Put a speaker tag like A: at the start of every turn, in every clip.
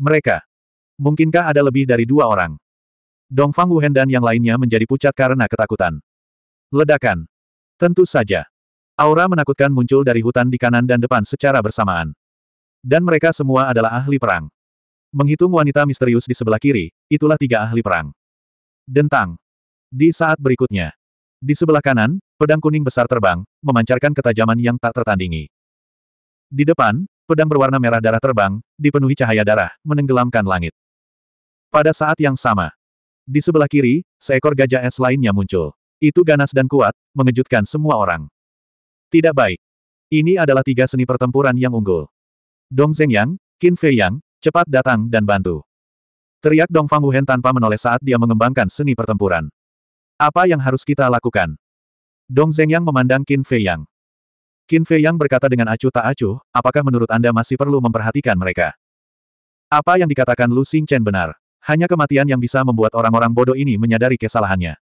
A: Mereka. Mungkinkah ada lebih dari dua orang? Dongfang Wuhen dan yang lainnya menjadi pucat karena ketakutan. Ledakan. Tentu saja. Aura menakutkan muncul dari hutan di kanan dan depan secara bersamaan. Dan mereka semua adalah ahli perang. Menghitung wanita misterius di sebelah kiri, itulah tiga ahli perang. Dentang. Di saat berikutnya. Di sebelah kanan, pedang kuning besar terbang, memancarkan ketajaman yang tak tertandingi. Di depan, pedang berwarna merah darah terbang, dipenuhi cahaya darah, menenggelamkan langit. Pada saat yang sama, di sebelah kiri, seekor gajah es lainnya muncul. Itu ganas dan kuat, mengejutkan semua orang. Tidak baik. Ini adalah tiga seni pertempuran yang unggul. Dong Yang, Qin Fei Yang, cepat datang dan bantu. Teriak Dong Fang Wuhen tanpa menoleh saat dia mengembangkan seni pertempuran. Apa yang harus kita lakukan? Dong Yang memandang Qin Fei Yang. Qin Fei Yang berkata dengan acuh tak acuh, apakah menurut Anda masih perlu memperhatikan mereka? Apa yang dikatakan Lu Xingchen benar. Hanya kematian yang bisa membuat orang-orang bodoh ini menyadari kesalahannya.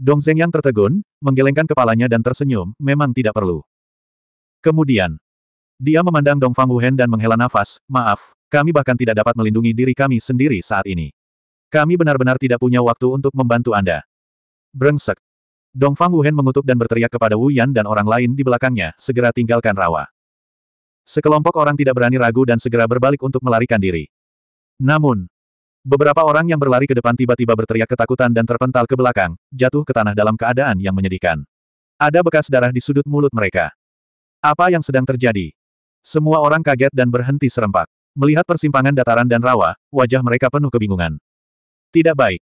A: Dong Zeng yang tertegun, menggelengkan kepalanya dan tersenyum, memang tidak perlu. Kemudian, dia memandang Dong Fang Wuhen dan menghela nafas, maaf, kami bahkan tidak dapat melindungi diri kami sendiri saat ini. Kami benar-benar tidak punya waktu untuk membantu Anda. Brengsek, Dongfang Wuhen mengutuk dan berteriak kepada Wu Yan dan orang lain di belakangnya, segera tinggalkan rawa. Sekelompok orang tidak berani ragu dan segera berbalik untuk melarikan diri. Namun, beberapa orang yang berlari ke depan tiba-tiba berteriak ketakutan dan terpental ke belakang, jatuh ke tanah dalam keadaan yang menyedihkan. Ada bekas darah di sudut mulut mereka. Apa yang sedang terjadi? Semua orang kaget dan berhenti serempak. Melihat persimpangan dataran dan rawa, wajah mereka penuh kebingungan. Tidak baik.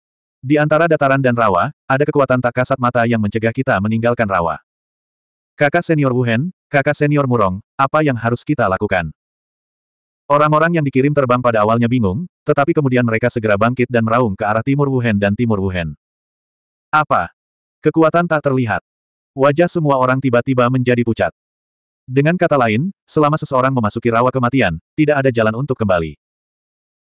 A: Di antara dataran dan rawa, ada kekuatan tak kasat mata yang mencegah kita meninggalkan rawa. Kakak senior Wuhan, kakak senior Murong, apa yang harus kita lakukan? Orang-orang yang dikirim terbang pada awalnya bingung, tetapi kemudian mereka segera bangkit dan meraung ke arah timur Wuhan dan timur Wuhan. Apa? Kekuatan tak terlihat. Wajah semua orang tiba-tiba menjadi pucat. Dengan kata lain, selama seseorang memasuki rawa kematian, tidak ada jalan untuk kembali.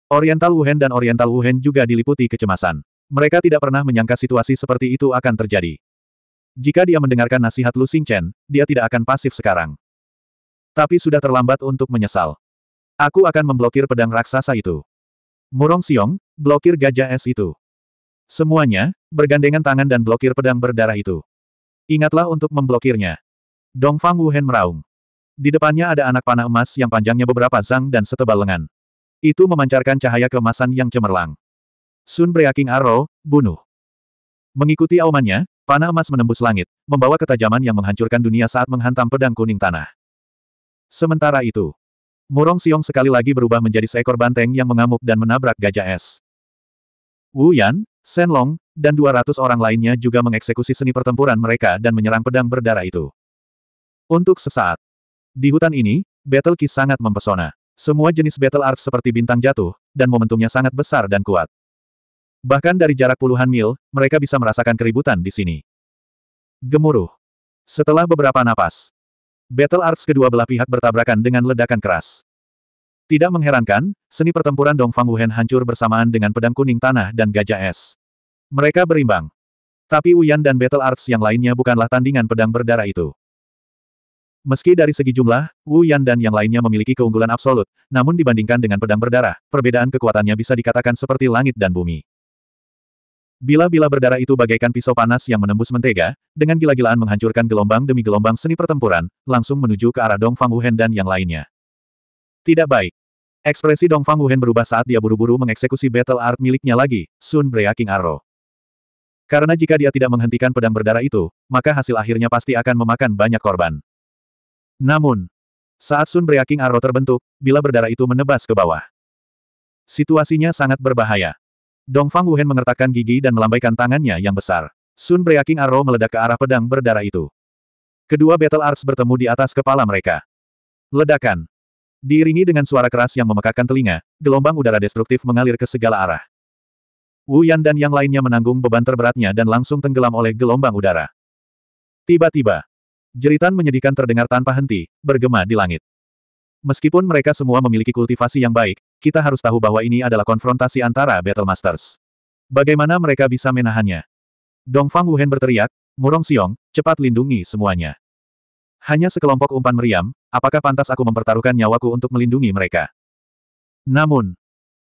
A: Oriental Wuhan dan Oriental Wuhan juga diliputi kecemasan. Mereka tidak pernah menyangka situasi seperti itu akan terjadi. Jika dia mendengarkan nasihat Lu Xingchen, dia tidak akan pasif sekarang. Tapi sudah terlambat untuk menyesal. Aku akan memblokir pedang raksasa itu. Murong Xiong, blokir gajah es itu. Semuanya, bergandengan tangan dan blokir pedang berdarah itu. Ingatlah untuk memblokirnya. Dongfang Wuhen meraung. Di depannya ada anak panah emas yang panjangnya beberapa zang dan setebal lengan. Itu memancarkan cahaya kemasan yang cemerlang. Sun Breaking Arrow, bunuh. Mengikuti aumannya, panah emas menembus langit, membawa ketajaman yang menghancurkan dunia saat menghantam pedang kuning tanah. Sementara itu, Murong Siong sekali lagi berubah menjadi seekor banteng yang mengamuk dan menabrak gajah es. Wu Yan, Shen Long, dan 200 orang lainnya juga mengeksekusi seni pertempuran mereka dan menyerang pedang berdarah itu. Untuk sesaat, di hutan ini, battle ki sangat mempesona. Semua jenis battle art seperti bintang jatuh, dan momentumnya sangat besar dan kuat. Bahkan dari jarak puluhan mil, mereka bisa merasakan keributan di sini. Gemuruh. Setelah beberapa napas, battle arts kedua belah pihak bertabrakan dengan ledakan keras. Tidak mengherankan, seni pertempuran Dongfang Wuhen hancur bersamaan dengan pedang kuning tanah dan gajah es. Mereka berimbang. Tapi Wuyan dan Battle Arts yang lainnya bukanlah tandingan pedang berdarah itu. Meski dari segi jumlah, Wuyan dan yang lainnya memiliki keunggulan absolut, namun dibandingkan dengan pedang berdarah, perbedaan kekuatannya bisa dikatakan seperti langit dan bumi. Bila-bila berdarah itu bagaikan pisau panas yang menembus mentega, dengan gila-gilaan menghancurkan gelombang demi gelombang seni pertempuran, langsung menuju ke arah Dong Fang Wuhen dan yang lainnya. Tidak baik. Ekspresi Dong Fang Wuhen berubah saat dia buru-buru mengeksekusi battle art miliknya lagi, Sun Breaking Arrow. Karena jika dia tidak menghentikan pedang berdarah itu, maka hasil akhirnya pasti akan memakan banyak korban. Namun, saat Sun Breaking Arrow terbentuk, bila berdarah itu menebas ke bawah. Situasinya sangat berbahaya. Dongfang Wuhen mengertakkan gigi dan melambaikan tangannya yang besar. Sun Breaking Arrow meledak ke arah pedang berdarah itu. Kedua battle arts bertemu di atas kepala mereka. Ledakan. Diiringi dengan suara keras yang memekakkan telinga, gelombang udara destruktif mengalir ke segala arah. Wu Yan dan yang lainnya menanggung beban terberatnya dan langsung tenggelam oleh gelombang udara. Tiba-tiba, jeritan menyedihkan terdengar tanpa henti, bergema di langit. Meskipun mereka semua memiliki kultivasi yang baik, kita harus tahu bahwa ini adalah konfrontasi antara Battle Masters. Bagaimana mereka bisa menahannya? Dongfang Wuhen berteriak, Murong Xiong, cepat lindungi semuanya. Hanya sekelompok umpan meriam, apakah pantas aku mempertaruhkan nyawaku untuk melindungi mereka? Namun,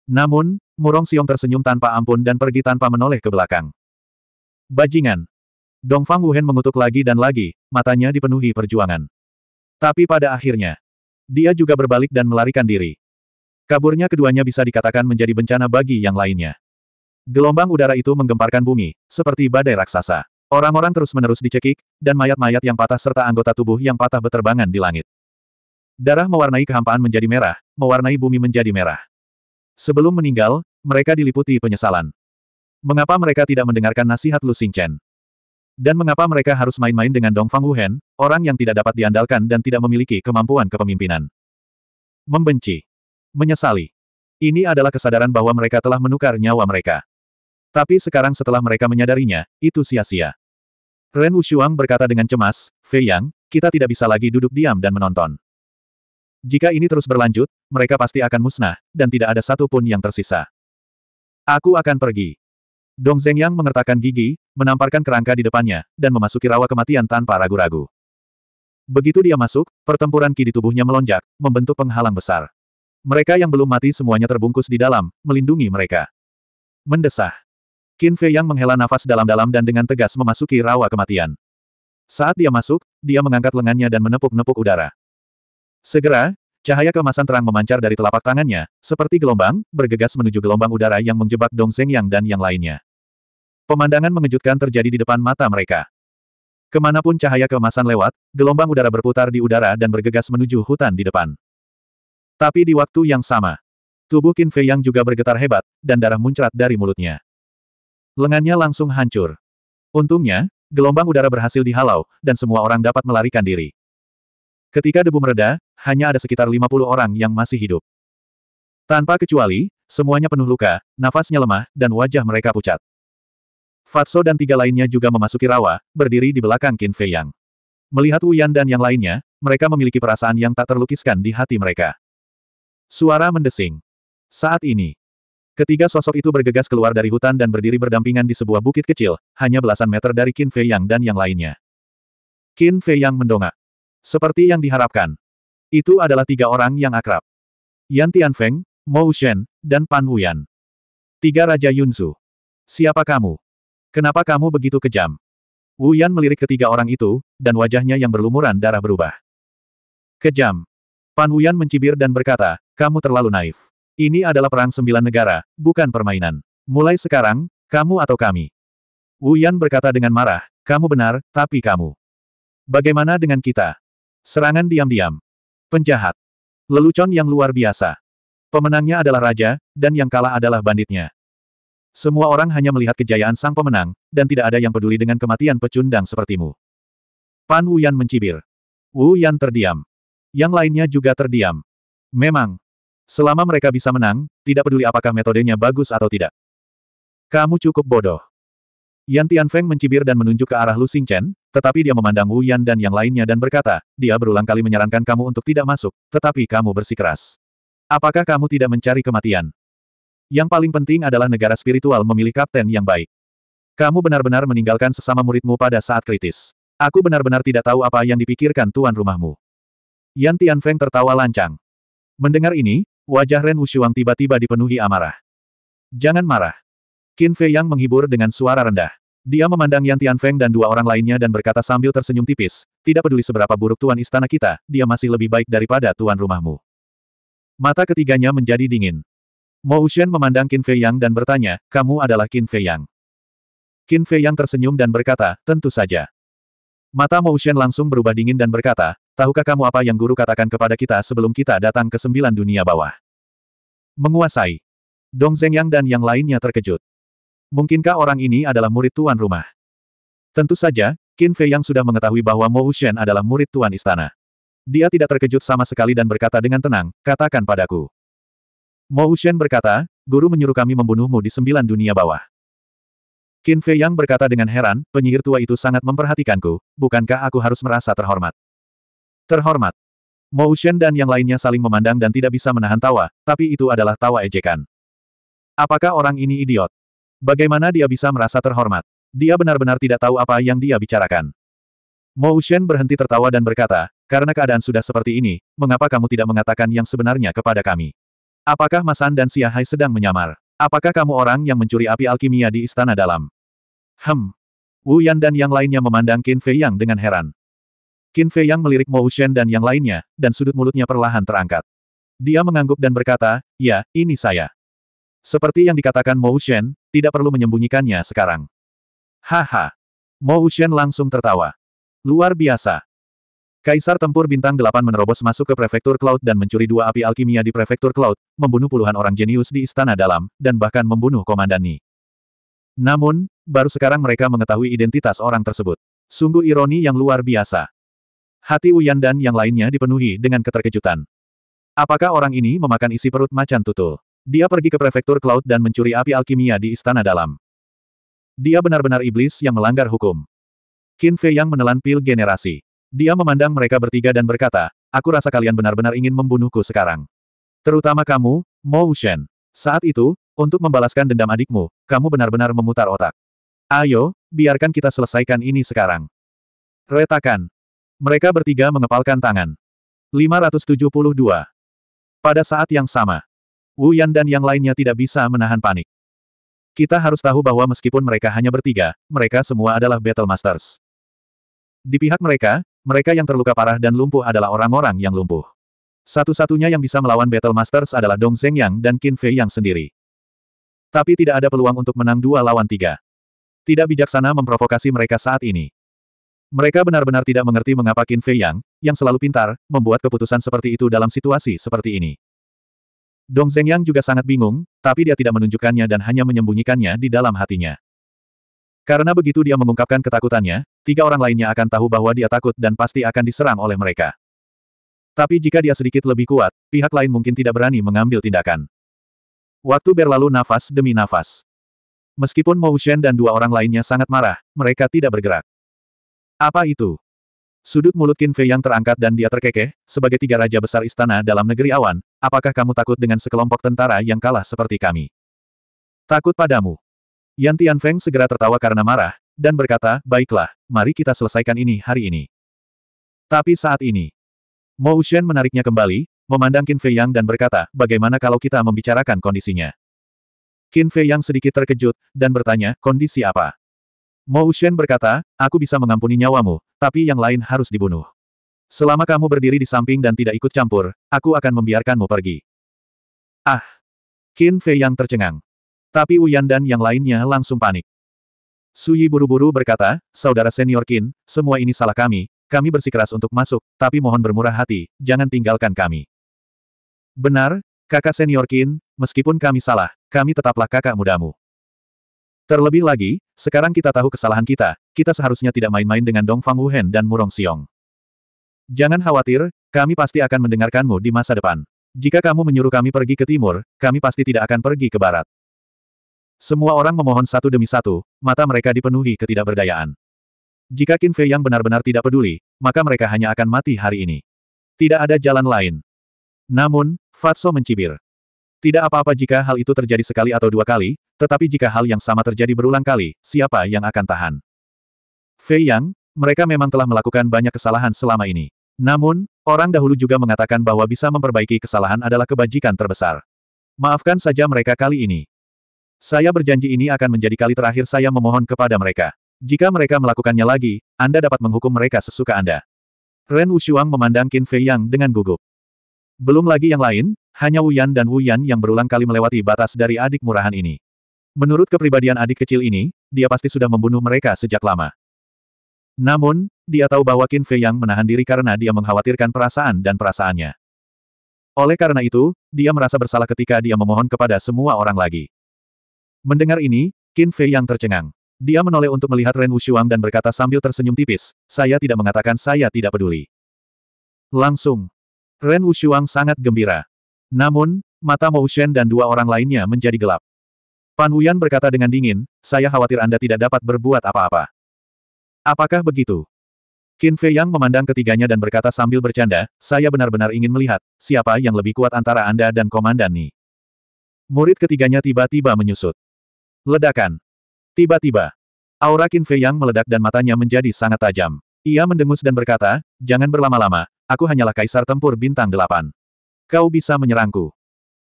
A: namun, Murong Xiong tersenyum tanpa ampun dan pergi tanpa menoleh ke belakang. Bajingan. Dongfang Wuhen mengutuk lagi dan lagi, matanya dipenuhi perjuangan. Tapi pada akhirnya, dia juga berbalik dan melarikan diri. Kaburnya keduanya bisa dikatakan menjadi bencana bagi yang lainnya. Gelombang udara itu menggemparkan bumi, seperti badai raksasa. Orang-orang terus-menerus dicekik, dan mayat-mayat yang patah serta anggota tubuh yang patah beterbangan di langit. Darah mewarnai kehampaan menjadi merah, mewarnai bumi menjadi merah. Sebelum meninggal, mereka diliputi penyesalan. Mengapa mereka tidak mendengarkan nasihat Lu Xingchen? Dan mengapa mereka harus main-main dengan Dong Fang Wuhen, orang yang tidak dapat diandalkan dan tidak memiliki kemampuan kepemimpinan? Membenci menyesali. Ini adalah kesadaran bahwa mereka telah menukar nyawa mereka. Tapi sekarang setelah mereka menyadarinya, itu sia-sia. Ren Wushuang berkata dengan cemas, Fei Yang, kita tidak bisa lagi duduk diam dan menonton. Jika ini terus berlanjut, mereka pasti akan musnah, dan tidak ada satupun yang tersisa. Aku akan pergi. Dong Zhengyang mengertakkan gigi, menamparkan kerangka di depannya, dan memasuki rawa kematian tanpa ragu-ragu. Begitu dia masuk, pertempuran ki di tubuhnya melonjak, membentuk penghalang besar. Mereka yang belum mati semuanya terbungkus di dalam, melindungi mereka. Mendesah. Qin Fei yang menghela nafas dalam-dalam dan dengan tegas memasuki rawa kematian. Saat dia masuk, dia mengangkat lengannya dan menepuk-nepuk udara. Segera, cahaya kemasan terang memancar dari telapak tangannya, seperti gelombang, bergegas menuju gelombang udara yang menjebak Dong Zeng Yang dan yang lainnya. Pemandangan mengejutkan terjadi di depan mata mereka. Kemanapun cahaya kemasan lewat, gelombang udara berputar di udara dan bergegas menuju hutan di depan. Tapi di waktu yang sama, tubuh Qin Fei Yang juga bergetar hebat, dan darah muncrat dari mulutnya. Lengannya langsung hancur. Untungnya, gelombang udara berhasil dihalau, dan semua orang dapat melarikan diri. Ketika debu mereda, hanya ada sekitar 50 orang yang masih hidup. Tanpa kecuali, semuanya penuh luka, nafasnya lemah, dan wajah mereka pucat. Fatso dan tiga lainnya juga memasuki rawa, berdiri di belakang Qin Fei Yang. Melihat Wuyan dan yang lainnya, mereka memiliki perasaan yang tak terlukiskan di hati mereka. Suara mendesing. Saat ini, ketiga sosok itu bergegas keluar dari hutan dan berdiri berdampingan di sebuah bukit kecil, hanya belasan meter dari Qin Fei Yang dan yang lainnya. Qin Fei Yang mendongak. Seperti yang diharapkan. Itu adalah tiga orang yang akrab. Yan Feng, Mo Shen, dan Pan Wuyan. Tiga Raja Yunzu. Siapa kamu? Kenapa kamu begitu kejam? Wuyan melirik ketiga orang itu, dan wajahnya yang berlumuran darah berubah. Kejam. Pan Wuyan mencibir dan berkata, kamu terlalu naif. Ini adalah perang sembilan negara, bukan permainan. Mulai sekarang, kamu atau kami. Wuyan berkata dengan marah, kamu benar, tapi kamu. Bagaimana dengan kita? Serangan diam-diam. Penjahat. Lelucon yang luar biasa. Pemenangnya adalah raja, dan yang kalah adalah banditnya. Semua orang hanya melihat kejayaan sang pemenang, dan tidak ada yang peduli dengan kematian pecundang sepertimu. Pan Wuyan mencibir. Wuyan terdiam. Yang lainnya juga terdiam. Memang. Selama mereka bisa menang, tidak peduli apakah metodenya bagus atau tidak. Kamu cukup bodoh. Yan Tianfeng mencibir dan menunjuk ke arah Lu Xingchen, tetapi dia memandang Wu Yan dan yang lainnya dan berkata, dia berulang kali menyarankan kamu untuk tidak masuk, tetapi kamu bersikeras. Apakah kamu tidak mencari kematian? Yang paling penting adalah negara spiritual memilih kapten yang baik. Kamu benar-benar meninggalkan sesama muridmu pada saat kritis. Aku benar-benar tidak tahu apa yang dipikirkan tuan rumahmu. Yan Tianfeng tertawa lancang. Mendengar ini, wajah Ren Wushuang tiba-tiba dipenuhi amarah. Jangan marah. Qin Fei Yang menghibur dengan suara rendah. Dia memandang Yan Tianfeng dan dua orang lainnya dan berkata sambil tersenyum tipis, tidak peduli seberapa buruk tuan istana kita, dia masih lebih baik daripada tuan rumahmu. Mata ketiganya menjadi dingin. Mo Ushen memandang Qin Fei Yang dan bertanya, kamu adalah Qin Fei Yang. Qin Fei Yang tersenyum dan berkata, tentu saja. Mata Mo Ushen langsung berubah dingin dan berkata, Tahukah kamu apa yang guru katakan kepada kita sebelum kita datang ke sembilan dunia bawah? Menguasai. Dong Yang dan yang lainnya terkejut. Mungkinkah orang ini adalah murid tuan rumah? Tentu saja, Qin Fei yang sudah mengetahui bahwa Mo Wuxian adalah murid tuan istana. Dia tidak terkejut sama sekali dan berkata dengan tenang, katakan padaku. Mo Wuxian berkata, guru menyuruh kami membunuhmu di sembilan dunia bawah. Qin Fei Yang berkata dengan heran, penyihir tua itu sangat memperhatikanku, bukankah aku harus merasa terhormat? Terhormat. Shen dan yang lainnya saling memandang dan tidak bisa menahan tawa, tapi itu adalah tawa ejekan. Apakah orang ini idiot? Bagaimana dia bisa merasa terhormat? Dia benar-benar tidak tahu apa yang dia bicarakan. Shen berhenti tertawa dan berkata, karena keadaan sudah seperti ini, mengapa kamu tidak mengatakan yang sebenarnya kepada kami? Apakah Masan dan Siahai sedang menyamar? Apakah kamu orang yang mencuri api alkimia di istana dalam? Hem. Wu Yan dan yang lainnya memandang Qin Fei Yang dengan heran. Qin Fei yang melirik Mo Shen dan yang lainnya, dan sudut mulutnya perlahan terangkat. Dia mengangguk dan berkata, ya, ini saya. Seperti yang dikatakan Mo Shen, tidak perlu menyembunyikannya sekarang. Haha. Mo Shen langsung tertawa. Luar biasa. Kaisar tempur bintang delapan menerobos masuk ke prefektur Cloud dan mencuri dua api alkimia di prefektur Cloud, membunuh puluhan orang jenius di istana dalam, dan bahkan membunuh komandan Ni. Namun, baru sekarang mereka mengetahui identitas orang tersebut. Sungguh ironi yang luar biasa. Hati Uyan dan yang lainnya dipenuhi dengan keterkejutan. Apakah orang ini memakan isi perut macan tutul? Dia pergi ke prefektur Cloud dan mencuri api alkimia di istana dalam. Dia benar-benar iblis yang melanggar hukum. Qin Fei yang menelan pil generasi. Dia memandang mereka bertiga dan berkata, aku rasa kalian benar-benar ingin membunuhku sekarang. Terutama kamu, Mo Shen. Saat itu, untuk membalaskan dendam adikmu, kamu benar-benar memutar otak. Ayo, biarkan kita selesaikan ini sekarang. Retakan, mereka bertiga mengepalkan tangan. 572. Pada saat yang sama, Wu Yan dan yang lainnya tidak bisa menahan panik. Kita harus tahu bahwa meskipun mereka hanya bertiga, mereka semua adalah Battle Masters. Di pihak mereka, mereka yang terluka parah dan lumpuh adalah orang-orang yang lumpuh. Satu-satunya yang bisa melawan Battle Masters adalah Dong Zeng Yang dan Qin Fei Yang sendiri. Tapi tidak ada peluang untuk menang dua lawan tiga. Tidak bijaksana memprovokasi mereka saat ini. Mereka benar-benar tidak mengerti mengapa Qin Fei Yang, yang selalu pintar, membuat keputusan seperti itu dalam situasi seperti ini. Dong Zhengyang juga sangat bingung, tapi dia tidak menunjukkannya dan hanya menyembunyikannya di dalam hatinya. Karena begitu dia mengungkapkan ketakutannya, tiga orang lainnya akan tahu bahwa dia takut dan pasti akan diserang oleh mereka. Tapi jika dia sedikit lebih kuat, pihak lain mungkin tidak berani mengambil tindakan. Waktu berlalu nafas demi nafas. Meskipun Mao Shen dan dua orang lainnya sangat marah, mereka tidak bergerak. Apa itu? Sudut mulut Qin Fei yang terangkat dan dia terkekeh, sebagai tiga raja besar istana dalam negeri awan, apakah kamu takut dengan sekelompok tentara yang kalah seperti kami? Takut padamu. Yan Tian Feng segera tertawa karena marah, dan berkata, baiklah, mari kita selesaikan ini hari ini. Tapi saat ini, Mo Ushen menariknya kembali, memandang Qin Fei Yang dan berkata, bagaimana kalau kita membicarakan kondisinya? Qin Fei Yang sedikit terkejut, dan bertanya, kondisi apa? Mo Shen berkata, aku bisa mengampuni nyawamu, tapi yang lain harus dibunuh. Selama kamu berdiri di samping dan tidak ikut campur, aku akan membiarkanmu pergi. Ah! Qin Fei yang tercengang. Tapi Uyan dan yang lainnya langsung panik. Suyi buru-buru berkata, Saudara senior Qin, semua ini salah kami, kami bersikeras untuk masuk, tapi mohon bermurah hati, jangan tinggalkan kami. Benar, kakak senior Qin, meskipun kami salah, kami tetaplah kakak mudamu. Terlebih lagi, sekarang kita tahu kesalahan kita, kita seharusnya tidak main-main dengan Dong Fang Wuhen dan Murong Xiong. Jangan khawatir, kami pasti akan mendengarkanmu di masa depan. Jika kamu menyuruh kami pergi ke timur, kami pasti tidak akan pergi ke barat. Semua orang memohon satu demi satu, mata mereka dipenuhi ketidakberdayaan. Jika Qin Fei yang benar-benar tidak peduli, maka mereka hanya akan mati hari ini. Tidak ada jalan lain. Namun, Fatso mencibir. Tidak apa-apa jika hal itu terjadi sekali atau dua kali, tetapi jika hal yang sama terjadi berulang kali, siapa yang akan tahan? Fei Yang, mereka memang telah melakukan banyak kesalahan selama ini. Namun, orang dahulu juga mengatakan bahwa bisa memperbaiki kesalahan adalah kebajikan terbesar. Maafkan saja mereka kali ini. Saya berjanji ini akan menjadi kali terakhir saya memohon kepada mereka. Jika mereka melakukannya lagi, Anda dapat menghukum mereka sesuka Anda. Ren Wushuang memandang Qin Fei Yang dengan gugup. Belum lagi yang lain, hanya Wuyan dan Wuyan yang berulang kali melewati batas dari adik murahan ini. Menurut kepribadian adik kecil ini, dia pasti sudah membunuh mereka sejak lama. Namun, dia tahu bahwa Qin Fei yang menahan diri karena dia mengkhawatirkan perasaan dan perasaannya. Oleh karena itu, dia merasa bersalah ketika dia memohon kepada semua orang lagi. Mendengar ini, Qin Fei yang tercengang. Dia menoleh untuk melihat Ren Wushuang dan berkata sambil tersenyum tipis, saya tidak mengatakan saya tidak peduli. Langsung. Ren Wushuang sangat gembira. Namun, mata Mo Shen dan dua orang lainnya menjadi gelap. Pan Wuyan berkata dengan dingin, saya khawatir Anda tidak dapat berbuat apa-apa. Apakah begitu? Qin Fei Yang memandang ketiganya dan berkata sambil bercanda, saya benar-benar ingin melihat, siapa yang lebih kuat antara Anda dan Komandan Ni. Murid ketiganya tiba-tiba menyusut. Ledakan. Tiba-tiba. Aura Qin Fei Yang meledak dan matanya menjadi sangat tajam. Ia mendengus dan berkata, jangan berlama-lama, aku hanyalah kaisar tempur bintang delapan. Kau bisa menyerangku.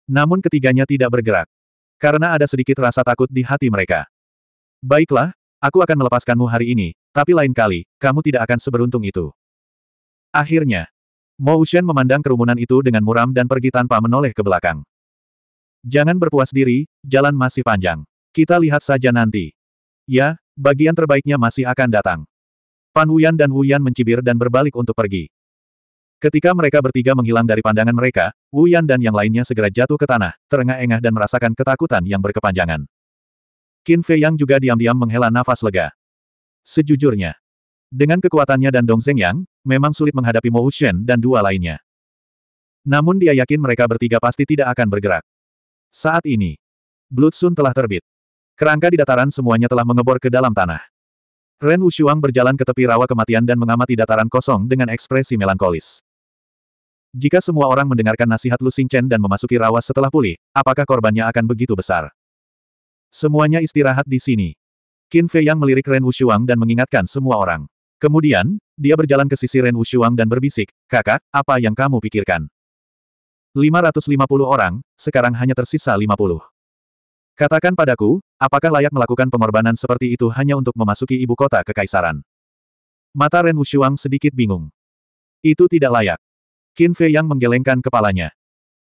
A: Namun ketiganya tidak bergerak. Karena ada sedikit rasa takut di hati mereka. Baiklah, aku akan melepaskanmu hari ini, tapi lain kali, kamu tidak akan seberuntung itu. Akhirnya, Mo Ushen memandang kerumunan itu dengan muram dan pergi tanpa menoleh ke belakang. Jangan berpuas diri, jalan masih panjang. Kita lihat saja nanti. Ya, bagian terbaiknya masih akan datang. Pan Wuyan dan Wuyan mencibir dan berbalik untuk pergi. Ketika mereka bertiga menghilang dari pandangan mereka, Wu Yan dan yang lainnya segera jatuh ke tanah, terengah-engah dan merasakan ketakutan yang berkepanjangan. Qin Fei Yang juga diam-diam menghela nafas lega. Sejujurnya, dengan kekuatannya dan Dong Zeng Yang, memang sulit menghadapi Mo Shen dan dua lainnya. Namun dia yakin mereka bertiga pasti tidak akan bergerak. Saat ini, Blood Sun telah terbit. Kerangka di dataran semuanya telah mengebor ke dalam tanah. Ren Wushuang berjalan ke tepi rawa kematian dan mengamati dataran kosong dengan ekspresi melankolis. Jika semua orang mendengarkan nasihat Lu Xingchen dan memasuki rawa setelah pulih, apakah korbannya akan begitu besar? Semuanya istirahat di sini. Qin Fei Yang melirik Ren Wushuang dan mengingatkan semua orang. Kemudian, dia berjalan ke sisi Ren Wushuang dan berbisik, Kakak, apa yang kamu pikirkan? 550 orang, sekarang hanya tersisa 50. Katakan padaku, apakah layak melakukan pengorbanan seperti itu hanya untuk memasuki ibu kota kekaisaran? Mata Ren Wushuang sedikit bingung. Itu tidak layak. Qin Fei yang menggelengkan kepalanya.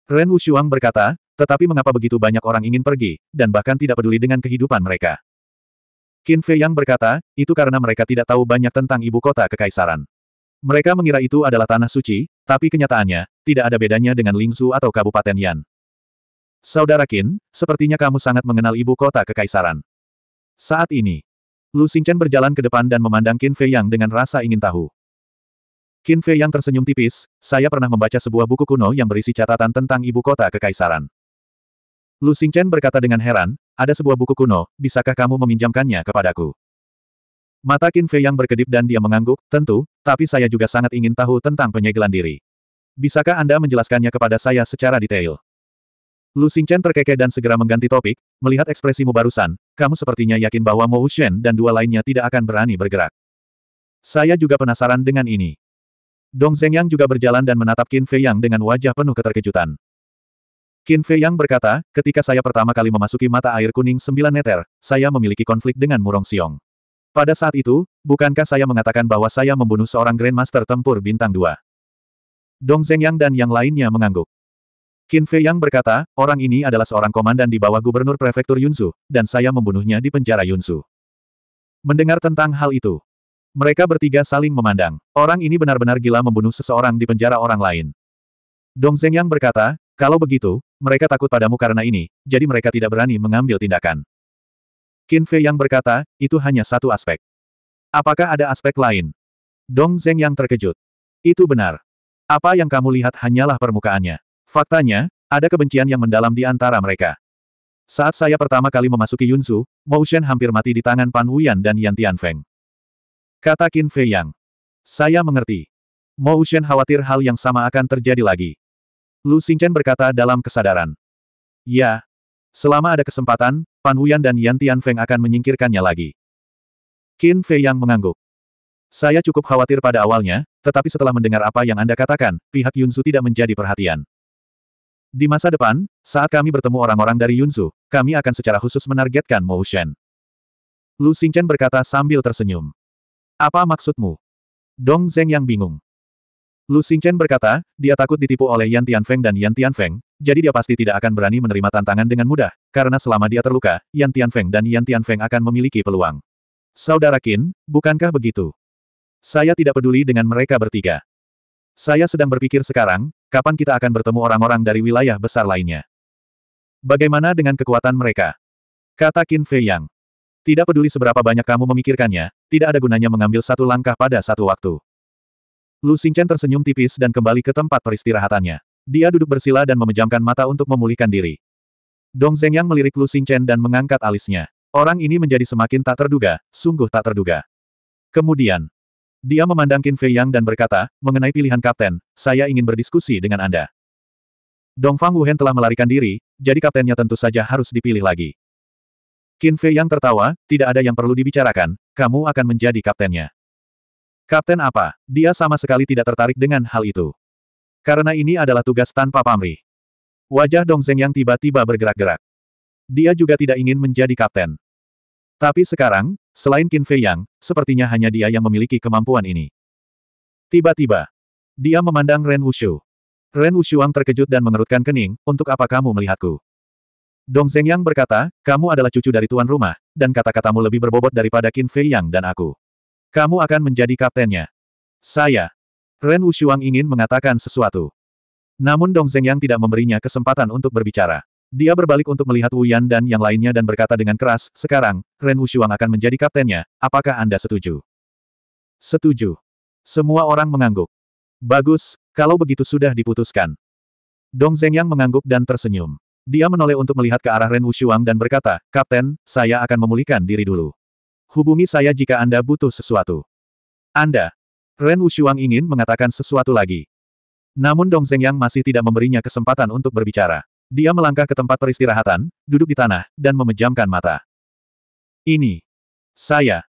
A: Ren Wushuang berkata, tetapi mengapa begitu banyak orang ingin pergi, dan bahkan tidak peduli dengan kehidupan mereka? Qin Fei yang berkata, itu karena mereka tidak tahu banyak tentang ibu kota kekaisaran. Mereka mengira itu adalah tanah suci, tapi kenyataannya, tidak ada bedanya dengan Lingzhu atau Kabupaten Yan. Saudara Qin, sepertinya kamu sangat mengenal ibu kota kekaisaran. Saat ini, Lu Xingchen berjalan ke depan dan memandang Qin Fei Yang dengan rasa ingin tahu. Qin Fei yang tersenyum tipis, saya pernah membaca sebuah buku kuno yang berisi catatan tentang ibu kota kekaisaran. Lu Xingchen berkata dengan heran, ada sebuah buku kuno, bisakah kamu meminjamkannya kepadaku? Mata Qin Fei yang berkedip dan dia mengangguk, tentu, tapi saya juga sangat ingin tahu tentang penyegelan diri. Bisakah Anda menjelaskannya kepada saya secara detail? Lu Xingchen terkekeh dan segera mengganti topik, melihat ekspresimu barusan, kamu sepertinya yakin bahwa Mo Wuxian dan dua lainnya tidak akan berani bergerak. Saya juga penasaran dengan ini. Dong Yang juga berjalan dan menatap Qin Fei Yang dengan wajah penuh keterkejutan. Qin Fei Yang berkata, ketika saya pertama kali memasuki mata air kuning sembilan neter, saya memiliki konflik dengan Murong Xiong. Pada saat itu, bukankah saya mengatakan bahwa saya membunuh seorang Grandmaster tempur bintang dua? Dong Zhengyang dan yang lainnya mengangguk. Qin Fei Yang berkata, orang ini adalah seorang komandan di bawah gubernur prefektur Yunzu, dan saya membunuhnya di penjara Yunzu. Mendengar tentang hal itu, mereka bertiga saling memandang. Orang ini benar-benar gila membunuh seseorang di penjara orang lain. Dong Yang berkata, kalau begitu, mereka takut padamu karena ini, jadi mereka tidak berani mengambil tindakan. Qin Fei yang berkata, itu hanya satu aspek. Apakah ada aspek lain? Dong Zeng yang terkejut. Itu benar. Apa yang kamu lihat hanyalah permukaannya. Faktanya, ada kebencian yang mendalam di antara mereka. Saat saya pertama kali memasuki Yunsu, Mao Shen hampir mati di tangan Pan Wuyan dan Yan Tianfeng. Kata Qin Fei Yang. Saya mengerti. Mo Ushen khawatir hal yang sama akan terjadi lagi. Lu Xingchen berkata dalam kesadaran. Ya. Selama ada kesempatan, Pan Wuyan dan Yan Feng akan menyingkirkannya lagi. Qin Fei Yang mengangguk. Saya cukup khawatir pada awalnya, tetapi setelah mendengar apa yang Anda katakan, pihak Yunsu tidak menjadi perhatian. Di masa depan, saat kami bertemu orang-orang dari Yunsu, kami akan secara khusus menargetkan Mo Shen. Lu Xingchen berkata sambil tersenyum. Apa maksudmu? Dong Zeng yang bingung. Lu Xingchen berkata, dia takut ditipu oleh Yan Tianfeng dan Yan Tianfeng, jadi dia pasti tidak akan berani menerima tantangan dengan mudah, karena selama dia terluka, Yan Tianfeng dan Yan Tianfeng akan memiliki peluang. Saudara Qin, bukankah begitu? Saya tidak peduli dengan mereka bertiga. Saya sedang berpikir sekarang, kapan kita akan bertemu orang-orang dari wilayah besar lainnya. Bagaimana dengan kekuatan mereka? Kata Qin Fei Yang. Tidak peduli seberapa banyak kamu memikirkannya, tidak ada gunanya mengambil satu langkah pada satu waktu. Lu Xingchen tersenyum tipis dan kembali ke tempat peristirahatannya. Dia duduk bersila dan memejamkan mata untuk memulihkan diri. Dong Zhengyang melirik Lu Xingchen dan mengangkat alisnya. Orang ini menjadi semakin tak terduga, sungguh tak terduga. Kemudian, dia memandang Qin Fei Yang dan berkata, mengenai pilihan kapten, saya ingin berdiskusi dengan Anda. Dong Fang Wuhen telah melarikan diri, jadi kaptennya tentu saja harus dipilih lagi. Qin Fei yang tertawa, tidak ada yang perlu dibicarakan, kamu akan menjadi kaptennya. Kapten apa? Dia sama sekali tidak tertarik dengan hal itu. Karena ini adalah tugas tanpa pamrih. Wajah Dong Zeng yang tiba-tiba bergerak-gerak. Dia juga tidak ingin menjadi kapten. Tapi sekarang, selain Qin Fei Yang, sepertinya hanya dia yang memiliki kemampuan ini. Tiba-tiba, dia memandang Ren Wushu. Ren Wushuang terkejut dan mengerutkan kening, untuk apa kamu melihatku? Dong Zhengyang berkata, kamu adalah cucu dari tuan rumah, dan kata-katamu lebih berbobot daripada Qin Fei Yang dan aku. Kamu akan menjadi kaptennya. Saya. Ren Wushuang ingin mengatakan sesuatu. Namun Dong Zhengyang tidak memberinya kesempatan untuk berbicara. Dia berbalik untuk melihat Wu Yan dan yang lainnya dan berkata dengan keras, sekarang, Ren Wushuang akan menjadi kaptennya, apakah Anda setuju? Setuju. Semua orang mengangguk. Bagus, kalau begitu sudah diputuskan. Dong Zhengyang mengangguk dan tersenyum. Dia menoleh untuk melihat ke arah Ren Wushuang dan berkata, Kapten, saya akan memulihkan diri dulu. Hubungi saya jika Anda butuh sesuatu. Anda. Ren Wushuang ingin mengatakan sesuatu lagi. Namun Dong Zhengyang masih tidak memberinya kesempatan untuk berbicara. Dia melangkah ke tempat peristirahatan, duduk di tanah, dan memejamkan mata. Ini. Saya.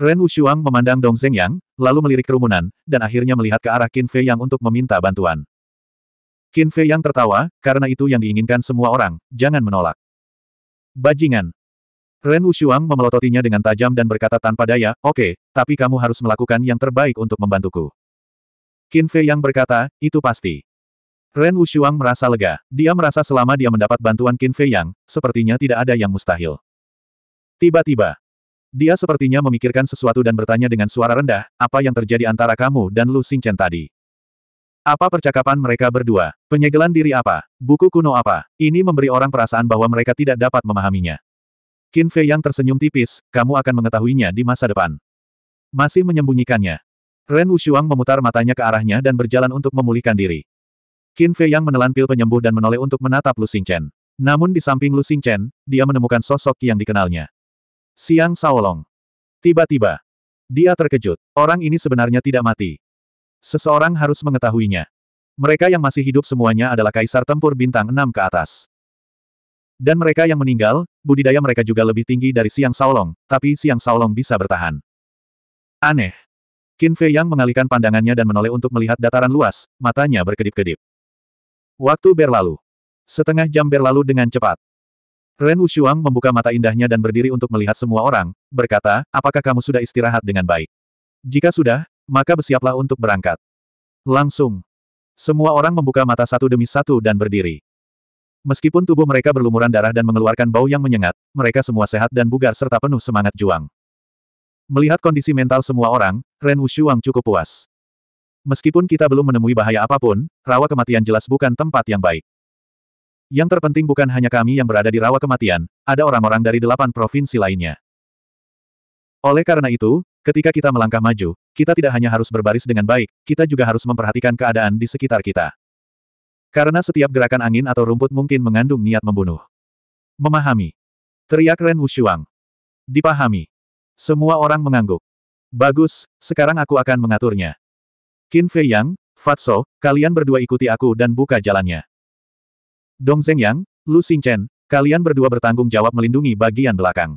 A: Ren Wushuang memandang Dong Zhengyang, lalu melirik kerumunan, dan akhirnya melihat ke arah Qin Fei Yang untuk meminta bantuan. Qin Fei yang tertawa, karena itu yang diinginkan semua orang, jangan menolak. Bajingan. Ren Wushuang memelototinya dengan tajam dan berkata tanpa daya, oke, okay, tapi kamu harus melakukan yang terbaik untuk membantuku. Qin Fei yang berkata, itu pasti. Ren Wushuang merasa lega. Dia merasa selama dia mendapat bantuan Qin Fei Yang, sepertinya tidak ada yang mustahil. Tiba-tiba, dia sepertinya memikirkan sesuatu dan bertanya dengan suara rendah, apa yang terjadi antara kamu dan Lu Xingchen tadi? Apa percakapan mereka berdua? Penyegelan diri apa? Buku kuno apa? Ini memberi orang perasaan bahwa mereka tidak dapat memahaminya. Qin Fei yang tersenyum tipis, kamu akan mengetahuinya di masa depan. Masih menyembunyikannya. Ren Wushuang memutar matanya ke arahnya dan berjalan untuk memulihkan diri. Qin Fei yang menelan pil penyembuh dan menoleh untuk menatap Lu Xingchen. Namun di samping Lu Xingchen, dia menemukan sosok yang dikenalnya. Siang Saolong. Tiba-tiba, dia terkejut. Orang ini sebenarnya tidak mati. Seseorang harus mengetahuinya. Mereka yang masih hidup semuanya adalah kaisar tempur bintang enam ke atas. Dan mereka yang meninggal, budidaya mereka juga lebih tinggi dari Siang Saolong, tapi Siang Saolong bisa bertahan. Aneh. Qin Fei Yang mengalihkan pandangannya dan menoleh untuk melihat dataran luas, matanya berkedip-kedip. Waktu berlalu. Setengah jam berlalu dengan cepat. Ren Wushuang membuka mata indahnya dan berdiri untuk melihat semua orang, berkata, apakah kamu sudah istirahat dengan baik? Jika sudah, maka bersiaplah untuk berangkat. Langsung. Semua orang membuka mata satu demi satu dan berdiri. Meskipun tubuh mereka berlumuran darah dan mengeluarkan bau yang menyengat, mereka semua sehat dan bugar serta penuh semangat juang. Melihat kondisi mental semua orang, Ren Wushuang cukup puas. Meskipun kita belum menemui bahaya apapun, rawa kematian jelas bukan tempat yang baik. Yang terpenting bukan hanya kami yang berada di rawa kematian, ada orang-orang dari delapan provinsi lainnya. Oleh karena itu, ketika kita melangkah maju, kita tidak hanya harus berbaris dengan baik, kita juga harus memperhatikan keadaan di sekitar kita. Karena setiap gerakan angin atau rumput mungkin mengandung niat membunuh. Memahami. Teriak Ren Wushuang. Dipahami. Semua orang mengangguk. Bagus, sekarang aku akan mengaturnya. Qin Fei Yang, Fatso, kalian berdua ikuti aku dan buka jalannya. Dong Zeng Yang, Lu Chen, kalian berdua bertanggung jawab melindungi bagian belakang.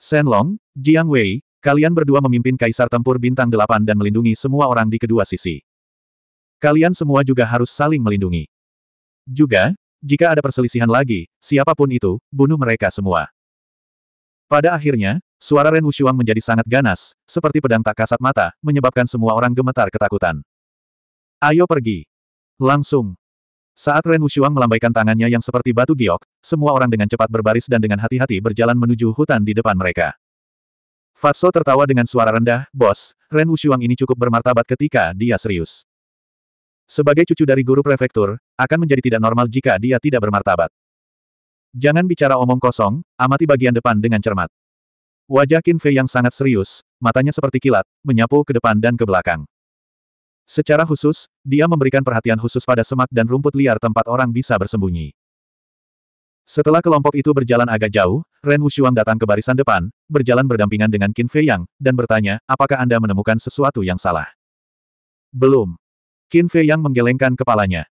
A: Shen Long, Jiang Wei, Kalian berdua memimpin kaisar tempur bintang delapan dan melindungi semua orang di kedua sisi. Kalian semua juga harus saling melindungi. Juga, jika ada perselisihan lagi, siapapun itu, bunuh mereka semua. Pada akhirnya, suara Ren Wushuang menjadi sangat ganas, seperti pedang tak kasat mata, menyebabkan semua orang gemetar ketakutan. Ayo pergi. Langsung. Saat Ren Wushuang melambaikan tangannya yang seperti batu giok, semua orang dengan cepat berbaris dan dengan hati-hati berjalan menuju hutan di depan mereka. Fatso tertawa dengan suara rendah, Bos, Ren Wushuang ini cukup bermartabat ketika dia serius. Sebagai cucu dari guru prefektur, akan menjadi tidak normal jika dia tidak bermartabat. Jangan bicara omong kosong, amati bagian depan dengan cermat. Wajah Qin Fei yang sangat serius, matanya seperti kilat, menyapu ke depan dan ke belakang. Secara khusus, dia memberikan perhatian khusus pada semak dan rumput liar tempat orang bisa bersembunyi. Setelah kelompok itu berjalan agak jauh, Ren Wushuang datang ke barisan depan, berjalan berdampingan dengan Qin Fei Yang, dan bertanya, apakah Anda menemukan sesuatu yang salah? Belum. Qin Fei Yang menggelengkan kepalanya.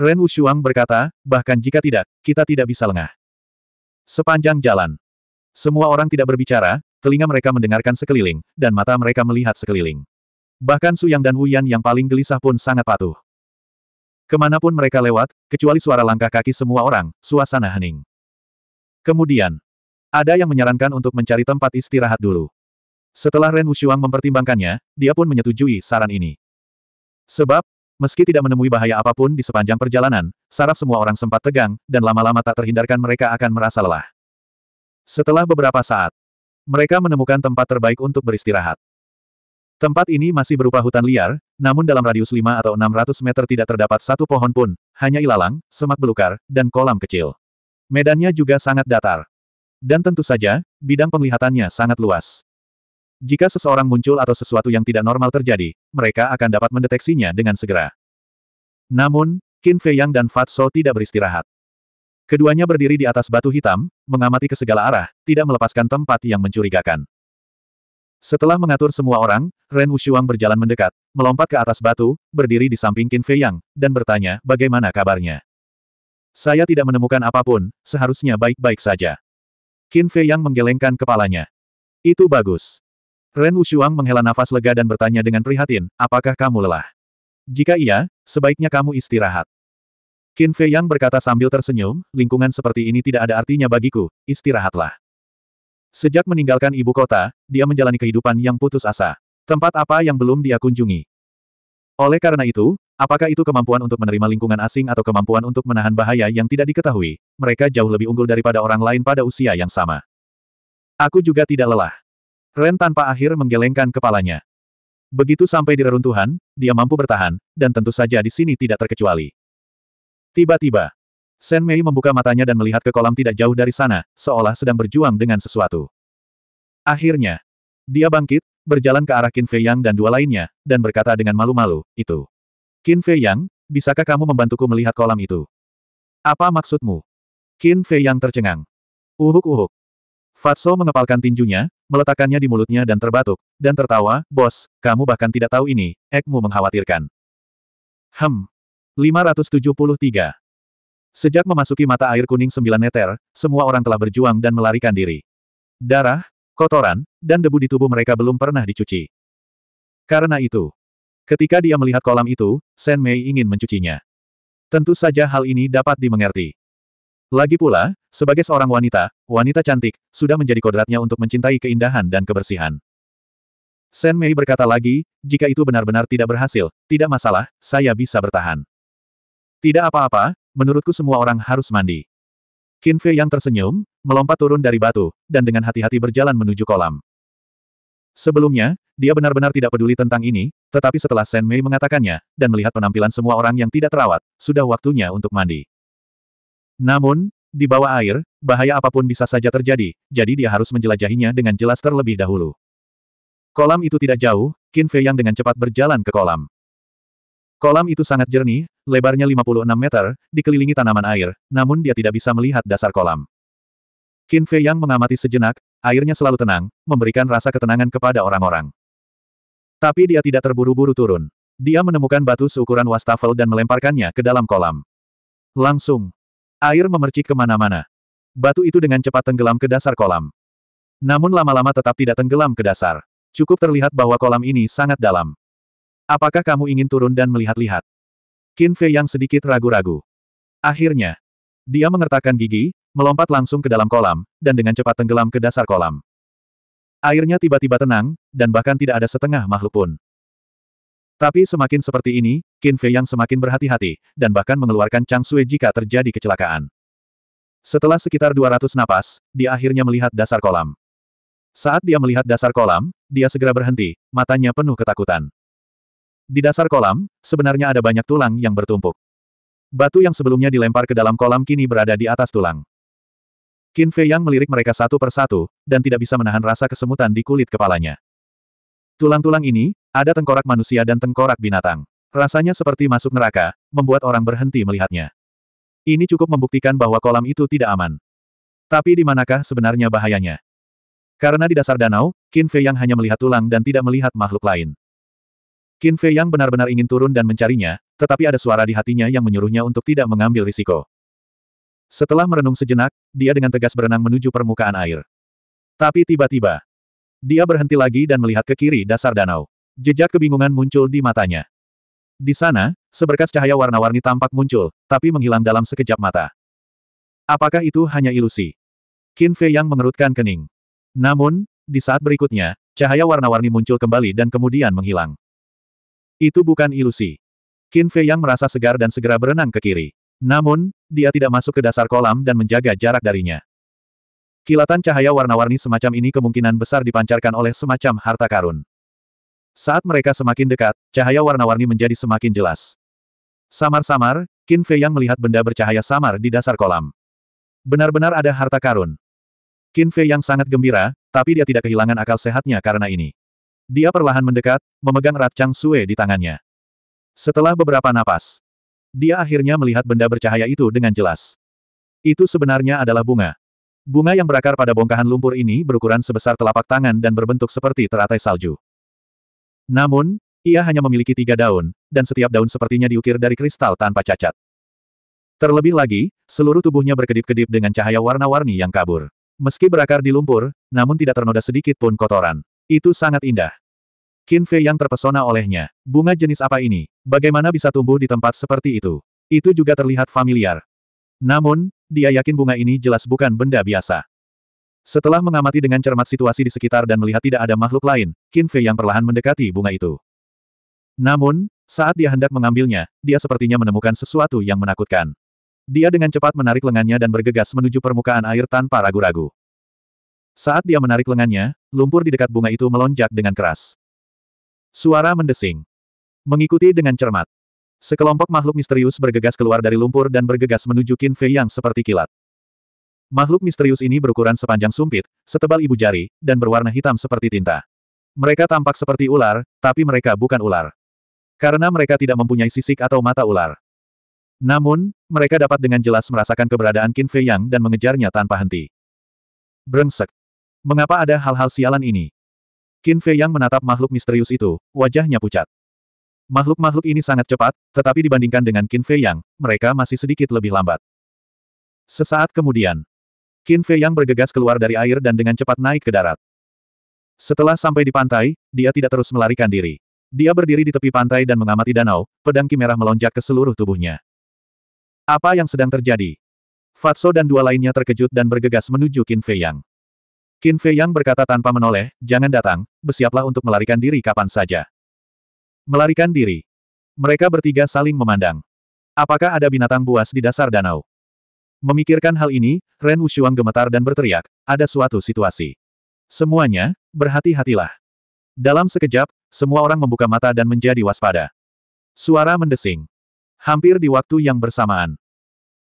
A: Ren Wushuang berkata, bahkan jika tidak, kita tidak bisa lengah. Sepanjang jalan. Semua orang tidak berbicara, telinga mereka mendengarkan sekeliling, dan mata mereka melihat sekeliling. Bahkan Su Yang dan Wu Yan yang paling gelisah pun sangat patuh. Kemanapun mereka lewat, kecuali suara langkah kaki semua orang, suasana hening. Kemudian, ada yang menyarankan untuk mencari tempat istirahat dulu. Setelah Ren Wushuang mempertimbangkannya, dia pun menyetujui saran ini. Sebab, meski tidak menemui bahaya apapun di sepanjang perjalanan, saraf semua orang sempat tegang, dan lama-lama tak terhindarkan mereka akan merasa lelah. Setelah beberapa saat, mereka menemukan tempat terbaik untuk beristirahat. Tempat ini masih berupa hutan liar, namun dalam radius 5 atau 600 meter tidak terdapat satu pohon pun, hanya ilalang, semak belukar, dan kolam kecil. Medannya juga sangat datar. Dan tentu saja, bidang penglihatannya sangat luas. Jika seseorang muncul atau sesuatu yang tidak normal terjadi, mereka akan dapat mendeteksinya dengan segera. Namun, Qin Fei Yang dan Fatso tidak beristirahat. Keduanya berdiri di atas batu hitam, mengamati ke segala arah, tidak melepaskan tempat yang mencurigakan. Setelah mengatur semua orang, Ren Wushuang berjalan mendekat, melompat ke atas batu, berdiri di samping Qin Fei Yang, dan bertanya bagaimana kabarnya. Saya tidak menemukan apapun, seharusnya baik-baik saja. Qin Fei Yang menggelengkan kepalanya. Itu bagus. Ren Wushuang menghela nafas lega dan bertanya dengan prihatin, apakah kamu lelah? Jika iya, sebaiknya kamu istirahat. Qin Fei Yang berkata sambil tersenyum, lingkungan seperti ini tidak ada artinya bagiku, istirahatlah. Sejak meninggalkan ibu kota, dia menjalani kehidupan yang putus asa. Tempat apa yang belum dia kunjungi? Oleh karena itu, apakah itu kemampuan untuk menerima lingkungan asing atau kemampuan untuk menahan bahaya yang tidak diketahui, mereka jauh lebih unggul daripada orang lain pada usia yang sama. Aku juga tidak lelah. Ren tanpa akhir menggelengkan kepalanya. Begitu sampai di reruntuhan, dia mampu bertahan, dan tentu saja di sini tidak terkecuali. Tiba-tiba, Sen Mei membuka matanya dan melihat ke kolam tidak jauh dari sana, seolah sedang berjuang dengan sesuatu. Akhirnya, dia bangkit, berjalan ke arah Qin Fei Yang dan dua lainnya, dan berkata dengan malu-malu, itu. Qin Fei Yang, bisakah kamu membantuku melihat kolam itu? Apa maksudmu? Qin Fei Yang tercengang. Uhuk-uhuk. Fatso mengepalkan tinjunya, meletakkannya di mulutnya dan terbatuk, dan tertawa, bos, kamu bahkan tidak tahu ini, ekmu mengkhawatirkan. Hem. 573. Sejak memasuki mata air kuning sembilan neter, semua orang telah berjuang dan melarikan diri. Darah, kotoran, dan debu di tubuh mereka belum pernah dicuci. Karena itu, ketika dia melihat kolam itu, Shen Mei ingin mencucinya. Tentu saja hal ini dapat dimengerti. Lagi pula, sebagai seorang wanita, wanita cantik, sudah menjadi kodratnya untuk mencintai keindahan dan kebersihan. Shen Mei berkata lagi, jika itu benar-benar tidak berhasil, tidak masalah, saya bisa bertahan. Tidak apa-apa, menurutku semua orang harus mandi. Qin Fei yang tersenyum, melompat turun dari batu, dan dengan hati-hati berjalan menuju kolam. Sebelumnya, dia benar-benar tidak peduli tentang ini, tetapi setelah Shen Mei mengatakannya, dan melihat penampilan semua orang yang tidak terawat, sudah waktunya untuk mandi. Namun, di bawah air, bahaya apapun bisa saja terjadi, jadi dia harus menjelajahinya dengan jelas terlebih dahulu. Kolam itu tidak jauh, Qin Fei yang dengan cepat berjalan ke kolam. Kolam itu sangat jernih, lebarnya 56 meter, dikelilingi tanaman air, namun dia tidak bisa melihat dasar kolam. Qin Fei Yang mengamati sejenak, airnya selalu tenang, memberikan rasa ketenangan kepada orang-orang. Tapi dia tidak terburu-buru turun. Dia menemukan batu seukuran wastafel dan melemparkannya ke dalam kolam. Langsung, air memercik kemana-mana. Batu itu dengan cepat tenggelam ke dasar kolam. Namun lama-lama tetap tidak tenggelam ke dasar. Cukup terlihat bahwa kolam ini sangat dalam. Apakah kamu ingin turun dan melihat-lihat? Qin Fei yang sedikit ragu-ragu. Akhirnya, dia mengertakkan gigi, melompat langsung ke dalam kolam, dan dengan cepat tenggelam ke dasar kolam. Airnya tiba-tiba tenang, dan bahkan tidak ada setengah makhluk pun. Tapi semakin seperti ini, Qin Fei yang semakin berhati-hati, dan bahkan mengeluarkan Chang Sui jika terjadi kecelakaan. Setelah sekitar 200 napas, dia akhirnya melihat dasar kolam. Saat dia melihat dasar kolam, dia segera berhenti, matanya penuh ketakutan. Di dasar kolam, sebenarnya ada banyak tulang yang bertumpuk. Batu yang sebelumnya dilempar ke dalam kolam kini berada di atas tulang. Qin Fei Yang melirik mereka satu persatu, dan tidak bisa menahan rasa kesemutan di kulit kepalanya. Tulang-tulang ini, ada tengkorak manusia dan tengkorak binatang. Rasanya seperti masuk neraka, membuat orang berhenti melihatnya. Ini cukup membuktikan bahwa kolam itu tidak aman. Tapi di manakah sebenarnya bahayanya? Karena di dasar danau, Qin Fei Yang hanya melihat tulang dan tidak melihat makhluk lain. Qin Fei yang benar-benar ingin turun dan mencarinya, tetapi ada suara di hatinya yang menyuruhnya untuk tidak mengambil risiko. Setelah merenung sejenak, dia dengan tegas berenang menuju permukaan air. Tapi tiba-tiba, dia berhenti lagi dan melihat ke kiri dasar danau. Jejak kebingungan muncul di matanya. Di sana, seberkas cahaya warna-warni tampak muncul, tapi menghilang dalam sekejap mata. Apakah itu hanya ilusi? Qin Fei yang mengerutkan kening. Namun, di saat berikutnya, cahaya warna-warni muncul kembali dan kemudian menghilang. Itu bukan ilusi. Qin Fei Yang merasa segar dan segera berenang ke kiri. Namun, dia tidak masuk ke dasar kolam dan menjaga jarak darinya. Kilatan cahaya warna-warni semacam ini kemungkinan besar dipancarkan oleh semacam harta karun. Saat mereka semakin dekat, cahaya warna-warni menjadi semakin jelas. Samar-samar, Qin Fei Yang melihat benda bercahaya samar di dasar kolam. Benar-benar ada harta karun. Qin Fei Yang sangat gembira, tapi dia tidak kehilangan akal sehatnya karena ini. Dia perlahan mendekat, memegang erat Chang Sue di tangannya. Setelah beberapa napas, dia akhirnya melihat benda bercahaya itu dengan jelas. Itu sebenarnya adalah bunga. Bunga yang berakar pada bongkahan lumpur ini berukuran sebesar telapak tangan dan berbentuk seperti teratai salju. Namun, ia hanya memiliki tiga daun, dan setiap daun sepertinya diukir dari kristal tanpa cacat. Terlebih lagi, seluruh tubuhnya berkedip-kedip dengan cahaya warna-warni yang kabur. Meski berakar di lumpur, namun tidak ternoda sedikit pun kotoran. Itu sangat indah. Qin Fei yang terpesona olehnya. Bunga jenis apa ini? Bagaimana bisa tumbuh di tempat seperti itu? Itu juga terlihat familiar. Namun, dia yakin bunga ini jelas bukan benda biasa. Setelah mengamati dengan cermat situasi di sekitar dan melihat tidak ada makhluk lain, Qin Fei yang perlahan mendekati bunga itu. Namun, saat dia hendak mengambilnya, dia sepertinya menemukan sesuatu yang menakutkan. Dia dengan cepat menarik lengannya dan bergegas menuju permukaan air tanpa ragu-ragu. Saat dia menarik lengannya, lumpur di dekat bunga itu melonjak dengan keras. Suara mendesing. Mengikuti dengan cermat. Sekelompok makhluk misterius bergegas keluar dari lumpur dan bergegas menuju Qin Fei yang seperti kilat. Makhluk misterius ini berukuran sepanjang sumpit, setebal ibu jari, dan berwarna hitam seperti tinta. Mereka tampak seperti ular, tapi mereka bukan ular. Karena mereka tidak mempunyai sisik atau mata ular. Namun, mereka dapat dengan jelas merasakan keberadaan Qin Fei Yang dan mengejarnya tanpa henti. Brengsek. Mengapa ada hal-hal sialan ini? Qin Fei yang menatap makhluk misterius itu, wajahnya pucat. Makhluk-makhluk ini sangat cepat, tetapi dibandingkan dengan Qin Fei yang, mereka masih sedikit lebih lambat. Sesaat kemudian, Qin Fei yang bergegas keluar dari air dan dengan cepat naik ke darat. Setelah sampai di pantai, dia tidak terus melarikan diri. Dia berdiri di tepi pantai dan mengamati danau, pedang kimerah melonjak ke seluruh tubuhnya. Apa yang sedang terjadi? Fatso dan dua lainnya terkejut dan bergegas menuju Qin Fei Yang. Qin Fei Yang berkata tanpa menoleh, jangan datang, bersiaplah untuk melarikan diri kapan saja. Melarikan diri. Mereka bertiga saling memandang. Apakah ada binatang buas di dasar danau? Memikirkan hal ini, Ren Wushuang gemetar dan berteriak, ada suatu situasi. Semuanya, berhati-hatilah. Dalam sekejap, semua orang membuka mata dan menjadi waspada. Suara mendesing. Hampir di waktu yang bersamaan.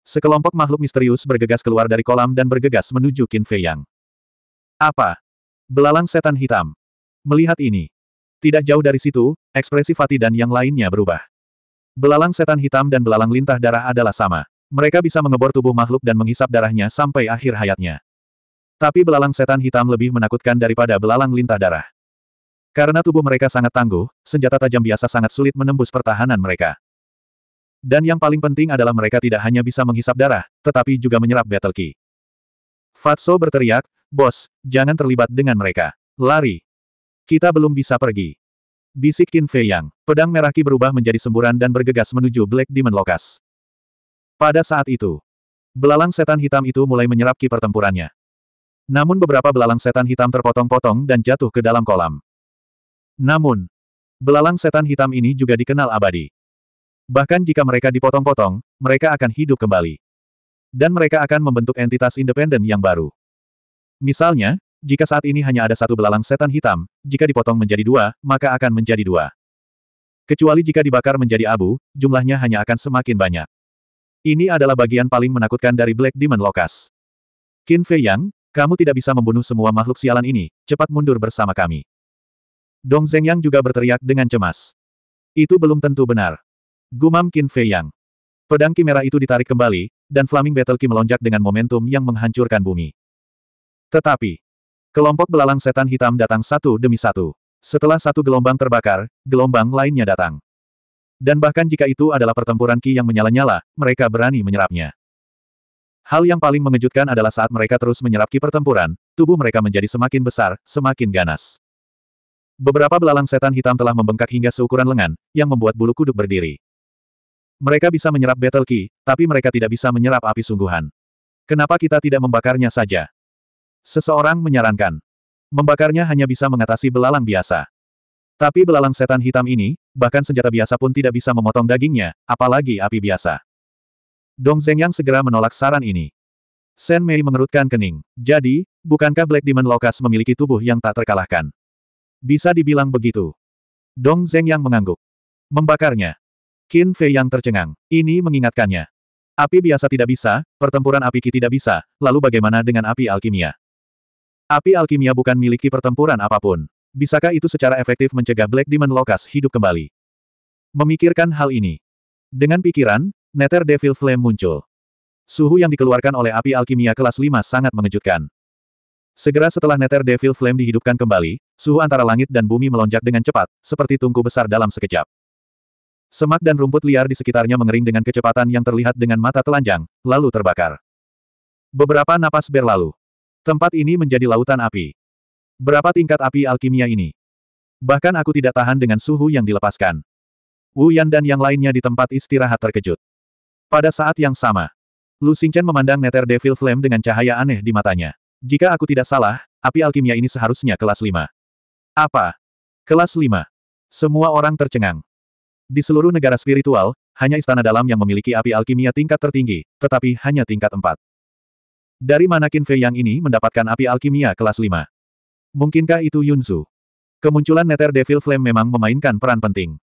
A: Sekelompok makhluk misterius bergegas keluar dari kolam dan bergegas menuju Qin Fei Yang. Apa? Belalang setan hitam. Melihat ini. Tidak jauh dari situ, ekspresi Fatih dan yang lainnya berubah. Belalang setan hitam dan belalang lintah darah adalah sama. Mereka bisa mengebor tubuh makhluk dan menghisap darahnya sampai akhir hayatnya. Tapi belalang setan hitam lebih menakutkan daripada belalang lintah darah. Karena tubuh mereka sangat tangguh, senjata tajam biasa sangat sulit menembus pertahanan mereka. Dan yang paling penting adalah mereka tidak hanya bisa menghisap darah, tetapi juga menyerap battle key. Fatso berteriak, Bos, jangan terlibat dengan mereka. Lari. Kita belum bisa pergi. Bisik Qin Fei Yang, pedang merah Ki berubah menjadi semburan dan bergegas menuju Black Demon Lokas. Pada saat itu, belalang setan hitam itu mulai menyerap Ki pertempurannya. Namun beberapa belalang setan hitam terpotong-potong dan jatuh ke dalam kolam. Namun, belalang setan hitam ini juga dikenal abadi. Bahkan jika mereka dipotong-potong, mereka akan hidup kembali. Dan mereka akan membentuk entitas independen yang baru. Misalnya, jika saat ini hanya ada satu belalang setan hitam, jika dipotong menjadi dua, maka akan menjadi dua. Kecuali jika dibakar menjadi abu, jumlahnya hanya akan semakin banyak. Ini adalah bagian paling menakutkan dari Black Demon Lokas. Qin Fei Yang, kamu tidak bisa membunuh semua makhluk sialan ini, cepat mundur bersama kami. Dong Zeng Yang juga berteriak dengan cemas. Itu belum tentu benar. Gumam Qin Fei Yang. Pedang Kimera itu ditarik kembali, dan Flaming Battle Ki melonjak dengan momentum yang menghancurkan bumi. Tetapi, kelompok belalang setan hitam datang satu demi satu. Setelah satu gelombang terbakar, gelombang lainnya datang. Dan bahkan jika itu adalah pertempuran Ki yang menyala-nyala, mereka berani menyerapnya. Hal yang paling mengejutkan adalah saat mereka terus menyerap Ki pertempuran, tubuh mereka menjadi semakin besar, semakin ganas. Beberapa belalang setan hitam telah membengkak hingga seukuran lengan, yang membuat bulu kuduk berdiri. Mereka bisa menyerap battle ki, tapi mereka tidak bisa menyerap api sungguhan. Kenapa kita tidak membakarnya saja? Seseorang menyarankan. Membakarnya hanya bisa mengatasi belalang biasa. Tapi belalang setan hitam ini, bahkan senjata biasa pun tidak bisa memotong dagingnya, apalagi api biasa. Dong Zeng yang segera menolak saran ini. Shen Mei mengerutkan kening. Jadi, bukankah Black Demon Lokas memiliki tubuh yang tak terkalahkan? Bisa dibilang begitu. Dong Zeng yang mengangguk. Membakarnya. Qin Fei yang tercengang. Ini mengingatkannya. Api biasa tidak bisa, pertempuran api ki tidak bisa, lalu bagaimana dengan api alkimia? Api alkimia bukan miliki pertempuran apapun. Bisakah itu secara efektif mencegah Black Demon Lokas hidup kembali? Memikirkan hal ini. Dengan pikiran, Nether Devil Flame muncul. Suhu yang dikeluarkan oleh api alkimia kelas 5 sangat mengejutkan. Segera setelah Nether Devil Flame dihidupkan kembali, suhu antara langit dan bumi melonjak dengan cepat, seperti tungku besar dalam sekejap. Semak dan rumput liar di sekitarnya mengering dengan kecepatan yang terlihat dengan mata telanjang, lalu terbakar. Beberapa napas berlalu. Tempat ini menjadi lautan api. Berapa tingkat api alkimia ini? Bahkan aku tidak tahan dengan suhu yang dilepaskan. Wu Yan dan yang lainnya di tempat istirahat terkejut. Pada saat yang sama, Lu Xingchen memandang Nether Devil Flame dengan cahaya aneh di matanya. Jika aku tidak salah, api alkimia ini seharusnya kelas 5. Apa? Kelas 5. Semua orang tercengang. Di seluruh negara spiritual, hanya istana dalam yang memiliki api alkimia tingkat tertinggi, tetapi hanya tingkat 4. Dari mana Qin Fei Yang ini mendapatkan api alkimia kelas 5? Mungkinkah itu Yun Yunzu? Kemunculan Nether Devil Flame memang memainkan peran penting.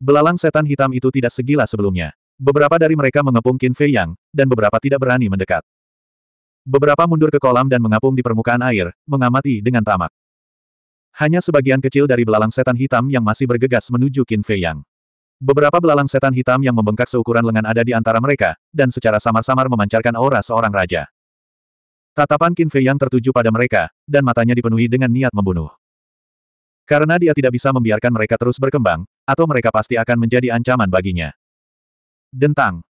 A: Belalang setan hitam itu tidak segila sebelumnya. Beberapa dari mereka mengepung Qin Fei Yang, dan beberapa tidak berani mendekat. Beberapa mundur ke kolam dan mengapung di permukaan air, mengamati dengan tamak. Hanya sebagian kecil dari belalang setan hitam yang masih bergegas menuju Qin Fei Yang. Beberapa belalang setan hitam yang membengkak seukuran lengan ada di antara mereka, dan secara samar-samar memancarkan aura seorang raja. Tatapan Qin Fei yang tertuju pada mereka, dan matanya dipenuhi dengan niat membunuh. Karena dia tidak bisa membiarkan mereka terus berkembang, atau mereka pasti akan menjadi ancaman baginya. Dentang.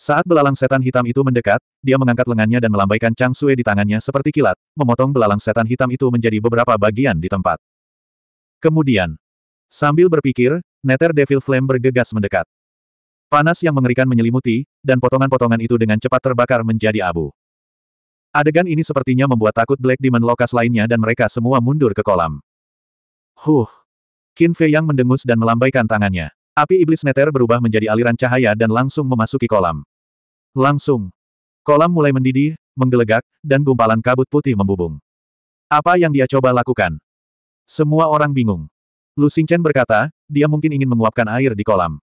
A: Saat belalang setan hitam itu mendekat, dia mengangkat lengannya dan melambaikan Chang Sue di tangannya seperti kilat, memotong belalang setan hitam itu menjadi beberapa bagian di tempat. Kemudian, sambil berpikir, Nether Devil Flame bergegas mendekat. Panas yang mengerikan menyelimuti, dan potongan-potongan itu dengan cepat terbakar menjadi abu. Adegan ini sepertinya membuat takut Black Demon Lokas lainnya dan mereka semua mundur ke kolam. Huh! Qin Fei Yang mendengus dan melambaikan tangannya. Api iblis neter berubah menjadi aliran cahaya dan langsung memasuki kolam. Langsung. Kolam mulai mendidih, menggelegak, dan gumpalan kabut putih membubung. Apa yang dia coba lakukan? Semua orang bingung. Lu Xingchen berkata, dia mungkin ingin menguapkan air di kolam.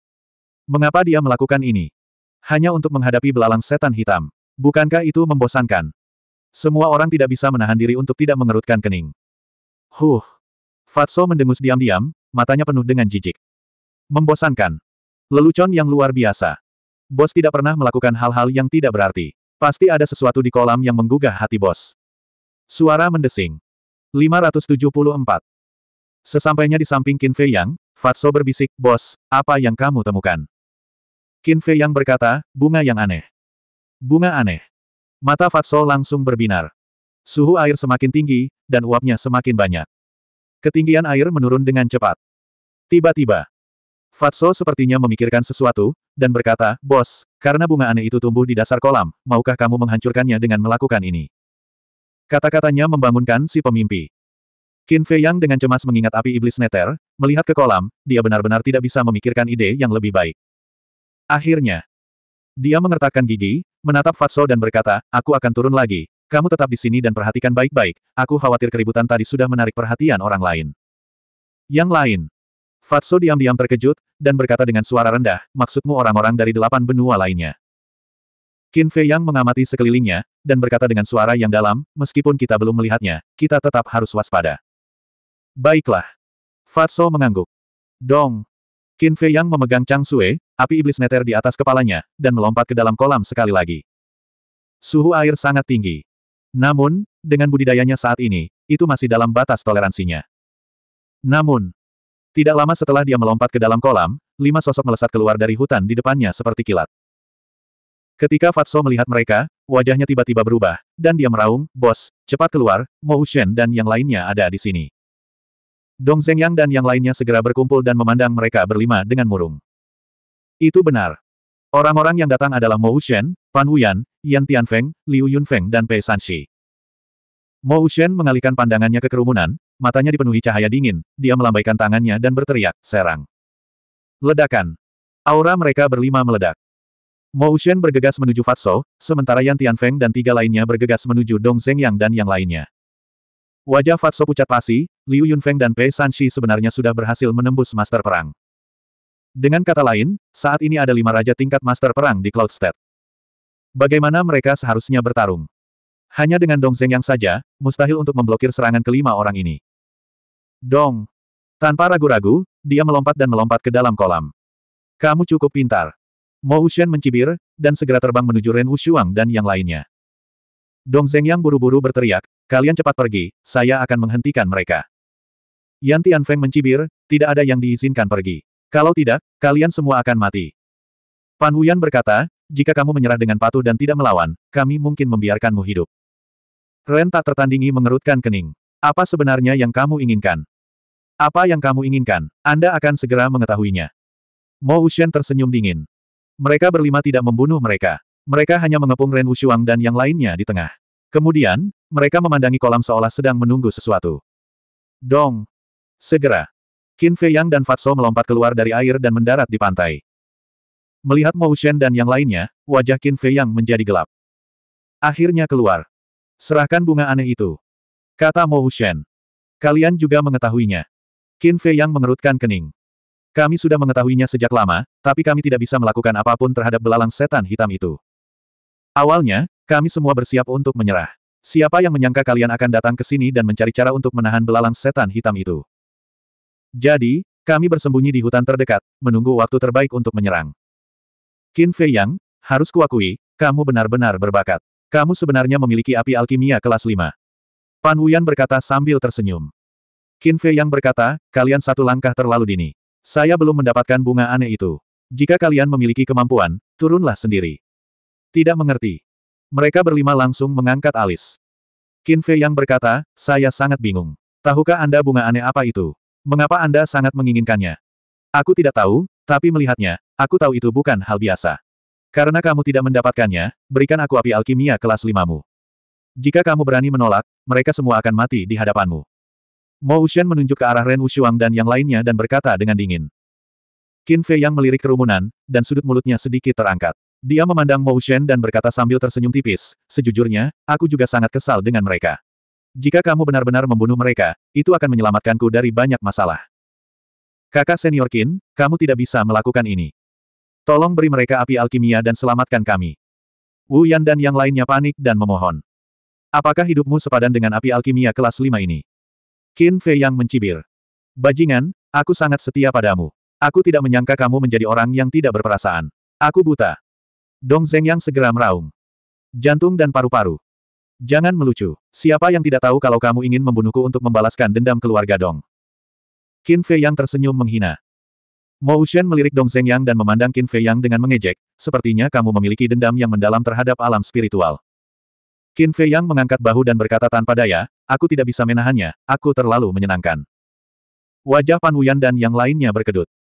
A: Mengapa dia melakukan ini? Hanya untuk menghadapi belalang setan hitam. Bukankah itu membosankan? Semua orang tidak bisa menahan diri untuk tidak mengerutkan kening. Huh. Fatso mendengus diam-diam, matanya penuh dengan jijik. Membosankan. Lelucon yang luar biasa. Bos tidak pernah melakukan hal-hal yang tidak berarti. Pasti ada sesuatu di kolam yang menggugah hati bos. Suara mendesing. 574. Sesampainya di samping Qin Fei Yang, Fatso berbisik, Bos, apa yang kamu temukan? Qin Fei Yang berkata, bunga yang aneh. Bunga aneh. Mata Fatso langsung berbinar. Suhu air semakin tinggi, dan uapnya semakin banyak. Ketinggian air menurun dengan cepat. Tiba-tiba, Fatso sepertinya memikirkan sesuatu, dan berkata, Bos, karena bunga aneh itu tumbuh di dasar kolam, maukah kamu menghancurkannya dengan melakukan ini? Kata-katanya membangunkan si pemimpi. Qin Fei Yang dengan cemas mengingat api iblis neter, melihat ke kolam, dia benar-benar tidak bisa memikirkan ide yang lebih baik. Akhirnya, dia mengertakkan gigi, menatap Fatso dan berkata, aku akan turun lagi. Kamu tetap di sini dan perhatikan baik-baik, aku khawatir keributan tadi sudah menarik perhatian orang lain. Yang lain. Fatso diam-diam terkejut, dan berkata dengan suara rendah, maksudmu orang-orang dari delapan benua lainnya. Qin Fei Yang mengamati sekelilingnya, dan berkata dengan suara yang dalam, meskipun kita belum melihatnya, kita tetap harus waspada. Baiklah. Fatso mengangguk. Dong. Qin Fei Yang memegang Chang Sue, Api iblis neter di atas kepalanya, dan melompat ke dalam kolam sekali lagi. Suhu air sangat tinggi. Namun, dengan budidayanya saat ini, itu masih dalam batas toleransinya. Namun, tidak lama setelah dia melompat ke dalam kolam, lima sosok melesat keluar dari hutan di depannya seperti kilat. Ketika Fatso melihat mereka, wajahnya tiba-tiba berubah, dan dia meraung, Bos, cepat keluar, Mo Shen dan yang lainnya ada di sini. Dong Zhengyang dan yang lainnya segera berkumpul dan memandang mereka berlima dengan murung. Itu benar. Orang-orang yang datang adalah Mo Shen, Pan Wuyan, Yan Tianfeng, Liu Yunfeng dan Pei Sanxi. Mo Shen mengalihkan pandangannya ke kerumunan, matanya dipenuhi cahaya dingin, dia melambaikan tangannya dan berteriak, serang. Ledakan. Aura mereka berlima meledak. Mo Shen bergegas menuju Fatso, sementara Yan Tianfeng dan tiga lainnya bergegas menuju Dong Zhengyang dan yang lainnya. Wajah Fatso pucat pasi, Liu Yunfeng dan Pei Sanxi sebenarnya sudah berhasil menembus master perang. Dengan kata lain, saat ini ada lima raja tingkat master perang di Cloud State. Bagaimana mereka seharusnya bertarung? Hanya dengan Dong Zeng yang saja, mustahil untuk memblokir serangan kelima orang ini. Dong! Tanpa ragu-ragu, dia melompat dan melompat ke dalam kolam. Kamu cukup pintar. Mo Wuxian mencibir, dan segera terbang menuju Ren Wuxuang dan yang lainnya. Dong Zeng yang buru-buru berteriak, kalian cepat pergi, saya akan menghentikan mereka. Yan Tianfeng mencibir, tidak ada yang diizinkan pergi. Kalau tidak, kalian semua akan mati. Pan Wuyan berkata, jika kamu menyerah dengan patuh dan tidak melawan, kami mungkin membiarkanmu hidup. Ren tak tertandingi mengerutkan kening. Apa sebenarnya yang kamu inginkan? Apa yang kamu inginkan? Anda akan segera mengetahuinya. Mo Wuxian tersenyum dingin. Mereka berlima tidak membunuh mereka. Mereka hanya mengepung Ren Wushuang dan yang lainnya di tengah. Kemudian, mereka memandangi kolam seolah sedang menunggu sesuatu. Dong! Segera, Qin Fei Yang dan Fatso melompat keluar dari air dan mendarat di pantai. Melihat Mo Shen dan yang lainnya, wajah Qin Fei Yang menjadi gelap. Akhirnya keluar. Serahkan bunga aneh itu. Kata Mo Shen. Kalian juga mengetahuinya. Qin Fei Yang mengerutkan kening. Kami sudah mengetahuinya sejak lama, tapi kami tidak bisa melakukan apapun terhadap belalang setan hitam itu. Awalnya, kami semua bersiap untuk menyerah. Siapa yang menyangka kalian akan datang ke sini dan mencari cara untuk menahan belalang setan hitam itu? Jadi, kami bersembunyi di hutan terdekat, menunggu waktu terbaik untuk menyerang. Qin Fei Yang, harus kuakui, kamu benar-benar berbakat. Kamu sebenarnya memiliki api alkimia kelas 5. Pan Wuyan berkata sambil tersenyum. Qin Fei Yang berkata, kalian satu langkah terlalu dini. Saya belum mendapatkan bunga aneh itu. Jika kalian memiliki kemampuan, turunlah sendiri. Tidak mengerti. Mereka berlima langsung mengangkat alis. Qin Fei Yang berkata, saya sangat bingung. Tahukah Anda bunga aneh apa itu? Mengapa Anda sangat menginginkannya? Aku tidak tahu, tapi melihatnya, aku tahu itu bukan hal biasa. Karena kamu tidak mendapatkannya, berikan aku api alkimia kelas limamu. Jika kamu berani menolak, mereka semua akan mati di hadapanmu. Mo Wuxian menunjuk ke arah Ren Wushuang dan yang lainnya dan berkata dengan dingin. Qin Fei yang melirik kerumunan, dan sudut mulutnya sedikit terangkat. Dia memandang Mo Wuxian dan berkata sambil tersenyum tipis, sejujurnya, aku juga sangat kesal dengan mereka. Jika kamu benar-benar membunuh mereka, itu akan menyelamatkanku dari banyak masalah. Kakak senior Kin, kamu tidak bisa melakukan ini. Tolong beri mereka api alkimia dan selamatkan kami. Wu Yan dan yang lainnya panik dan memohon. Apakah hidupmu sepadan dengan api alkimia kelas 5 ini? Qin Fei yang mencibir. Bajingan, aku sangat setia padamu. Aku tidak menyangka kamu menjadi orang yang tidak berperasaan. Aku buta. Dong Zeng yang segera meraung. Jantung dan paru-paru. Jangan melucu. Siapa yang tidak tahu kalau kamu ingin membunuhku untuk membalaskan dendam keluarga Dong? Qin Fei Yang tersenyum menghina. Mo Shen melirik Dong Zeng Yang dan memandang Qin Fei Yang dengan mengejek, sepertinya kamu memiliki dendam yang mendalam terhadap alam spiritual. Qin Fei Yang mengangkat bahu dan berkata tanpa daya, aku tidak bisa menahannya, aku terlalu menyenangkan. Wajah Pan Wuyan dan yang lainnya berkedut.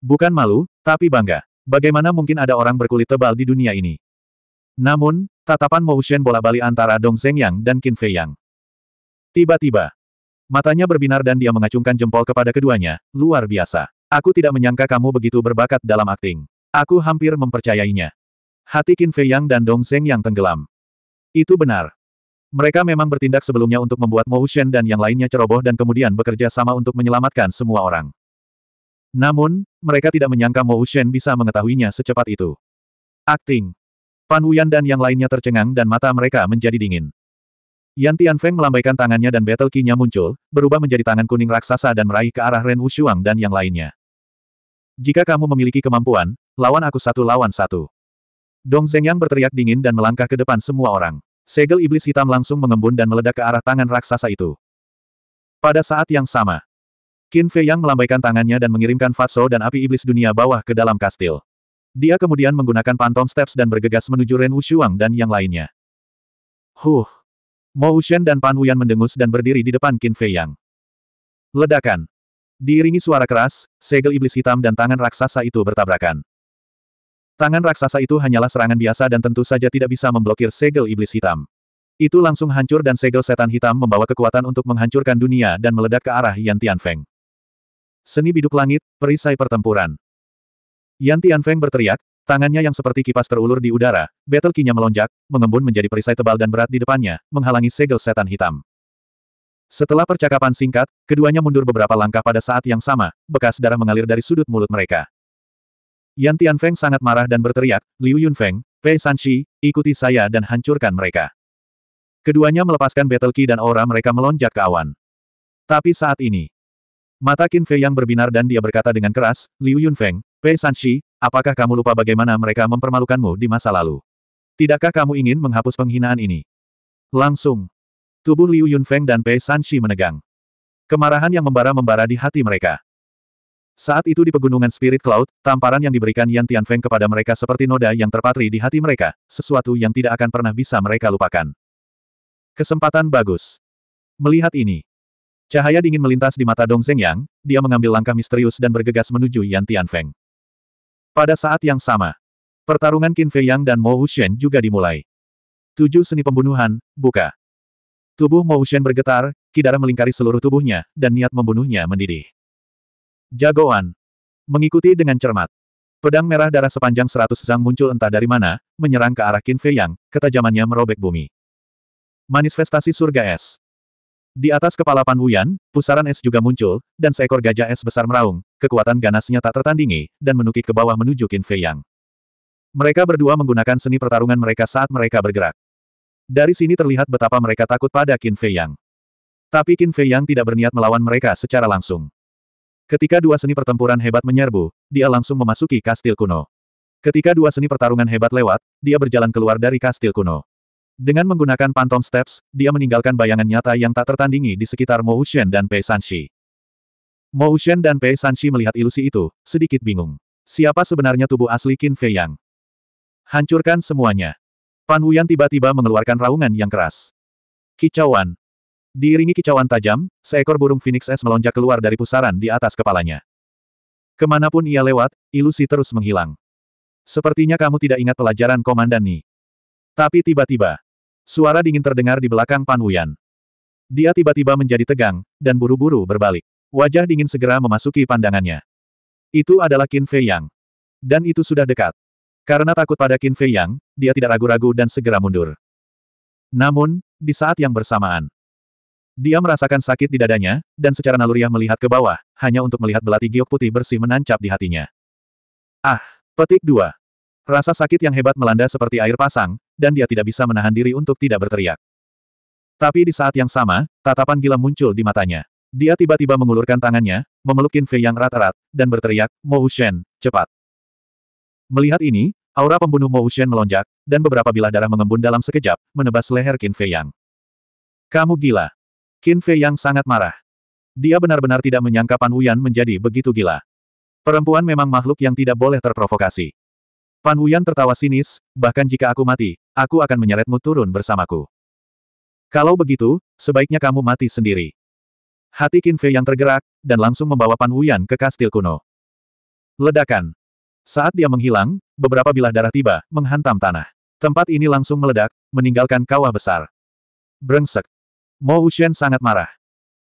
A: Bukan malu, tapi bangga. Bagaimana mungkin ada orang berkulit tebal di dunia ini? Namun, Tatapan Mo Shen bola-bali antara Dong Zhengyang dan Qin Fei Yang. Tiba-tiba, matanya berbinar dan dia mengacungkan jempol kepada keduanya, luar biasa. Aku tidak menyangka kamu begitu berbakat dalam akting. Aku hampir mempercayainya. Hati Qin Fei Yang dan Dong Zhengyang tenggelam. Itu benar. Mereka memang bertindak sebelumnya untuk membuat Mo Shen dan yang lainnya ceroboh dan kemudian bekerja sama untuk menyelamatkan semua orang. Namun, mereka tidak menyangka Mo Shen bisa mengetahuinya secepat itu. Akting. Pan Wuyan dan yang lainnya tercengang dan mata mereka menjadi dingin. Yan Feng melambaikan tangannya dan battle key-nya muncul, berubah menjadi tangan kuning raksasa dan meraih ke arah Ren Wushuang dan yang lainnya. Jika kamu memiliki kemampuan, lawan aku satu lawan satu. Dong Zhengyang berteriak dingin dan melangkah ke depan semua orang. Segel iblis hitam langsung mengembun dan meledak ke arah tangan raksasa itu. Pada saat yang sama, Qin Fei Yang melambaikan tangannya dan mengirimkan Fatso dan api iblis dunia bawah ke dalam kastil. Dia kemudian menggunakan pantom steps dan bergegas menuju Ren Wushuang dan yang lainnya. Huh! Mo Wuxian dan Pan Wuyan mendengus dan berdiri di depan Qin Fei Yang. Ledakan. Diiringi suara keras, segel iblis hitam dan tangan raksasa itu bertabrakan. Tangan raksasa itu hanyalah serangan biasa dan tentu saja tidak bisa memblokir segel iblis hitam. Itu langsung hancur dan segel setan hitam membawa kekuatan untuk menghancurkan dunia dan meledak ke arah Yan Feng. Seni biduk langit, perisai pertempuran. Yan Tianfeng berteriak, tangannya yang seperti kipas terulur di udara, battle key-nya melonjak, mengembun menjadi perisai tebal dan berat di depannya, menghalangi segel setan hitam. Setelah percakapan singkat, keduanya mundur beberapa langkah pada saat yang sama, bekas darah mengalir dari sudut mulut mereka. Yan Tianfeng sangat marah dan berteriak, Liu Yunfeng, Pei Sanxi, ikuti saya dan hancurkan mereka. Keduanya melepaskan battle key dan aura mereka melonjak ke awan. Tapi saat ini, mata Qin Fei yang berbinar dan dia berkata dengan keras, Liu Yunfeng, Pei Sanxi, apakah kamu lupa bagaimana mereka mempermalukanmu di masa lalu? Tidakkah kamu ingin menghapus penghinaan ini? Langsung. Tubuh Liu Yunfeng dan Pei Sanxi menegang. Kemarahan yang membara-membara di hati mereka. Saat itu di pegunungan Spirit Cloud, tamparan yang diberikan Yan Tianfeng kepada mereka seperti noda yang terpatri di hati mereka, sesuatu yang tidak akan pernah bisa mereka lupakan. Kesempatan bagus. Melihat ini, Cahaya dingin melintas di mata Dong Zhengyang, dia mengambil langkah misterius dan bergegas menuju Yan Tianfeng. Pada saat yang sama, pertarungan Qin Fei Yang dan Mo Wuxian juga dimulai. Tujuh seni pembunuhan, buka. Tubuh Mo Wuxian bergetar, Kidara melingkari seluruh tubuhnya, dan niat membunuhnya mendidih. Jagoan. Mengikuti dengan cermat. Pedang merah darah sepanjang seratus zang muncul entah dari mana, menyerang ke arah Qin Fei Yang, ketajamannya merobek bumi. Manifestasi surga es. Di atas kepala Pan Wuyan, pusaran es juga muncul, dan seekor gajah es besar meraung, kekuatan ganasnya tak tertandingi, dan menukik ke bawah menuju Qin Fei Yang. Mereka berdua menggunakan seni pertarungan mereka saat mereka bergerak. Dari sini terlihat betapa mereka takut pada Qin Fei Yang. Tapi Qin Fei Yang tidak berniat melawan mereka secara langsung. Ketika dua seni pertempuran hebat menyerbu, dia langsung memasuki kastil kuno. Ketika dua seni pertarungan hebat lewat, dia berjalan keluar dari kastil kuno. Dengan menggunakan pantom steps, dia meninggalkan bayangan nyata yang tak tertandingi di sekitar Mo Wuxian dan Pei Sanxi. Mo Wuxian dan Pei Sanxi melihat ilusi itu, sedikit bingung. Siapa sebenarnya tubuh asli Qin Fei Yang? Hancurkan semuanya. Pan Wuyan tiba-tiba mengeluarkan raungan yang keras. Kicauan. Diiringi kicauan tajam, seekor burung Phoenix S melonjak keluar dari pusaran di atas kepalanya. Kemanapun ia lewat, ilusi terus menghilang. Sepertinya kamu tidak ingat pelajaran komandan nih. Tapi tiba-tiba, Suara dingin terdengar di belakang Pan Wuyan. Dia tiba-tiba menjadi tegang, dan buru-buru berbalik. Wajah dingin segera memasuki pandangannya. Itu adalah Qin Fei Yang. Dan itu sudah dekat. Karena takut pada Qin Fei Yang, dia tidak ragu-ragu dan segera mundur. Namun, di saat yang bersamaan, dia merasakan sakit di dadanya, dan secara naluriah melihat ke bawah, hanya untuk melihat belati giok putih bersih menancap di hatinya. Ah, petik dua. Rasa sakit yang hebat melanda seperti air pasang, dan dia tidak bisa menahan diri untuk tidak berteriak. Tapi di saat yang sama, tatapan gila muncul di matanya. Dia tiba-tiba mengulurkan tangannya, memelukin Fei yang rata-rat, dan berteriak, Mo Shen, cepat. Melihat ini, aura pembunuh Mo Shen melonjak, dan beberapa bilah darah mengembun dalam sekejap, menebas leher Qin Fei Yang. Kamu gila. Qin Fei Yang sangat marah. Dia benar-benar tidak menyangka Pan Wuyan menjadi begitu gila. Perempuan memang makhluk yang tidak boleh terprovokasi. Pan Wuyan tertawa sinis, bahkan jika aku mati, aku akan menyeretmu turun bersamaku. Kalau begitu, sebaiknya kamu mati sendiri. Hati Qin Fei yang tergerak, dan langsung membawa Pan Wuyan ke kastil kuno. Ledakan. Saat dia menghilang, beberapa bilah darah tiba, menghantam tanah. Tempat ini langsung meledak, meninggalkan kawah besar. Brengsek. Mo Wuxian sangat marah.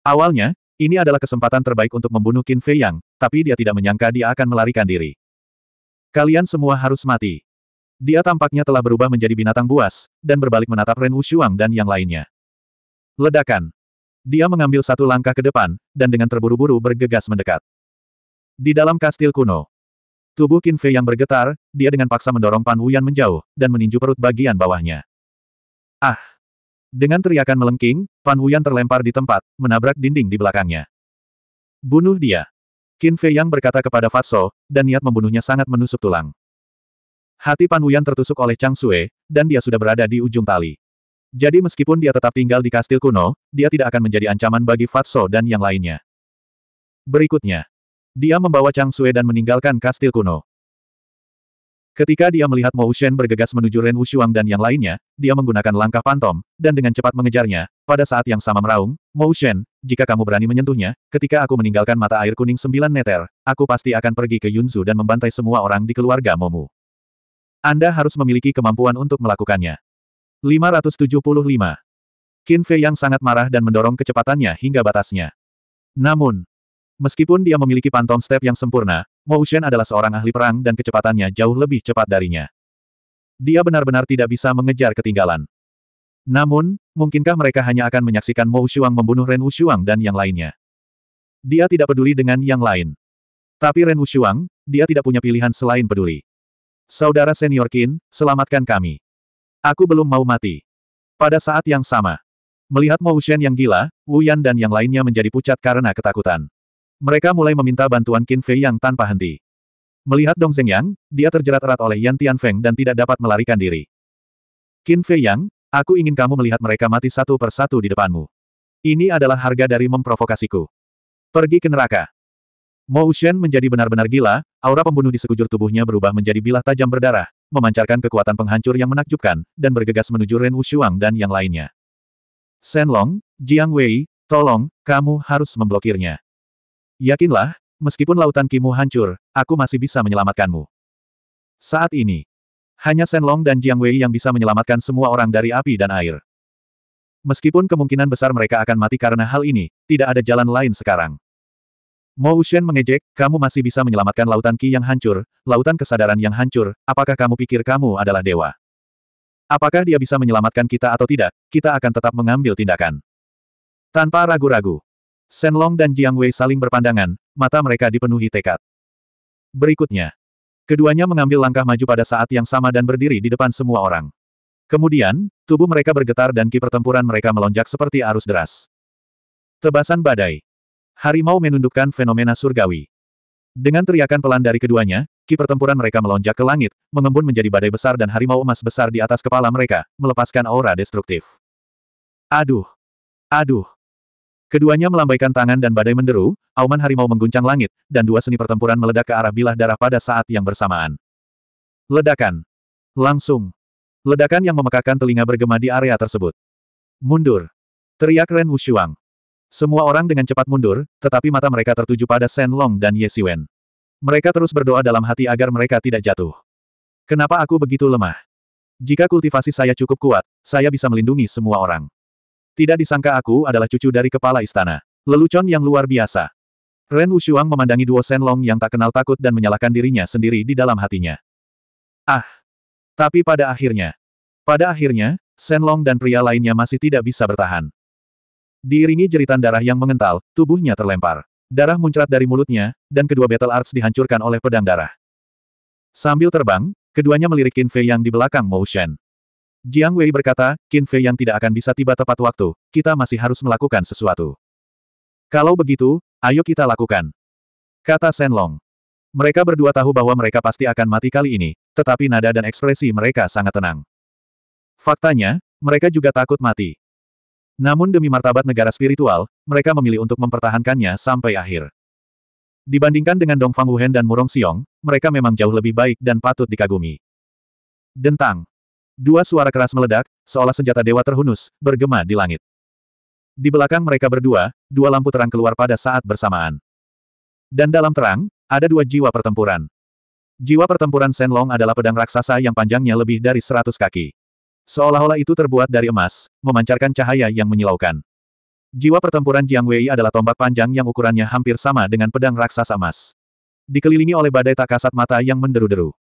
A: Awalnya, ini adalah kesempatan terbaik untuk membunuh Qin Fei Yang, tapi dia tidak menyangka dia akan melarikan diri. Kalian semua harus mati. Dia tampaknya telah berubah menjadi binatang buas, dan berbalik menatap Ren Wushuang dan yang lainnya. Ledakan. Dia mengambil satu langkah ke depan, dan dengan terburu-buru bergegas mendekat. Di dalam kastil kuno. Tubuh Qin Fei yang bergetar, dia dengan paksa mendorong Pan Wuyan menjauh, dan meninju perut bagian bawahnya. Ah! Dengan teriakan melengking, Pan Wuyan terlempar di tempat, menabrak dinding di belakangnya. Bunuh dia. Qin Fei Yang berkata kepada Fatso, dan niat membunuhnya sangat menusuk tulang. Hati Pan Wuyan tertusuk oleh Chang Sue, dan dia sudah berada di ujung tali. Jadi meskipun dia tetap tinggal di kastil kuno, dia tidak akan menjadi ancaman bagi Fatso dan yang lainnya. Berikutnya, dia membawa Chang Sue dan meninggalkan kastil kuno. Ketika dia melihat Mo Shen bergegas menuju Ren Wushuang dan yang lainnya, dia menggunakan langkah pantom, dan dengan cepat mengejarnya, pada saat yang sama meraung, Mo Shen, jika kamu berani menyentuhnya, ketika aku meninggalkan mata air kuning sembilan neter, aku pasti akan pergi ke Yunzu dan membantai semua orang di keluarga Momu. Anda harus memiliki kemampuan untuk melakukannya. 575. Qin Fei yang sangat marah dan mendorong kecepatannya hingga batasnya. Namun, meskipun dia memiliki pantom step yang sempurna, Mo Shen adalah seorang ahli perang dan kecepatannya jauh lebih cepat darinya. Dia benar-benar tidak bisa mengejar ketinggalan. Namun, mungkinkah mereka hanya akan menyaksikan Mo Shuang membunuh Ren Wushuang dan yang lainnya? Dia tidak peduli dengan yang lain. Tapi Ren Wushuang, dia tidak punya pilihan selain peduli. Saudara senior Qin, selamatkan kami. Aku belum mau mati. Pada saat yang sama, melihat Mo Shen yang gila, Wu Yan dan yang lainnya menjadi pucat karena ketakutan. Mereka mulai meminta bantuan Qin Fei yang tanpa henti. Melihat Dong Zhengyang, dia terjerat erat oleh Yan Tian Feng dan tidak dapat melarikan diri. Qin Fei Yang, aku ingin kamu melihat mereka mati satu persatu di depanmu. Ini adalah harga dari memprovokasiku. Pergi ke neraka. Mo Shen menjadi benar-benar gila, aura pembunuh di sekujur tubuhnya berubah menjadi bilah tajam berdarah, memancarkan kekuatan penghancur yang menakjubkan, dan bergegas menuju Ren Wushuang dan yang lainnya. Shen Long, Jiang Wei, tolong, kamu harus memblokirnya. Yakinlah, meskipun lautan Kimu hancur, aku masih bisa menyelamatkanmu. Saat ini, hanya Senlong dan Jiang Wei yang bisa menyelamatkan semua orang dari api dan air. Meskipun kemungkinan besar mereka akan mati karena hal ini, tidak ada jalan lain sekarang. Mo Wuxian mengejek, kamu masih bisa menyelamatkan lautan Ki yang hancur, lautan kesadaran yang hancur, apakah kamu pikir kamu adalah dewa? Apakah dia bisa menyelamatkan kita atau tidak, kita akan tetap mengambil tindakan. Tanpa ragu-ragu, Senlong dan Jiang Wei saling berpandangan, mata mereka dipenuhi tekad. Berikutnya, keduanya mengambil langkah maju pada saat yang sama dan berdiri di depan semua orang. Kemudian, tubuh mereka bergetar dan ki pertempuran mereka melonjak seperti arus deras. Tebasan badai. Harimau menundukkan fenomena surgawi. Dengan teriakan pelan dari keduanya, ki pertempuran mereka melonjak ke langit, mengembun menjadi badai besar dan harimau emas besar di atas kepala mereka, melepaskan aura destruktif. Aduh! Aduh! Keduanya melambaikan tangan dan badai menderu, auman harimau mengguncang langit, dan dua seni pertempuran meledak ke arah bilah darah pada saat yang bersamaan. Ledakan. Langsung. Ledakan yang memekakan telinga bergema di area tersebut. Mundur. Teriak Ren Wushuang. Semua orang dengan cepat mundur, tetapi mata mereka tertuju pada Shen Long dan Ye Siwen. Mereka terus berdoa dalam hati agar mereka tidak jatuh. Kenapa aku begitu lemah? Jika kultivasi saya cukup kuat, saya bisa melindungi semua orang. Tidak disangka aku adalah cucu dari kepala istana. Lelucon yang luar biasa. Ren Wushuang memandangi duo Senlong yang tak kenal takut dan menyalahkan dirinya sendiri di dalam hatinya. Ah! Tapi pada akhirnya. Pada akhirnya, Senlong dan pria lainnya masih tidak bisa bertahan. Diiringi jeritan darah yang mengental, tubuhnya terlempar. Darah muncrat dari mulutnya, dan kedua battle arts dihancurkan oleh pedang darah. Sambil terbang, keduanya melirikin Fei yang di belakang Mo Shen. Jiang Wei berkata, Qin Fei yang tidak akan bisa tiba tepat waktu, kita masih harus melakukan sesuatu. Kalau begitu, ayo kita lakukan. Kata Shen Long. Mereka berdua tahu bahwa mereka pasti akan mati kali ini, tetapi nada dan ekspresi mereka sangat tenang. Faktanya, mereka juga takut mati. Namun demi martabat negara spiritual, mereka memilih untuk mempertahankannya sampai akhir. Dibandingkan dengan Dongfang Fang Wuhen dan Murong Xiong, mereka memang jauh lebih baik dan patut dikagumi. Dentang. Dua suara keras meledak, seolah senjata dewa terhunus, bergema di langit. Di belakang mereka berdua, dua lampu terang keluar pada saat bersamaan. Dan dalam terang, ada dua jiwa pertempuran. Jiwa pertempuran Senlong adalah pedang raksasa yang panjangnya lebih dari seratus kaki. Seolah-olah itu terbuat dari emas, memancarkan cahaya yang menyilaukan. Jiwa pertempuran Jiang Wei adalah tombak panjang yang ukurannya hampir sama dengan pedang raksasa emas. Dikelilingi oleh badai tak kasat mata yang menderu-deru.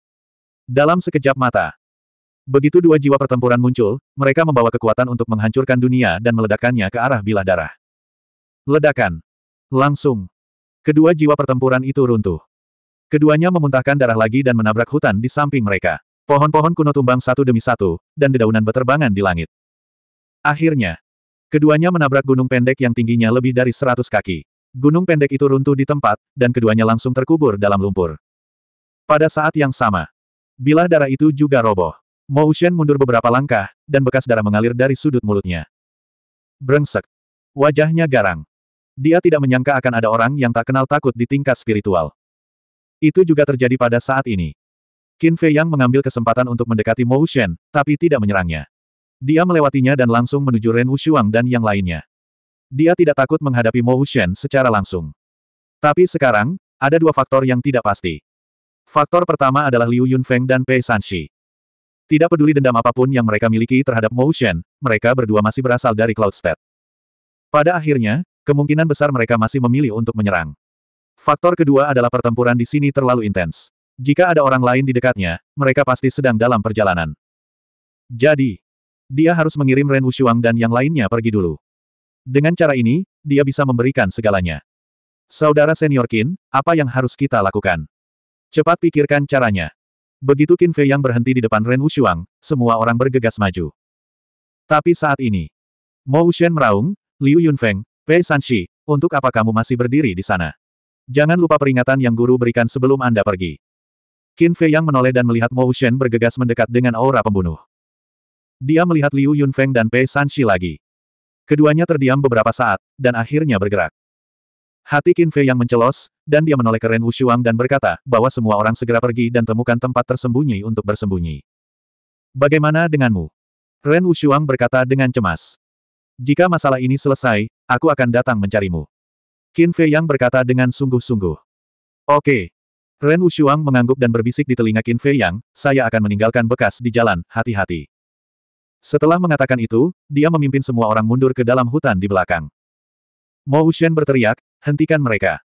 A: Dalam sekejap mata, Begitu dua jiwa pertempuran muncul, mereka membawa kekuatan untuk menghancurkan dunia dan meledakkannya ke arah bilah darah. Ledakan. Langsung. Kedua jiwa pertempuran itu runtuh. Keduanya memuntahkan darah lagi dan menabrak hutan di samping mereka. Pohon-pohon kuno tumbang satu demi satu, dan dedaunan beterbangan di langit. Akhirnya, keduanya menabrak gunung pendek yang tingginya lebih dari seratus kaki. Gunung pendek itu runtuh di tempat, dan keduanya langsung terkubur dalam lumpur. Pada saat yang sama, bilah darah itu juga roboh. Mo Shen mundur beberapa langkah, dan bekas darah mengalir dari sudut mulutnya. Brengsek. Wajahnya garang. Dia tidak menyangka akan ada orang yang tak kenal takut di tingkat spiritual. Itu juga terjadi pada saat ini. Qin Fei Yang mengambil kesempatan untuk mendekati Mo Shen, tapi tidak menyerangnya. Dia melewatinya dan langsung menuju Ren Wushuang dan yang lainnya. Dia tidak takut menghadapi Mo Shen secara langsung. Tapi sekarang, ada dua faktor yang tidak pasti. Faktor pertama adalah Liu Yunfeng dan Pei Sanxi. Tidak peduli dendam apapun yang mereka miliki terhadap Motion, mereka berdua masih berasal dari Cloud State. Pada akhirnya, kemungkinan besar mereka masih memilih untuk menyerang. Faktor kedua adalah pertempuran di sini terlalu intens. Jika ada orang lain di dekatnya, mereka pasti sedang dalam perjalanan. Jadi, dia harus mengirim Ren Wushuang dan yang lainnya pergi dulu. Dengan cara ini, dia bisa memberikan segalanya. Saudara senior Qin, apa yang harus kita lakukan? Cepat pikirkan caranya. Begitu Qin Fei yang berhenti di depan Ren Wuxiang, semua orang bergegas maju. Tapi saat ini, Mo Wuxian meraung, Liu Yunfeng, Pei Sanxi, untuk apa kamu masih berdiri di sana? Jangan lupa peringatan yang guru berikan sebelum Anda pergi. Qin Fei yang menoleh dan melihat Mo Wuxian bergegas mendekat dengan aura pembunuh. Dia melihat Liu Yunfeng dan Pei Sanxi lagi. Keduanya terdiam beberapa saat, dan akhirnya bergerak. Hati Qin Fei yang mencelos, dan dia menoleh ke Ren Wushuang dan berkata, bahwa semua orang segera pergi dan temukan tempat tersembunyi untuk bersembunyi. Bagaimana denganmu? Ren Wushuang berkata dengan cemas. Jika masalah ini selesai, aku akan datang mencarimu. Qin Fei yang berkata dengan sungguh-sungguh. Oke. Ren Wushuang mengangguk dan berbisik di telinga Qin Fei yang, saya akan meninggalkan bekas di jalan, hati-hati. Setelah mengatakan itu, dia memimpin semua orang mundur ke dalam hutan di belakang. Mo Wuxian berteriak, Hentikan mereka.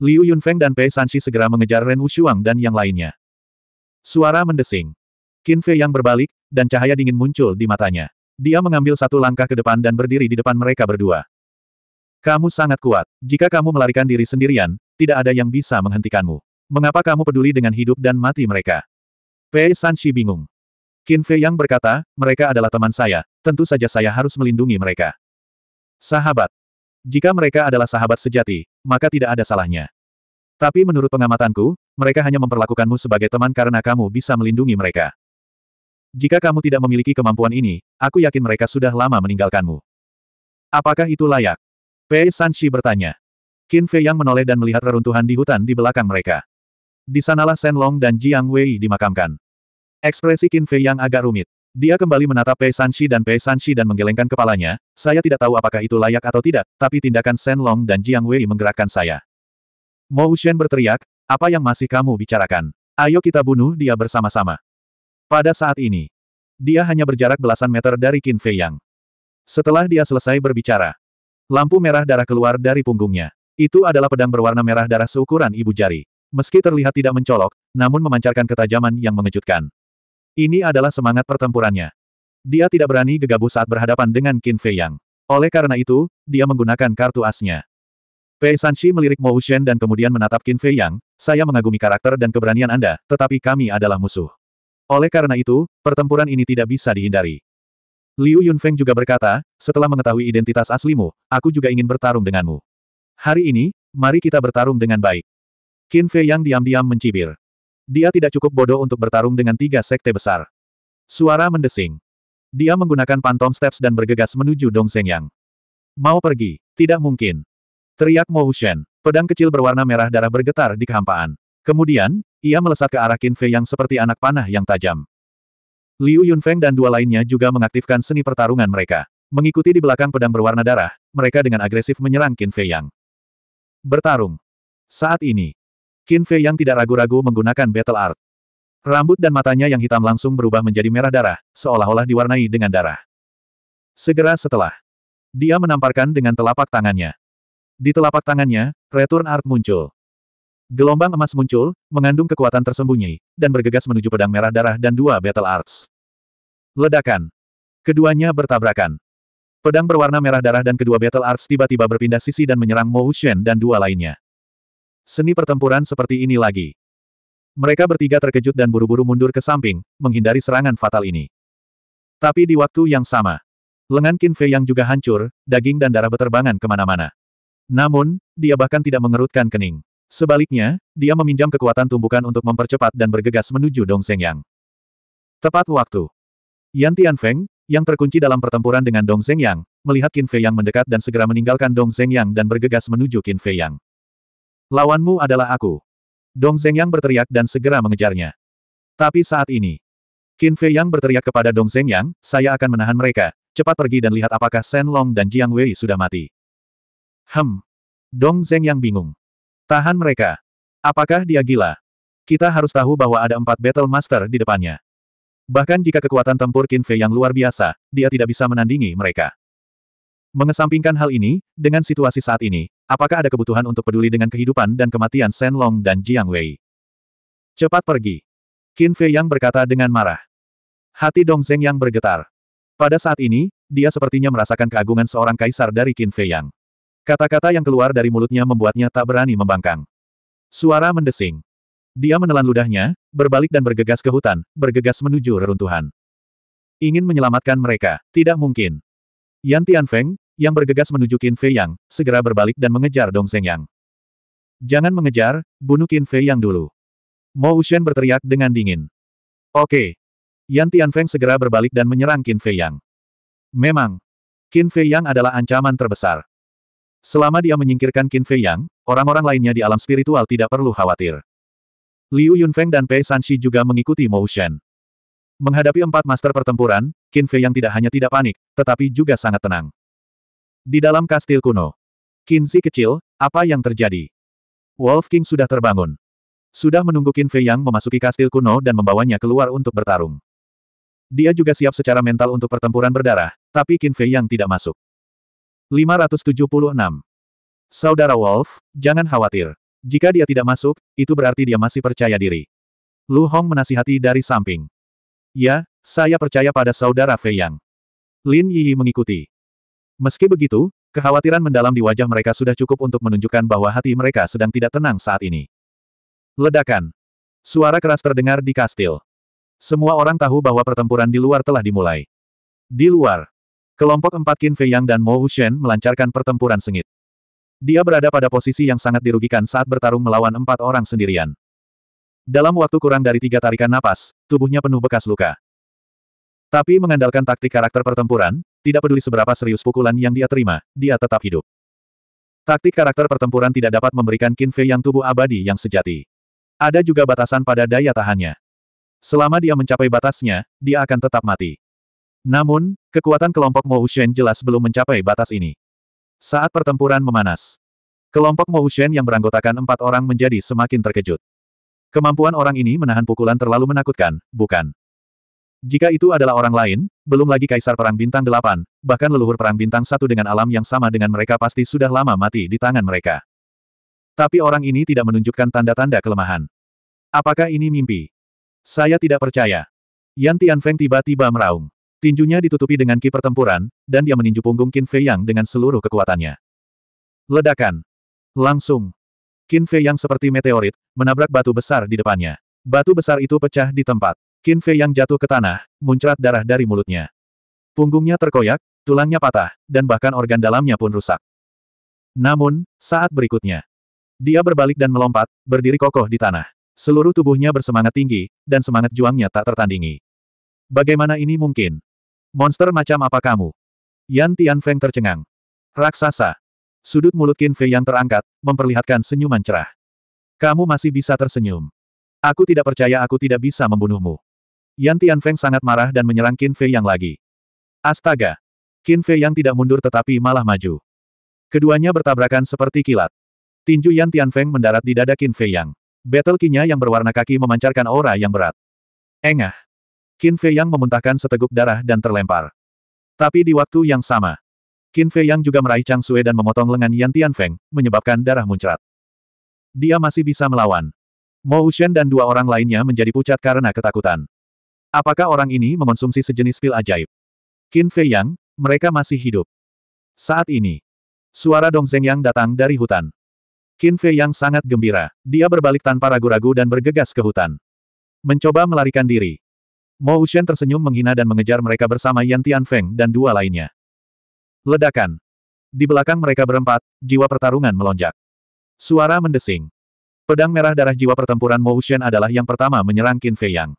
A: Liu Yunfeng dan Pei Sanshi segera mengejar Ren Wushuang dan yang lainnya. Suara mendesing. Qin Fei yang berbalik, dan cahaya dingin muncul di matanya. Dia mengambil satu langkah ke depan dan berdiri di depan mereka berdua. Kamu sangat kuat. Jika kamu melarikan diri sendirian, tidak ada yang bisa menghentikanmu. Mengapa kamu peduli dengan hidup dan mati mereka? Pei Sanshi bingung. Qin Fei yang berkata, mereka adalah teman saya, tentu saja saya harus melindungi mereka. Sahabat, jika mereka adalah sahabat sejati, maka tidak ada salahnya. Tapi menurut pengamatanku, mereka hanya memperlakukanmu sebagai teman karena kamu bisa melindungi mereka. Jika kamu tidak memiliki kemampuan ini, aku yakin mereka sudah lama meninggalkanmu. Apakah itu layak? Pei Sanshi bertanya. Qin Fei yang menoleh dan melihat reruntuhan di hutan di belakang mereka. Di sanalah Shen Long dan Jiang Wei dimakamkan. Ekspresi Qin Fei yang agak rumit. Dia kembali menatap Pei Sanshi dan Pei Sanshi dan menggelengkan kepalanya, saya tidak tahu apakah itu layak atau tidak, tapi tindakan Shen Long dan Jiang Wei menggerakkan saya. Mo Shen berteriak, apa yang masih kamu bicarakan? Ayo kita bunuh dia bersama-sama. Pada saat ini, dia hanya berjarak belasan meter dari Qin Fei Yang. Setelah dia selesai berbicara, lampu merah darah keluar dari punggungnya. Itu adalah pedang berwarna merah darah seukuran ibu jari. Meski terlihat tidak mencolok, namun memancarkan ketajaman yang mengejutkan. Ini adalah semangat pertempurannya. Dia tidak berani gegabah saat berhadapan dengan Qin Fei Yang. Oleh karena itu, dia menggunakan kartu asnya. Pei Sanxi melirik Mo Wuxian dan kemudian menatap Qin Fei Yang, saya mengagumi karakter dan keberanian Anda, tetapi kami adalah musuh. Oleh karena itu, pertempuran ini tidak bisa dihindari. Liu Yunfeng juga berkata, setelah mengetahui identitas aslimu, aku juga ingin bertarung denganmu. Hari ini, mari kita bertarung dengan baik. Qin Fei Yang diam-diam mencibir. Dia tidak cukup bodoh untuk bertarung dengan tiga sekte besar. Suara mendesing. Dia menggunakan pantom steps dan bergegas menuju Dong Zhengyang. Mau pergi? Tidak mungkin. Teriak Mo Shen. Pedang kecil berwarna merah darah bergetar di kehampaan. Kemudian, ia melesat ke arah Qin Fei yang seperti anak panah yang tajam. Liu Yunfeng dan dua lainnya juga mengaktifkan seni pertarungan mereka. Mengikuti di belakang pedang berwarna darah, mereka dengan agresif menyerang Qin Fei Yang. Bertarung. Saat ini, Qin Fei yang tidak ragu-ragu menggunakan battle art. Rambut dan matanya yang hitam langsung berubah menjadi merah darah, seolah-olah diwarnai dengan darah. Segera setelah, dia menamparkan dengan telapak tangannya. Di telapak tangannya, return art muncul. Gelombang emas muncul, mengandung kekuatan tersembunyi, dan bergegas menuju pedang merah darah dan dua battle arts. Ledakan. Keduanya bertabrakan. Pedang berwarna merah darah dan kedua battle arts tiba-tiba berpindah sisi dan menyerang Mo Shen dan dua lainnya. Seni pertempuran seperti ini lagi. Mereka bertiga terkejut dan buru-buru mundur ke samping, menghindari serangan fatal ini. Tapi di waktu yang sama, lengan Qin Fei yang juga hancur, daging dan darah beterbangan kemana-mana. Namun, dia bahkan tidak mengerutkan kening. Sebaliknya, dia meminjam kekuatan tumbukan untuk mempercepat dan bergegas menuju Dong Yang. Tepat waktu. Yan Feng yang terkunci dalam pertempuran dengan Dong Zhengyang, melihat Qin Fei Yang mendekat dan segera meninggalkan Dong Zhengyang dan bergegas menuju Qin Fei Yang. Lawanmu adalah aku. Dong Zhengyang berteriak dan segera mengejarnya. Tapi saat ini, Qin Fei Yang berteriak kepada Dong Zhengyang, saya akan menahan mereka, cepat pergi dan lihat apakah Shen Long dan Jiang Wei sudah mati. Hem. Dong Zhengyang bingung. Tahan mereka. Apakah dia gila? Kita harus tahu bahwa ada empat Battle Master di depannya. Bahkan jika kekuatan tempur Qin Fei yang luar biasa, dia tidak bisa menandingi mereka. Mengesampingkan hal ini, dengan situasi saat ini, apakah ada kebutuhan untuk peduli dengan kehidupan dan kematian Shen Long dan Jiang Wei? Cepat pergi. Qin Fei Yang berkata dengan marah. Hati Dong Zeng Yang bergetar. Pada saat ini, dia sepertinya merasakan keagungan seorang kaisar dari Qin Fei Yang. Kata-kata yang keluar dari mulutnya membuatnya tak berani membangkang. Suara mendesing. Dia menelan ludahnya, berbalik dan bergegas ke hutan, bergegas menuju reruntuhan. Ingin menyelamatkan mereka, tidak mungkin. Yan Tianfeng, yang bergegas menuju Qin Fei Yang, segera berbalik dan mengejar Dong Zeng Yang. Jangan mengejar, bunuh Qin Fei Yang dulu. Mo Wuxian berteriak dengan dingin. Oke. Yan Feng segera berbalik dan menyerang Qin Fei Yang. Memang. Qin Fei Yang adalah ancaman terbesar. Selama dia menyingkirkan Qin Fei Yang, orang-orang lainnya di alam spiritual tidak perlu khawatir. Liu Yunfeng dan Pei Sanxi juga mengikuti Mo Wuxian. Menghadapi empat master pertempuran, Qin Fei yang tidak hanya tidak panik, tetapi juga sangat tenang. Di dalam kastil kuno. Kinzi kecil, apa yang terjadi? Wolf King sudah terbangun. Sudah menunggu Qin Fei Yang memasuki kastil kuno dan membawanya keluar untuk bertarung. Dia juga siap secara mental untuk pertempuran berdarah, tapi Qin Fei Yang tidak masuk. 576. Saudara Wolf, jangan khawatir. Jika dia tidak masuk, itu berarti dia masih percaya diri. Lu Hong menasihati dari samping. Ya, saya percaya pada saudara Fei Yang. Lin Yi mengikuti. Meski begitu, kekhawatiran mendalam di wajah mereka sudah cukup untuk menunjukkan bahwa hati mereka sedang tidak tenang saat ini. Ledakan. Suara keras terdengar di kastil. Semua orang tahu bahwa pertempuran di luar telah dimulai. Di luar, kelompok empat Qin Fei Yang dan Mo Wuxian melancarkan pertempuran sengit. Dia berada pada posisi yang sangat dirugikan saat bertarung melawan empat orang sendirian. Dalam waktu kurang dari tiga tarikan napas, tubuhnya penuh bekas luka. Tapi mengandalkan taktik karakter pertempuran, tidak peduli seberapa serius pukulan yang dia terima, dia tetap hidup. Taktik karakter pertempuran tidak dapat memberikan Kinfei yang tubuh abadi yang sejati. Ada juga batasan pada daya tahannya. Selama dia mencapai batasnya, dia akan tetap mati. Namun, kekuatan kelompok Mo Shen jelas belum mencapai batas ini. Saat pertempuran memanas, kelompok Mo Shen yang beranggotakan empat orang menjadi semakin terkejut. Kemampuan orang ini menahan pukulan terlalu menakutkan, bukan? Jika itu adalah orang lain, belum lagi kaisar perang bintang delapan, bahkan leluhur perang bintang satu dengan alam yang sama dengan mereka pasti sudah lama mati di tangan mereka. Tapi orang ini tidak menunjukkan tanda-tanda kelemahan. Apakah ini mimpi? Saya tidak percaya. Yan Tianfeng tiba-tiba meraung. Tinjunya ditutupi dengan ki pertempuran, dan dia meninju punggung Qin Fei Yang dengan seluruh kekuatannya. Ledakan. Langsung. Qin Fei Yang seperti meteorit, menabrak batu besar di depannya. Batu besar itu pecah di tempat. Qin Fei yang jatuh ke tanah, muncrat darah dari mulutnya. Punggungnya terkoyak, tulangnya patah, dan bahkan organ dalamnya pun rusak. Namun, saat berikutnya, dia berbalik dan melompat, berdiri kokoh di tanah. Seluruh tubuhnya bersemangat tinggi, dan semangat juangnya tak tertandingi. Bagaimana ini mungkin? Monster macam apa kamu? Yan Tian Feng tercengang. Raksasa. Sudut mulut Qin Fei yang terangkat, memperlihatkan senyuman cerah. Kamu masih bisa tersenyum. Aku tidak percaya aku tidak bisa membunuhmu. Yan Tianfeng sangat marah dan menyerang Qin Fei Yang lagi. Astaga! Qin Fei Yang tidak mundur tetapi malah maju. Keduanya bertabrakan seperti kilat. Tinju Yan Tianfeng mendarat di dada Qin Fei Yang. Battle kinya yang berwarna kaki memancarkan aura yang berat. Engah! Qin Fei Yang memuntahkan seteguk darah dan terlempar. Tapi di waktu yang sama, Qin Fei Yang juga meraih Chang Sue dan memotong lengan Yan Tianfeng, menyebabkan darah muncrat. Dia masih bisa melawan. Mo Shen dan dua orang lainnya menjadi pucat karena ketakutan. Apakah orang ini mengonsumsi sejenis pil ajaib? Qin Fei Yang, mereka masih hidup. Saat ini, suara Dong Zeng Yang datang dari hutan. Qin Fei Yang sangat gembira. Dia berbalik tanpa ragu-ragu dan bergegas ke hutan. Mencoba melarikan diri. Mo Ushen tersenyum menghina dan mengejar mereka bersama Yan Feng dan dua lainnya. Ledakan. Di belakang mereka berempat, jiwa pertarungan melonjak. Suara mendesing. Pedang merah darah jiwa pertempuran Mo Ushen adalah yang pertama menyerang Qin Fei Yang.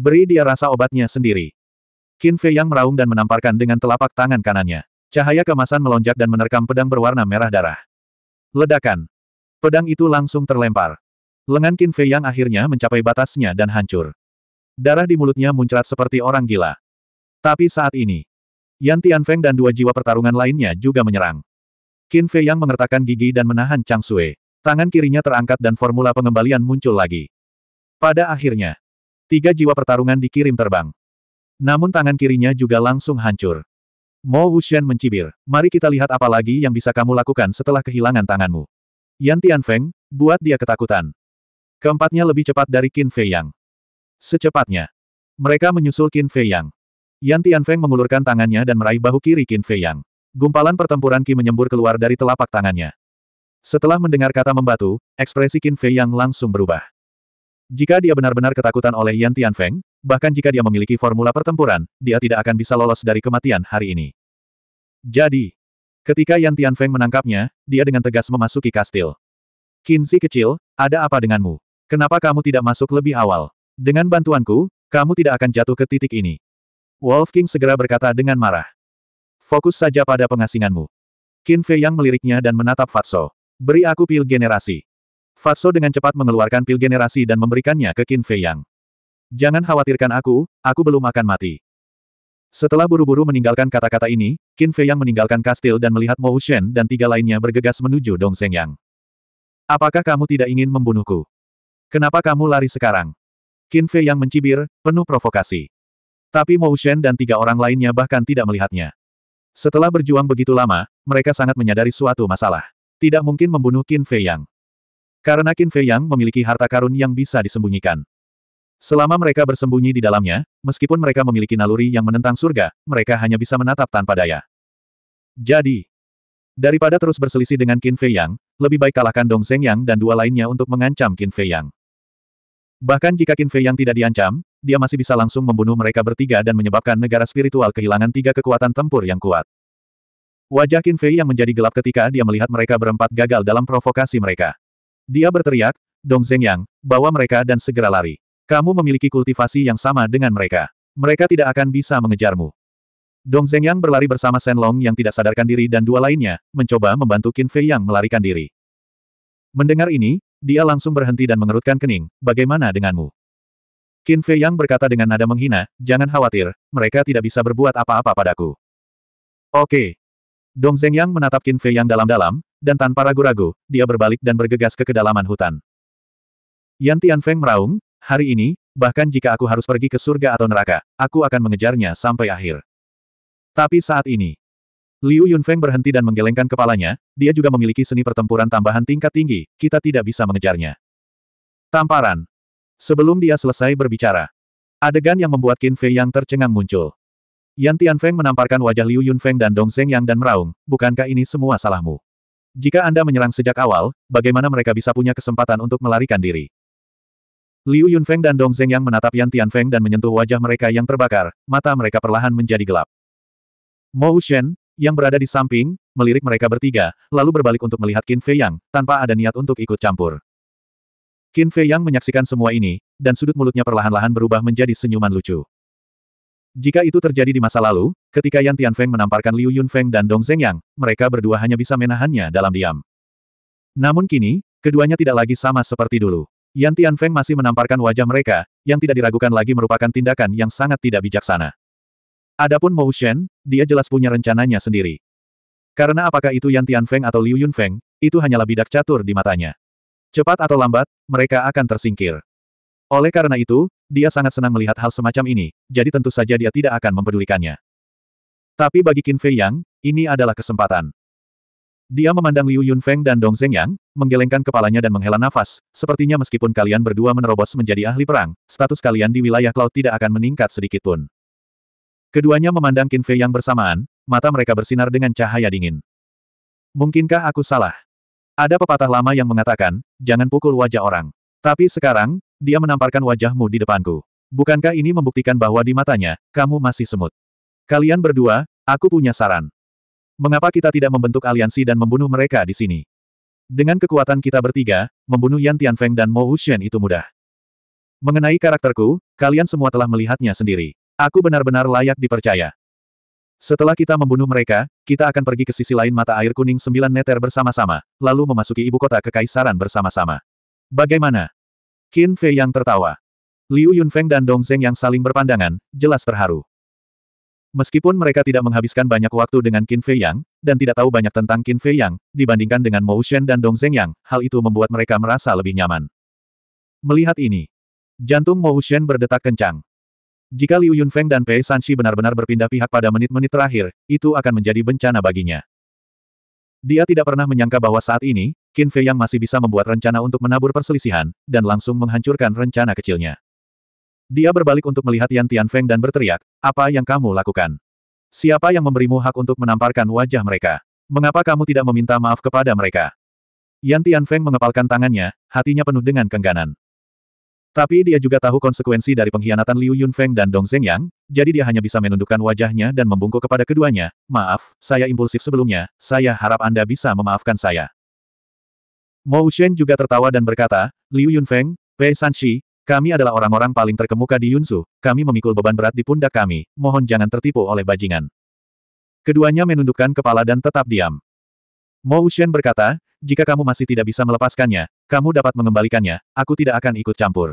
A: Beri dia rasa obatnya sendiri. Qin Fei yang meraung dan menamparkan dengan telapak tangan kanannya. Cahaya kemasan melonjak dan menerkam pedang berwarna merah darah. Ledakan. Pedang itu langsung terlempar. Lengan Qin Fei yang akhirnya mencapai batasnya dan hancur. Darah di mulutnya muncrat seperti orang gila. Tapi saat ini, Yan Tianfeng dan dua jiwa pertarungan lainnya juga menyerang. Qin Fei yang mengertakkan gigi dan menahan Chang Sui. Tangan kirinya terangkat dan formula pengembalian muncul lagi. Pada akhirnya, Tiga jiwa pertarungan dikirim terbang. Namun tangan kirinya juga langsung hancur. Mo Wuxian mencibir. Mari kita lihat apa lagi yang bisa kamu lakukan setelah kehilangan tanganmu. Yan Tianfeng, buat dia ketakutan. Keempatnya lebih cepat dari Qin Fei Yang. Secepatnya. Mereka menyusul Qin Fei Yang. Yan Tianfeng mengulurkan tangannya dan meraih bahu kiri Qin Fei Yang. Gumpalan pertempuran Qi menyembur keluar dari telapak tangannya. Setelah mendengar kata membatu, ekspresi Qin Fei Yang langsung berubah. Jika dia benar-benar ketakutan oleh Yan Tianfeng, bahkan jika dia memiliki formula pertempuran, dia tidak akan bisa lolos dari kematian hari ini. Jadi, ketika Yan Tianfeng menangkapnya, dia dengan tegas memasuki kastil. Kinsi kecil, ada apa denganmu? Kenapa kamu tidak masuk lebih awal? Dengan bantuanku, kamu tidak akan jatuh ke titik ini. Wolf King segera berkata dengan marah. Fokus saja pada pengasinganmu. Qin Fei Yang meliriknya dan menatap Fatso. Beri aku pil generasi. Fatso dengan cepat mengeluarkan pil generasi dan memberikannya ke Qin Fei Yang. Jangan khawatirkan aku, aku belum akan mati. Setelah buru-buru meninggalkan kata-kata ini, Qin Fei Yang meninggalkan kastil dan melihat Mo Shen dan tiga lainnya bergegas menuju Dong Seng Yang. Apakah kamu tidak ingin membunuhku? Kenapa kamu lari sekarang? Qin Fei Yang mencibir, penuh provokasi. Tapi Mo Shen dan tiga orang lainnya bahkan tidak melihatnya. Setelah berjuang begitu lama, mereka sangat menyadari suatu masalah. Tidak mungkin membunuh Qin Fei Yang. Karena Qin Fei Yang memiliki harta karun yang bisa disembunyikan. Selama mereka bersembunyi di dalamnya, meskipun mereka memiliki naluri yang menentang surga, mereka hanya bisa menatap tanpa daya. Jadi, daripada terus berselisih dengan Qin Fei Yang, lebih baik kalahkan Dong Zeng Yang dan dua lainnya untuk mengancam Qin Fei Yang. Bahkan jika Qin Fei Yang tidak diancam, dia masih bisa langsung membunuh mereka bertiga dan menyebabkan negara spiritual kehilangan tiga kekuatan tempur yang kuat. Wajah Qin Fei yang menjadi gelap ketika dia melihat mereka berempat gagal dalam provokasi mereka. Dia berteriak, Dong Zhengyang, bawa mereka dan segera lari. Kamu memiliki kultivasi yang sama dengan mereka. Mereka tidak akan bisa mengejarmu. Dong Zhengyang berlari bersama Shen Long yang tidak sadarkan diri dan dua lainnya, mencoba membantu Qin Fei yang melarikan diri. Mendengar ini, dia langsung berhenti dan mengerutkan kening, bagaimana denganmu? Qin Fei yang berkata dengan nada menghina, jangan khawatir, mereka tidak bisa berbuat apa-apa padaku. Oke. Dong Zhengyang menatap Qin Fei yang dalam-dalam, dan tanpa ragu-ragu, dia berbalik dan bergegas ke kedalaman hutan. Yan Feng meraung, hari ini, bahkan jika aku harus pergi ke surga atau neraka, aku akan mengejarnya sampai akhir. Tapi saat ini, Liu Yunfeng berhenti dan menggelengkan kepalanya, dia juga memiliki seni pertempuran tambahan tingkat tinggi, kita tidak bisa mengejarnya. Tamparan. Sebelum dia selesai berbicara, adegan yang membuat Qin Fei yang tercengang muncul. Yan Feng menamparkan wajah Liu Yunfeng dan Dong Yang dan meraung, bukankah ini semua salahmu? Jika Anda menyerang sejak awal, bagaimana mereka bisa punya kesempatan untuk melarikan diri? Liu Yunfeng dan Dong Zeng yang menatap Yan Tianfeng dan menyentuh wajah mereka yang terbakar, mata mereka perlahan menjadi gelap. Mo Shen, yang berada di samping, melirik mereka bertiga, lalu berbalik untuk melihat Qin Fei Yang, tanpa ada niat untuk ikut campur. Qin Fei Yang menyaksikan semua ini, dan sudut mulutnya perlahan-lahan berubah menjadi senyuman lucu. Jika itu terjadi di masa lalu, ketika Yan Tianfeng menamparkan Liu Yunfeng dan Dong Zhengyang, mereka berdua hanya bisa menahannya dalam diam. Namun kini, keduanya tidak lagi sama seperti dulu. Yan Tianfeng masih menamparkan wajah mereka, yang tidak diragukan lagi merupakan tindakan yang sangat tidak bijaksana. Adapun Mo Shen, dia jelas punya rencananya sendiri. Karena apakah itu Yan Tianfeng atau Liu Yunfeng, itu hanyalah bidak catur di matanya. Cepat atau lambat, mereka akan tersingkir. Oleh karena itu, dia sangat senang melihat hal semacam ini, jadi tentu saja dia tidak akan mempedulikannya. Tapi bagi Qin Fei Yang, ini adalah kesempatan. Dia memandang Liu Yunfeng dan Dong Yang, menggelengkan kepalanya dan menghela nafas, sepertinya meskipun kalian berdua menerobos menjadi ahli perang, status kalian di wilayah Cloud tidak akan meningkat sedikit pun. Keduanya memandang Qin Fei Yang bersamaan, mata mereka bersinar dengan cahaya dingin. Mungkinkah aku salah? Ada pepatah lama yang mengatakan, jangan pukul wajah orang. Tapi sekarang, dia menamparkan wajahmu di depanku. Bukankah ini membuktikan bahwa di matanya, kamu masih semut? Kalian berdua, aku punya saran. Mengapa kita tidak membentuk aliansi dan membunuh mereka di sini? Dengan kekuatan kita bertiga, membunuh Yan Tianfeng dan Mo Wuxian itu mudah. Mengenai karakterku, kalian semua telah melihatnya sendiri. Aku benar-benar layak dipercaya. Setelah kita membunuh mereka, kita akan pergi ke sisi lain mata air kuning sembilan meter bersama-sama, lalu memasuki ibu kota kekaisaran bersama-sama. Bagaimana? Qin Fei yang tertawa. Liu Yunfeng dan Dong Zeng yang saling berpandangan, jelas terharu. Meskipun mereka tidak menghabiskan banyak waktu dengan Qin Fei Yang, dan tidak tahu banyak tentang Qin Fei Yang, dibandingkan dengan Mo Shen dan Dong Zeng Yang, hal itu membuat mereka merasa lebih nyaman. Melihat ini, jantung Mo Shen berdetak kencang. Jika Liu Yunfeng dan Pei Sanxi benar-benar berpindah pihak pada menit-menit terakhir, itu akan menjadi bencana baginya. Dia tidak pernah menyangka bahwa saat ini, Qin Fei yang masih bisa membuat rencana untuk menabur perselisihan, dan langsung menghancurkan rencana kecilnya. Dia berbalik untuk melihat Yan Tian Feng dan berteriak, apa yang kamu lakukan? Siapa yang memberimu hak untuk menamparkan wajah mereka? Mengapa kamu tidak meminta maaf kepada mereka? Yan Tian Feng mengepalkan tangannya, hatinya penuh dengan kengganan. Tapi dia juga tahu konsekuensi dari pengkhianatan Liu Yunfeng dan Dong Yang, jadi dia hanya bisa menundukkan wajahnya dan membungkuk kepada keduanya, maaf, saya impulsif sebelumnya, saya harap Anda bisa memaafkan saya. Mo Shen juga tertawa dan berkata, Liu Yunfeng, Pei Sanxi, kami adalah orang-orang paling terkemuka di Yunsu, kami memikul beban berat di pundak kami, mohon jangan tertipu oleh bajingan. Keduanya menundukkan kepala dan tetap diam. Mo Shen berkata, jika kamu masih tidak bisa melepaskannya, kamu dapat mengembalikannya, aku tidak akan ikut campur.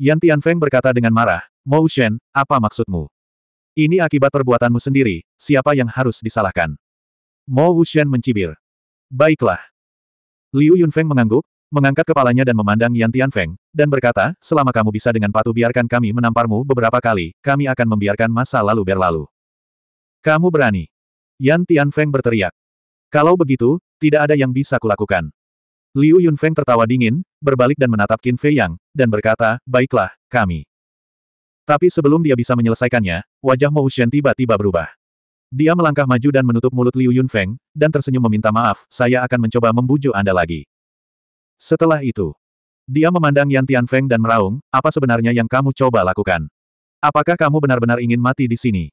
A: Yan Tianfeng berkata dengan marah, Mo Shen, apa maksudmu? Ini akibat perbuatanmu sendiri, siapa yang harus disalahkan? Mo Shen mencibir. Baiklah. Liu Yunfeng mengangguk, mengangkat kepalanya dan memandang Yan Tianfeng, dan berkata, selama kamu bisa dengan patuh biarkan kami menamparmu beberapa kali, kami akan membiarkan masa lalu berlalu. Kamu berani. Yan Tianfeng berteriak. Kalau begitu, tidak ada yang bisa kulakukan. Liu Yunfeng tertawa dingin, berbalik dan menatap Qin Fei Yang, dan berkata, baiklah, kami. Tapi sebelum dia bisa menyelesaikannya, wajah Mo Hushen tiba-tiba berubah. Dia melangkah maju dan menutup mulut Liu Yunfeng, dan tersenyum meminta maaf, saya akan mencoba membujuk Anda lagi. Setelah itu, dia memandang Yan Tianfeng dan meraung, apa sebenarnya yang kamu coba lakukan? Apakah kamu benar-benar ingin mati di sini?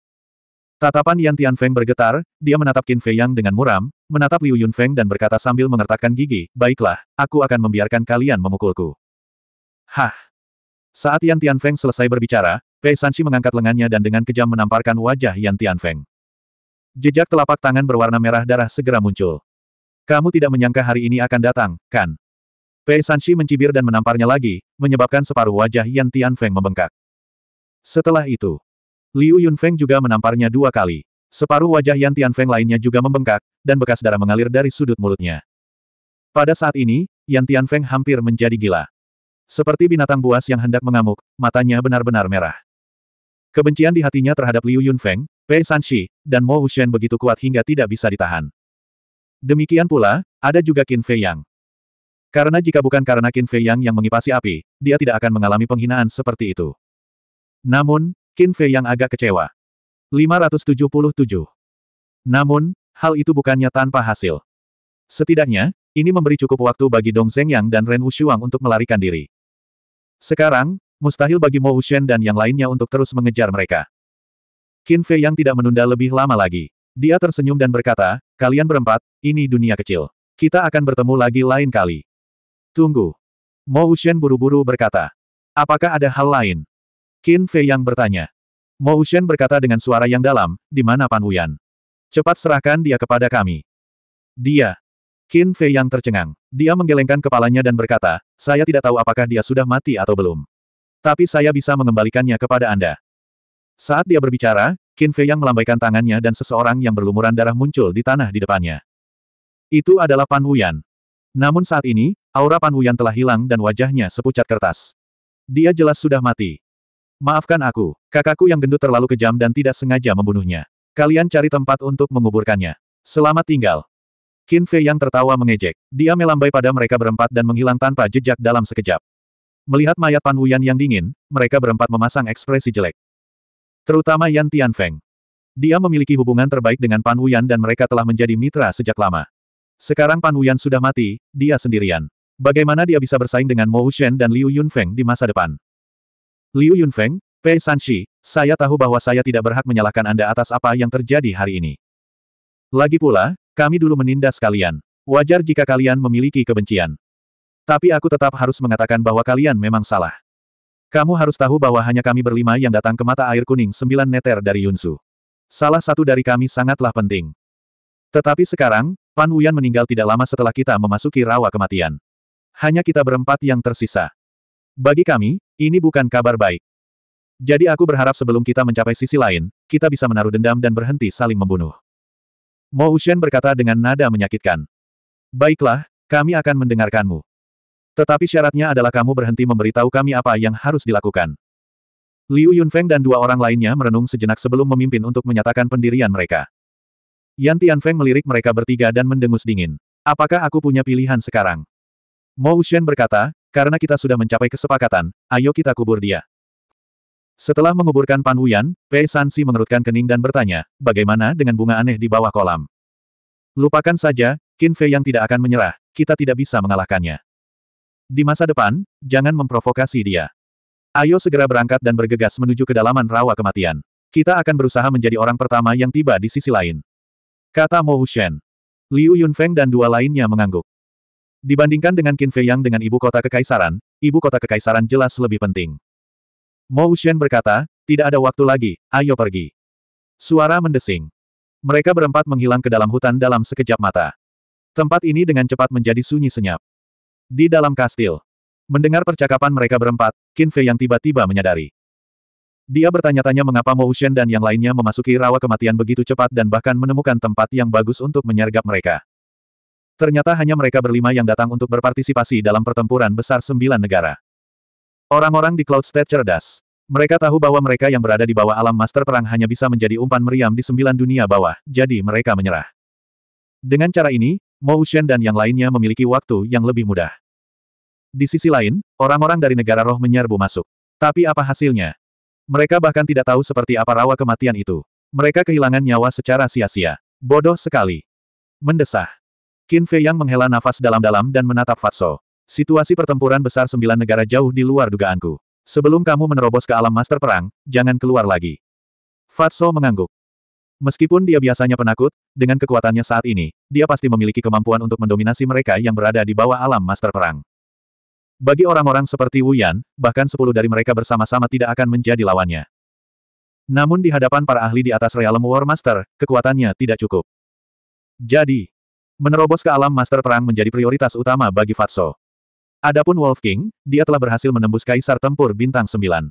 A: Tatapan Yan Feng bergetar, dia menatap Qin Fei Yang dengan muram, menatap Liu Yun Feng dan berkata sambil mengertakkan gigi, Baiklah, aku akan membiarkan kalian memukulku. Hah! Saat Yan Feng selesai berbicara, Pei Sanxi mengangkat lengannya dan dengan kejam menamparkan wajah Yan Feng. Jejak telapak tangan berwarna merah darah segera muncul. Kamu tidak menyangka hari ini akan datang, kan? Pei Sanxi mencibir dan menamparnya lagi, menyebabkan separuh wajah Yan Feng membengkak. Setelah itu, Liu Yunfeng juga menamparnya dua kali. Separuh wajah Yan Tianfeng lainnya juga membengkak, dan bekas darah mengalir dari sudut mulutnya. Pada saat ini, Yan Tianfeng hampir menjadi gila. Seperti binatang buas yang hendak mengamuk, matanya benar-benar merah. Kebencian di hatinya terhadap Liu Yunfeng, Pei Sanxi, dan Mo Hushen begitu kuat hingga tidak bisa ditahan. Demikian pula, ada juga Qin Fei Yang. Karena jika bukan karena Qin Fei Yang yang mengipasi api, dia tidak akan mengalami penghinaan seperti itu. Namun, Qin Fei yang agak kecewa. 577. Namun, hal itu bukannya tanpa hasil. Setidaknya, ini memberi cukup waktu bagi Dong Zhengyang dan Ren Wushuang untuk melarikan diri. Sekarang, mustahil bagi Mo Wuxian dan yang lainnya untuk terus mengejar mereka. Qin Fei yang tidak menunda lebih lama lagi. Dia tersenyum dan berkata, kalian berempat, ini dunia kecil. Kita akan bertemu lagi lain kali. Tunggu. Mo Wuxian buru-buru berkata. Apakah ada hal lain? Qin Fei yang bertanya. Mo Shen berkata dengan suara yang dalam, di mana Pan Wuyan? Cepat serahkan dia kepada kami. Dia. Qin Fei yang tercengang. Dia menggelengkan kepalanya dan berkata, saya tidak tahu apakah dia sudah mati atau belum. Tapi saya bisa mengembalikannya kepada Anda. Saat dia berbicara, Qin Fei yang melambaikan tangannya dan seseorang yang berlumuran darah muncul di tanah di depannya. Itu adalah Pan Wuyan. Namun saat ini, aura Pan Wuyan telah hilang dan wajahnya sepucat kertas. Dia jelas sudah mati. Maafkan aku, kakakku yang gendut terlalu kejam dan tidak sengaja membunuhnya. Kalian cari tempat untuk menguburkannya. Selamat tinggal. Qin Fei yang tertawa mengejek. Dia melambai pada mereka berempat dan menghilang tanpa jejak dalam sekejap. Melihat mayat Pan Wuyan yang dingin, mereka berempat memasang ekspresi jelek. Terutama Yan Tianfeng. Dia memiliki hubungan terbaik dengan Pan Wuyan dan mereka telah menjadi mitra sejak lama. Sekarang Pan Wuyan sudah mati, dia sendirian. Bagaimana dia bisa bersaing dengan Mo Wuxian dan Liu Yunfeng di masa depan? Liu Yunfeng, Pei Sanxi, saya tahu bahwa saya tidak berhak menyalahkan Anda atas apa yang terjadi hari ini. Lagi pula, kami dulu menindas kalian. Wajar jika kalian memiliki kebencian. Tapi aku tetap harus mengatakan bahwa kalian memang salah. Kamu harus tahu bahwa hanya kami berlima yang datang ke mata air kuning sembilan neter dari Yunsu. Salah satu dari kami sangatlah penting. Tetapi sekarang, Pan Wuyan meninggal tidak lama setelah kita memasuki rawa kematian. Hanya kita berempat yang tersisa. Bagi kami, ini bukan kabar baik. Jadi aku berharap sebelum kita mencapai sisi lain, kita bisa menaruh dendam dan berhenti saling membunuh. Mo Ushen berkata dengan nada menyakitkan. Baiklah, kami akan mendengarkanmu. Tetapi syaratnya adalah kamu berhenti memberitahu kami apa yang harus dilakukan. Liu Yunfeng dan dua orang lainnya merenung sejenak sebelum memimpin untuk menyatakan pendirian mereka. Yan Tianfeng melirik mereka bertiga dan mendengus dingin. Apakah aku punya pilihan sekarang? Mo Ushen berkata, karena kita sudah mencapai kesepakatan, ayo kita kubur dia. Setelah menguburkan Pan Wuyan, Pei Sansi mengerutkan kening dan bertanya, bagaimana dengan bunga aneh di bawah kolam? Lupakan saja, Qin Fei yang tidak akan menyerah, kita tidak bisa mengalahkannya. Di masa depan, jangan memprovokasi dia. Ayo segera berangkat dan bergegas menuju kedalaman rawa kematian. Kita akan berusaha menjadi orang pertama yang tiba di sisi lain. Kata Mo Hushen. Liu Yunfeng dan dua lainnya mengangguk. Dibandingkan dengan Qin Fei Yang dengan ibu kota kekaisaran, ibu kota kekaisaran jelas lebih penting. Mo Wuxian berkata, tidak ada waktu lagi, ayo pergi. Suara mendesing. Mereka berempat menghilang ke dalam hutan dalam sekejap mata. Tempat ini dengan cepat menjadi sunyi senyap. Di dalam kastil. Mendengar percakapan mereka berempat, Qin Fei Yang tiba-tiba menyadari. Dia bertanya-tanya mengapa Mo Wuxian dan yang lainnya memasuki rawa kematian begitu cepat dan bahkan menemukan tempat yang bagus untuk menyergap mereka. Ternyata hanya mereka berlima yang datang untuk berpartisipasi dalam pertempuran besar sembilan negara. Orang-orang di Cloud State cerdas. Mereka tahu bahwa mereka yang berada di bawah alam master perang hanya bisa menjadi umpan meriam di sembilan dunia bawah, jadi mereka menyerah. Dengan cara ini, Mo Ushen dan yang lainnya memiliki waktu yang lebih mudah. Di sisi lain, orang-orang dari negara roh menyerbu masuk. Tapi apa hasilnya? Mereka bahkan tidak tahu seperti apa rawa kematian itu. Mereka kehilangan nyawa secara sia-sia. Bodoh sekali. Mendesah. Qin Fei Yang menghela nafas dalam-dalam dan menatap Fatso. Situasi pertempuran besar sembilan negara jauh di luar dugaanku. Sebelum kamu menerobos ke alam master perang, jangan keluar lagi. Fatso mengangguk. Meskipun dia biasanya penakut, dengan kekuatannya saat ini, dia pasti memiliki kemampuan untuk mendominasi mereka yang berada di bawah alam master perang. Bagi orang-orang seperti Wu Yan, bahkan sepuluh dari mereka bersama-sama tidak akan menjadi lawannya. Namun di hadapan para ahli di atas realm War Master, kekuatannya tidak cukup. Jadi, Menerobos ke alam master perang menjadi prioritas utama bagi Fatso. Adapun Wolf King, dia telah berhasil menembus Kaisar Tempur Bintang Sembilan.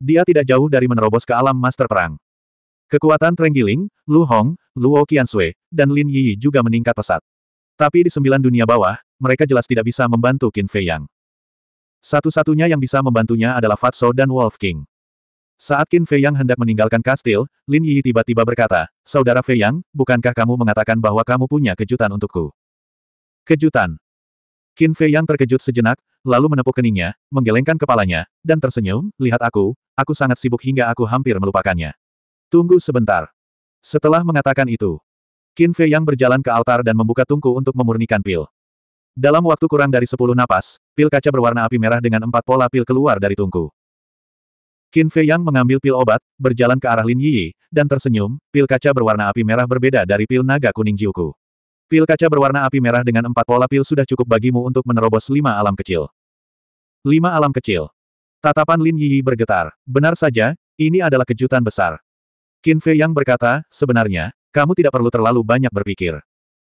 A: Dia tidak jauh dari menerobos ke alam master perang. Kekuatan Trenggiling, Lu Hong, Luo Qianshui, dan Lin Yi juga meningkat pesat. Tapi di sembilan dunia bawah, mereka jelas tidak bisa membantu Qin Fei Yang. Satu-satunya yang bisa membantunya adalah Fatso dan Wolf King. Saat Qin Fei Yang hendak meninggalkan kastil, Lin Yi tiba-tiba berkata, Saudara Fei Yang, bukankah kamu mengatakan bahwa kamu punya kejutan untukku? Kejutan. Qin Fei Yang terkejut sejenak, lalu menepuk keningnya, menggelengkan kepalanya, dan tersenyum, lihat aku, aku sangat sibuk hingga aku hampir melupakannya. Tunggu sebentar. Setelah mengatakan itu, Qin Fei Yang berjalan ke altar dan membuka tungku untuk memurnikan pil. Dalam waktu kurang dari 10 napas, pil kaca berwarna api merah dengan empat pola pil keluar dari tungku. Qin Fei Yang mengambil pil obat, berjalan ke arah Lin Yi, Yi dan tersenyum, pil kaca berwarna api merah berbeda dari pil naga kuning Jiuku. Pil kaca berwarna api merah dengan empat pola pil sudah cukup bagimu untuk menerobos lima alam kecil. Lima alam kecil. Tatapan Lin Yi Yi bergetar. Benar saja, ini adalah kejutan besar. Qin Fei Yang berkata, sebenarnya, kamu tidak perlu terlalu banyak berpikir.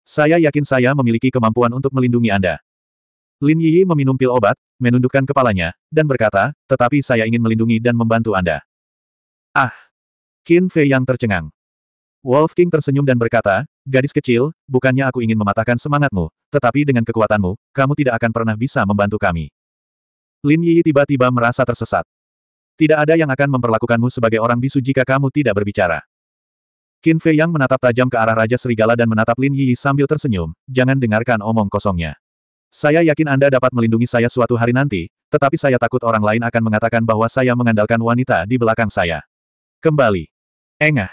A: Saya yakin saya memiliki kemampuan untuk melindungi Anda. Lin Yi Yi meminum pil obat, menundukkan kepalanya, dan berkata, tetapi saya ingin melindungi dan membantu Anda. Ah! Qin Fei yang tercengang. Wolf King tersenyum dan berkata, gadis kecil, bukannya aku ingin mematahkan semangatmu, tetapi dengan kekuatanmu, kamu tidak akan pernah bisa membantu kami. Lin Yi tiba-tiba merasa tersesat. Tidak ada yang akan memperlakukanmu sebagai orang bisu jika kamu tidak berbicara. Qin Fei Yang menatap tajam ke arah Raja Serigala dan menatap Lin Yi sambil tersenyum, jangan dengarkan omong kosongnya. Saya yakin Anda dapat melindungi saya suatu hari nanti, tetapi saya takut orang lain akan mengatakan bahwa saya mengandalkan wanita di belakang saya. Kembali. Engah.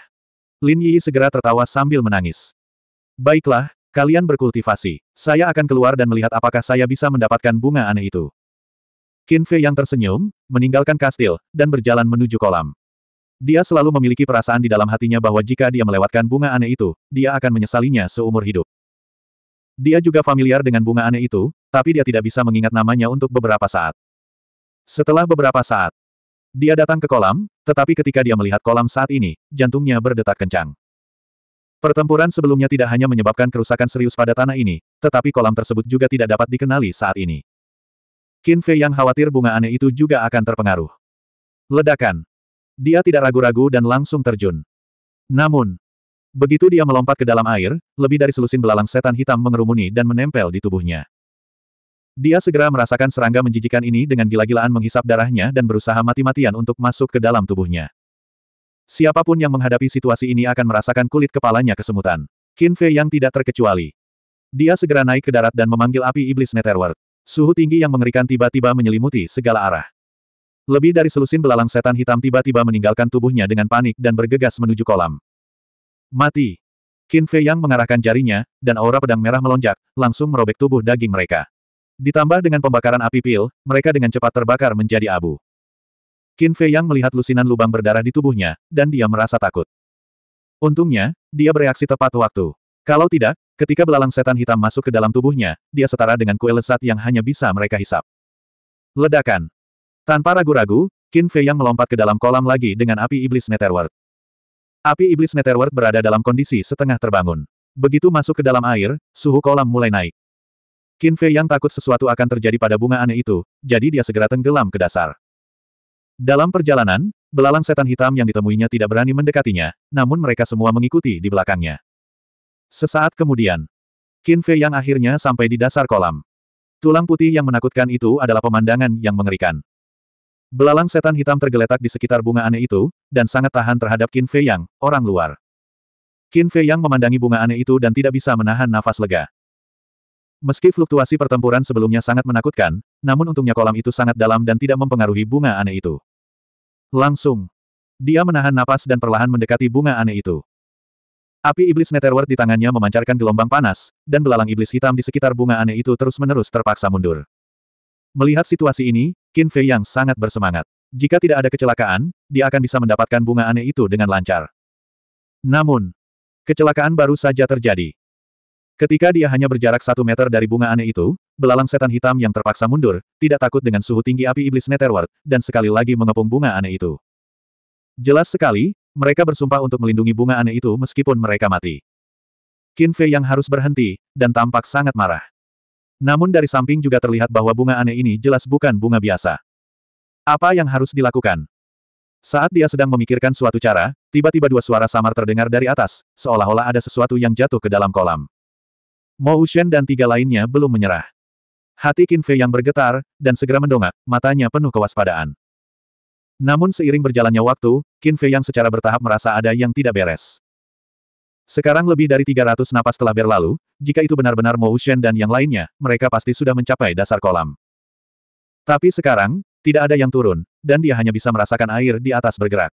A: Lin Yi segera tertawa sambil menangis. Baiklah, kalian berkultivasi. Saya akan keluar dan melihat apakah saya bisa mendapatkan bunga aneh itu. Qin Fei yang tersenyum, meninggalkan kastil, dan berjalan menuju kolam. Dia selalu memiliki perasaan di dalam hatinya bahwa jika dia melewatkan bunga aneh itu, dia akan menyesalinya seumur hidup. Dia juga familiar dengan bunga aneh itu, tapi dia tidak bisa mengingat namanya untuk beberapa saat. Setelah beberapa saat, dia datang ke kolam, tetapi ketika dia melihat kolam saat ini, jantungnya berdetak kencang. Pertempuran sebelumnya tidak hanya menyebabkan kerusakan serius pada tanah ini, tetapi kolam tersebut juga tidak dapat dikenali saat ini. Qin Fei yang khawatir bunga aneh itu juga akan terpengaruh. Ledakan. Dia tidak ragu-ragu dan langsung terjun. Namun, Begitu dia melompat ke dalam air, lebih dari selusin belalang setan hitam mengerumuni dan menempel di tubuhnya. Dia segera merasakan serangga menjijikan ini dengan gila-gilaan menghisap darahnya dan berusaha mati-matian untuk masuk ke dalam tubuhnya. Siapapun yang menghadapi situasi ini akan merasakan kulit kepalanya kesemutan. Qin Fei yang tidak terkecuali. Dia segera naik ke darat dan memanggil api iblis Netherworld. Suhu tinggi yang mengerikan tiba-tiba menyelimuti segala arah. Lebih dari selusin belalang setan hitam tiba-tiba meninggalkan tubuhnya dengan panik dan bergegas menuju kolam. Mati! Qin Fei Yang mengarahkan jarinya, dan aura pedang merah melonjak, langsung merobek tubuh daging mereka. Ditambah dengan pembakaran api pil, mereka dengan cepat terbakar menjadi abu. Qin Fei Yang melihat lusinan lubang berdarah di tubuhnya, dan dia merasa takut. Untungnya, dia bereaksi tepat waktu. Kalau tidak, ketika belalang setan hitam masuk ke dalam tubuhnya, dia setara dengan kue lesat yang hanya bisa mereka hisap. Ledakan. Tanpa ragu-ragu, Qin Fei Yang melompat ke dalam kolam lagi dengan api iblis Netherworld. Api iblis Netherworld berada dalam kondisi setengah terbangun. Begitu masuk ke dalam air, suhu kolam mulai naik. Qin Fei yang takut sesuatu akan terjadi pada bunga aneh itu, jadi dia segera tenggelam ke dasar. Dalam perjalanan, belalang setan hitam yang ditemuinya tidak berani mendekatinya, namun mereka semua mengikuti di belakangnya. Sesaat kemudian, Qin Fei yang akhirnya sampai di dasar kolam. Tulang putih yang menakutkan itu adalah pemandangan yang mengerikan. Belalang setan hitam tergeletak di sekitar bunga aneh itu, dan sangat tahan terhadap Qin Fei Yang, orang luar. Qin Fei Yang memandangi bunga aneh itu dan tidak bisa menahan nafas lega. Meski fluktuasi pertempuran sebelumnya sangat menakutkan, namun untungnya kolam itu sangat dalam dan tidak mempengaruhi bunga aneh itu. Langsung. Dia menahan napas dan perlahan mendekati bunga aneh itu. Api iblis Netherworld di tangannya memancarkan gelombang panas, dan belalang iblis hitam di sekitar bunga aneh itu terus-menerus terpaksa mundur. Melihat situasi ini, Qin Fei yang sangat bersemangat. Jika tidak ada kecelakaan, dia akan bisa mendapatkan bunga aneh itu dengan lancar. Namun, kecelakaan baru saja terjadi. Ketika dia hanya berjarak satu meter dari bunga aneh itu, belalang setan hitam yang terpaksa mundur, tidak takut dengan suhu tinggi api iblis Netherworld, dan sekali lagi mengepung bunga aneh itu. Jelas sekali, mereka bersumpah untuk melindungi bunga aneh itu meskipun mereka mati. Qin Fei yang harus berhenti, dan tampak sangat marah. Namun dari samping juga terlihat bahwa bunga aneh ini jelas bukan bunga biasa. Apa yang harus dilakukan? Saat dia sedang memikirkan suatu cara, tiba-tiba dua suara samar terdengar dari atas, seolah-olah ada sesuatu yang jatuh ke dalam kolam. Mo Ushen dan tiga lainnya belum menyerah. Hati Qin Fei yang bergetar, dan segera mendongak, matanya penuh kewaspadaan. Namun seiring berjalannya waktu, Qin Fei yang secara bertahap merasa ada yang tidak beres. Sekarang lebih dari 300 napas telah berlalu, jika itu benar-benar Mo Shen dan yang lainnya, mereka pasti sudah mencapai dasar kolam. Tapi sekarang, tidak ada yang turun, dan dia hanya bisa merasakan air di atas bergerak.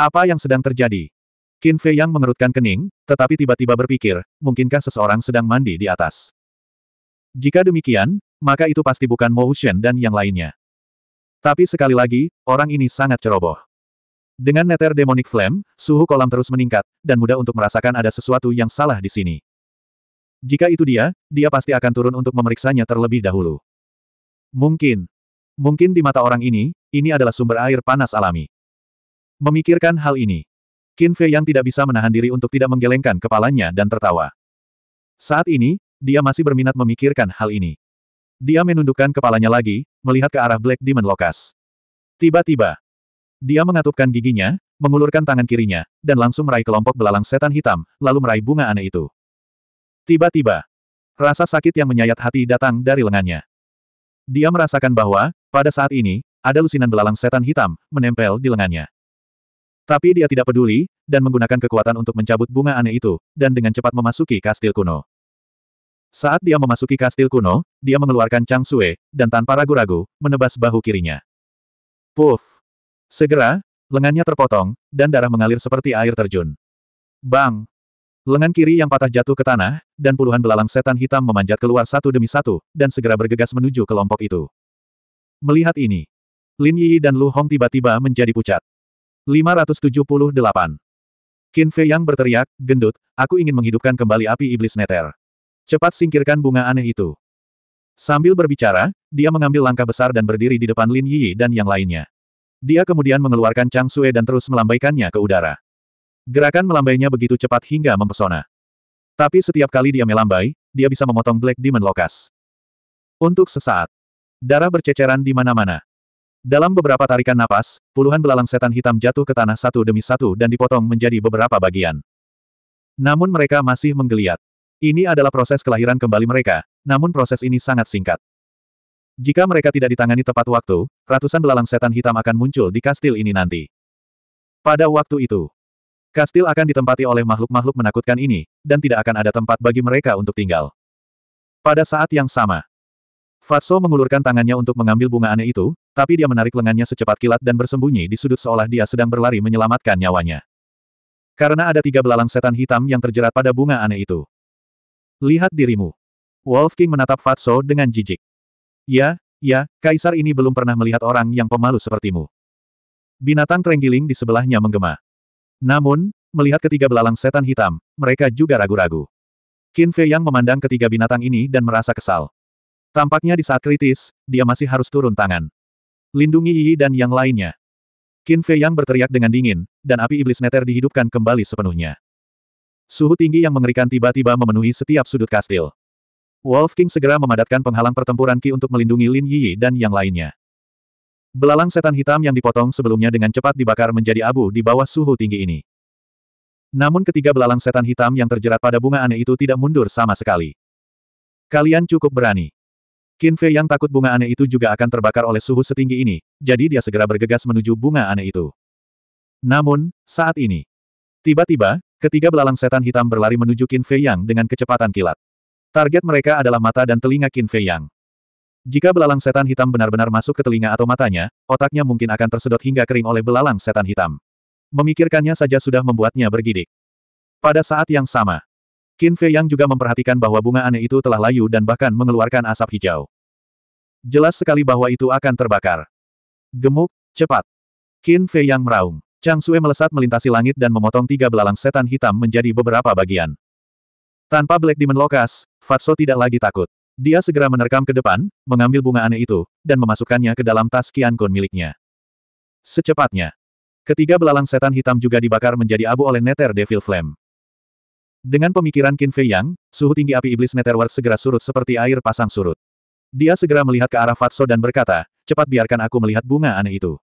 A: Apa yang sedang terjadi? Qin Fei yang mengerutkan kening, tetapi tiba-tiba berpikir, mungkinkah seseorang sedang mandi di atas? Jika demikian, maka itu pasti bukan Mo Shen dan yang lainnya. Tapi sekali lagi, orang ini sangat ceroboh. Dengan Netter demonic flame, suhu kolam terus meningkat, dan mudah untuk merasakan ada sesuatu yang salah di sini. Jika itu dia, dia pasti akan turun untuk memeriksanya terlebih dahulu. Mungkin. Mungkin di mata orang ini, ini adalah sumber air panas alami. Memikirkan hal ini, Qin Fei yang tidak bisa menahan diri untuk tidak menggelengkan kepalanya dan tertawa. Saat ini, dia masih berminat memikirkan hal ini. Dia menundukkan kepalanya lagi, melihat ke arah Black Demon Lokas. Tiba-tiba, dia mengatupkan giginya, mengulurkan tangan kirinya, dan langsung meraih kelompok belalang setan hitam, lalu meraih bunga aneh itu. Tiba-tiba, rasa sakit yang menyayat hati datang dari lengannya. Dia merasakan bahwa, pada saat ini, ada lusinan belalang setan hitam, menempel di lengannya. Tapi dia tidak peduli, dan menggunakan kekuatan untuk mencabut bunga aneh itu, dan dengan cepat memasuki kastil kuno. Saat dia memasuki kastil kuno, dia mengeluarkan Chang Sue, dan tanpa ragu-ragu, menebas bahu kirinya. Puff! Segera, lengannya terpotong, dan darah mengalir seperti air terjun. Bang! Lengan kiri yang patah jatuh ke tanah, dan puluhan belalang setan hitam memanjat keluar satu demi satu, dan segera bergegas menuju kelompok itu. Melihat ini, Lin Yi dan Lu Hong tiba-tiba menjadi pucat. 578. Qin Fei yang berteriak, gendut, aku ingin menghidupkan kembali api iblis neter. Cepat singkirkan bunga aneh itu. Sambil berbicara, dia mengambil langkah besar dan berdiri di depan Lin Yi dan yang lainnya. Dia kemudian mengeluarkan Chang Sue dan terus melambaikannya ke udara. Gerakan melambainya begitu cepat hingga mempesona. Tapi setiap kali dia melambai, dia bisa memotong Black Demon Lokas. Untuk sesaat, darah berceceran di mana-mana. Dalam beberapa tarikan napas, puluhan belalang setan hitam jatuh ke tanah satu demi satu dan dipotong menjadi beberapa bagian. Namun mereka masih menggeliat. Ini adalah proses kelahiran kembali mereka, namun proses ini sangat singkat. Jika mereka tidak ditangani tepat waktu, ratusan belalang setan hitam akan muncul di kastil ini nanti. Pada waktu itu, kastil akan ditempati oleh makhluk-makhluk menakutkan ini, dan tidak akan ada tempat bagi mereka untuk tinggal. Pada saat yang sama, Fatso mengulurkan tangannya untuk mengambil bunga aneh itu, tapi dia menarik lengannya secepat kilat dan bersembunyi di sudut seolah dia sedang berlari menyelamatkan nyawanya. Karena ada tiga belalang setan hitam yang terjerat pada bunga aneh itu. Lihat dirimu. Wolf King menatap Fatso dengan jijik. Ya, ya, kaisar ini belum pernah melihat orang yang pemalu sepertimu. Binatang terenggiling di sebelahnya menggema. Namun, melihat ketiga belalang setan hitam, mereka juga ragu-ragu. Qin Fei yang memandang ketiga binatang ini dan merasa kesal. Tampaknya di saat kritis, dia masih harus turun tangan. Lindungi Yi dan yang lainnya. Qin Fei yang berteriak dengan dingin, dan api iblis neter dihidupkan kembali sepenuhnya. Suhu tinggi yang mengerikan tiba-tiba memenuhi setiap sudut kastil. Wolf King segera memadatkan penghalang pertempuran Ki untuk melindungi Lin Yi dan yang lainnya. Belalang setan hitam yang dipotong sebelumnya dengan cepat dibakar menjadi abu di bawah suhu tinggi ini. Namun ketiga belalang setan hitam yang terjerat pada bunga aneh itu tidak mundur sama sekali. Kalian cukup berani. Qin Fei yang takut bunga aneh itu juga akan terbakar oleh suhu setinggi ini, jadi dia segera bergegas menuju bunga aneh itu. Namun, saat ini, tiba-tiba, ketiga belalang setan hitam berlari menuju Qin Fei Yang dengan kecepatan kilat. Target mereka adalah mata dan telinga Qin Fei Yang. Jika belalang setan hitam benar-benar masuk ke telinga atau matanya, otaknya mungkin akan tersedot hingga kering oleh belalang setan hitam. Memikirkannya saja sudah membuatnya bergidik. Pada saat yang sama, Qin Fei Yang juga memperhatikan bahwa bunga aneh itu telah layu dan bahkan mengeluarkan asap hijau. Jelas sekali bahwa itu akan terbakar. Gemuk, cepat. Qin Fei Yang meraung. Chang Sue melesat melintasi langit dan memotong tiga belalang setan hitam menjadi beberapa bagian. Tanpa Black Demon Lokas, Fatso tidak lagi takut. Dia segera menerkam ke depan, mengambil bunga aneh itu, dan memasukkannya ke dalam tas Kian Kun miliknya. Secepatnya. Ketiga belalang setan hitam juga dibakar menjadi abu oleh Nether Devil Flame. Dengan pemikiran Qin Fei Yang, suhu tinggi api iblis Netherworld segera surut seperti air pasang surut. Dia segera melihat ke arah Fatso dan berkata, cepat biarkan aku melihat bunga aneh itu.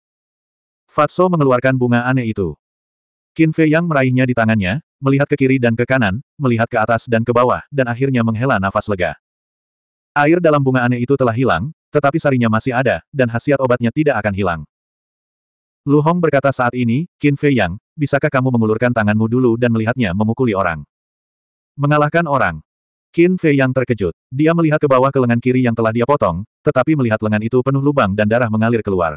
A: Fatso mengeluarkan bunga aneh itu. Qin Fei yang meraihnya di tangannya, melihat ke kiri dan ke kanan, melihat ke atas dan ke bawah, dan akhirnya menghela nafas lega. Air dalam bunga aneh itu telah hilang, tetapi sarinya masih ada, dan khasiat obatnya tidak akan hilang. Lu Hong berkata saat ini, Qin Fei Yang, bisakah kamu mengulurkan tanganmu dulu dan melihatnya memukuli orang? Mengalahkan orang. Qin Fei Yang terkejut. Dia melihat ke bawah ke lengan kiri yang telah dia potong, tetapi melihat lengan itu penuh lubang dan darah mengalir keluar.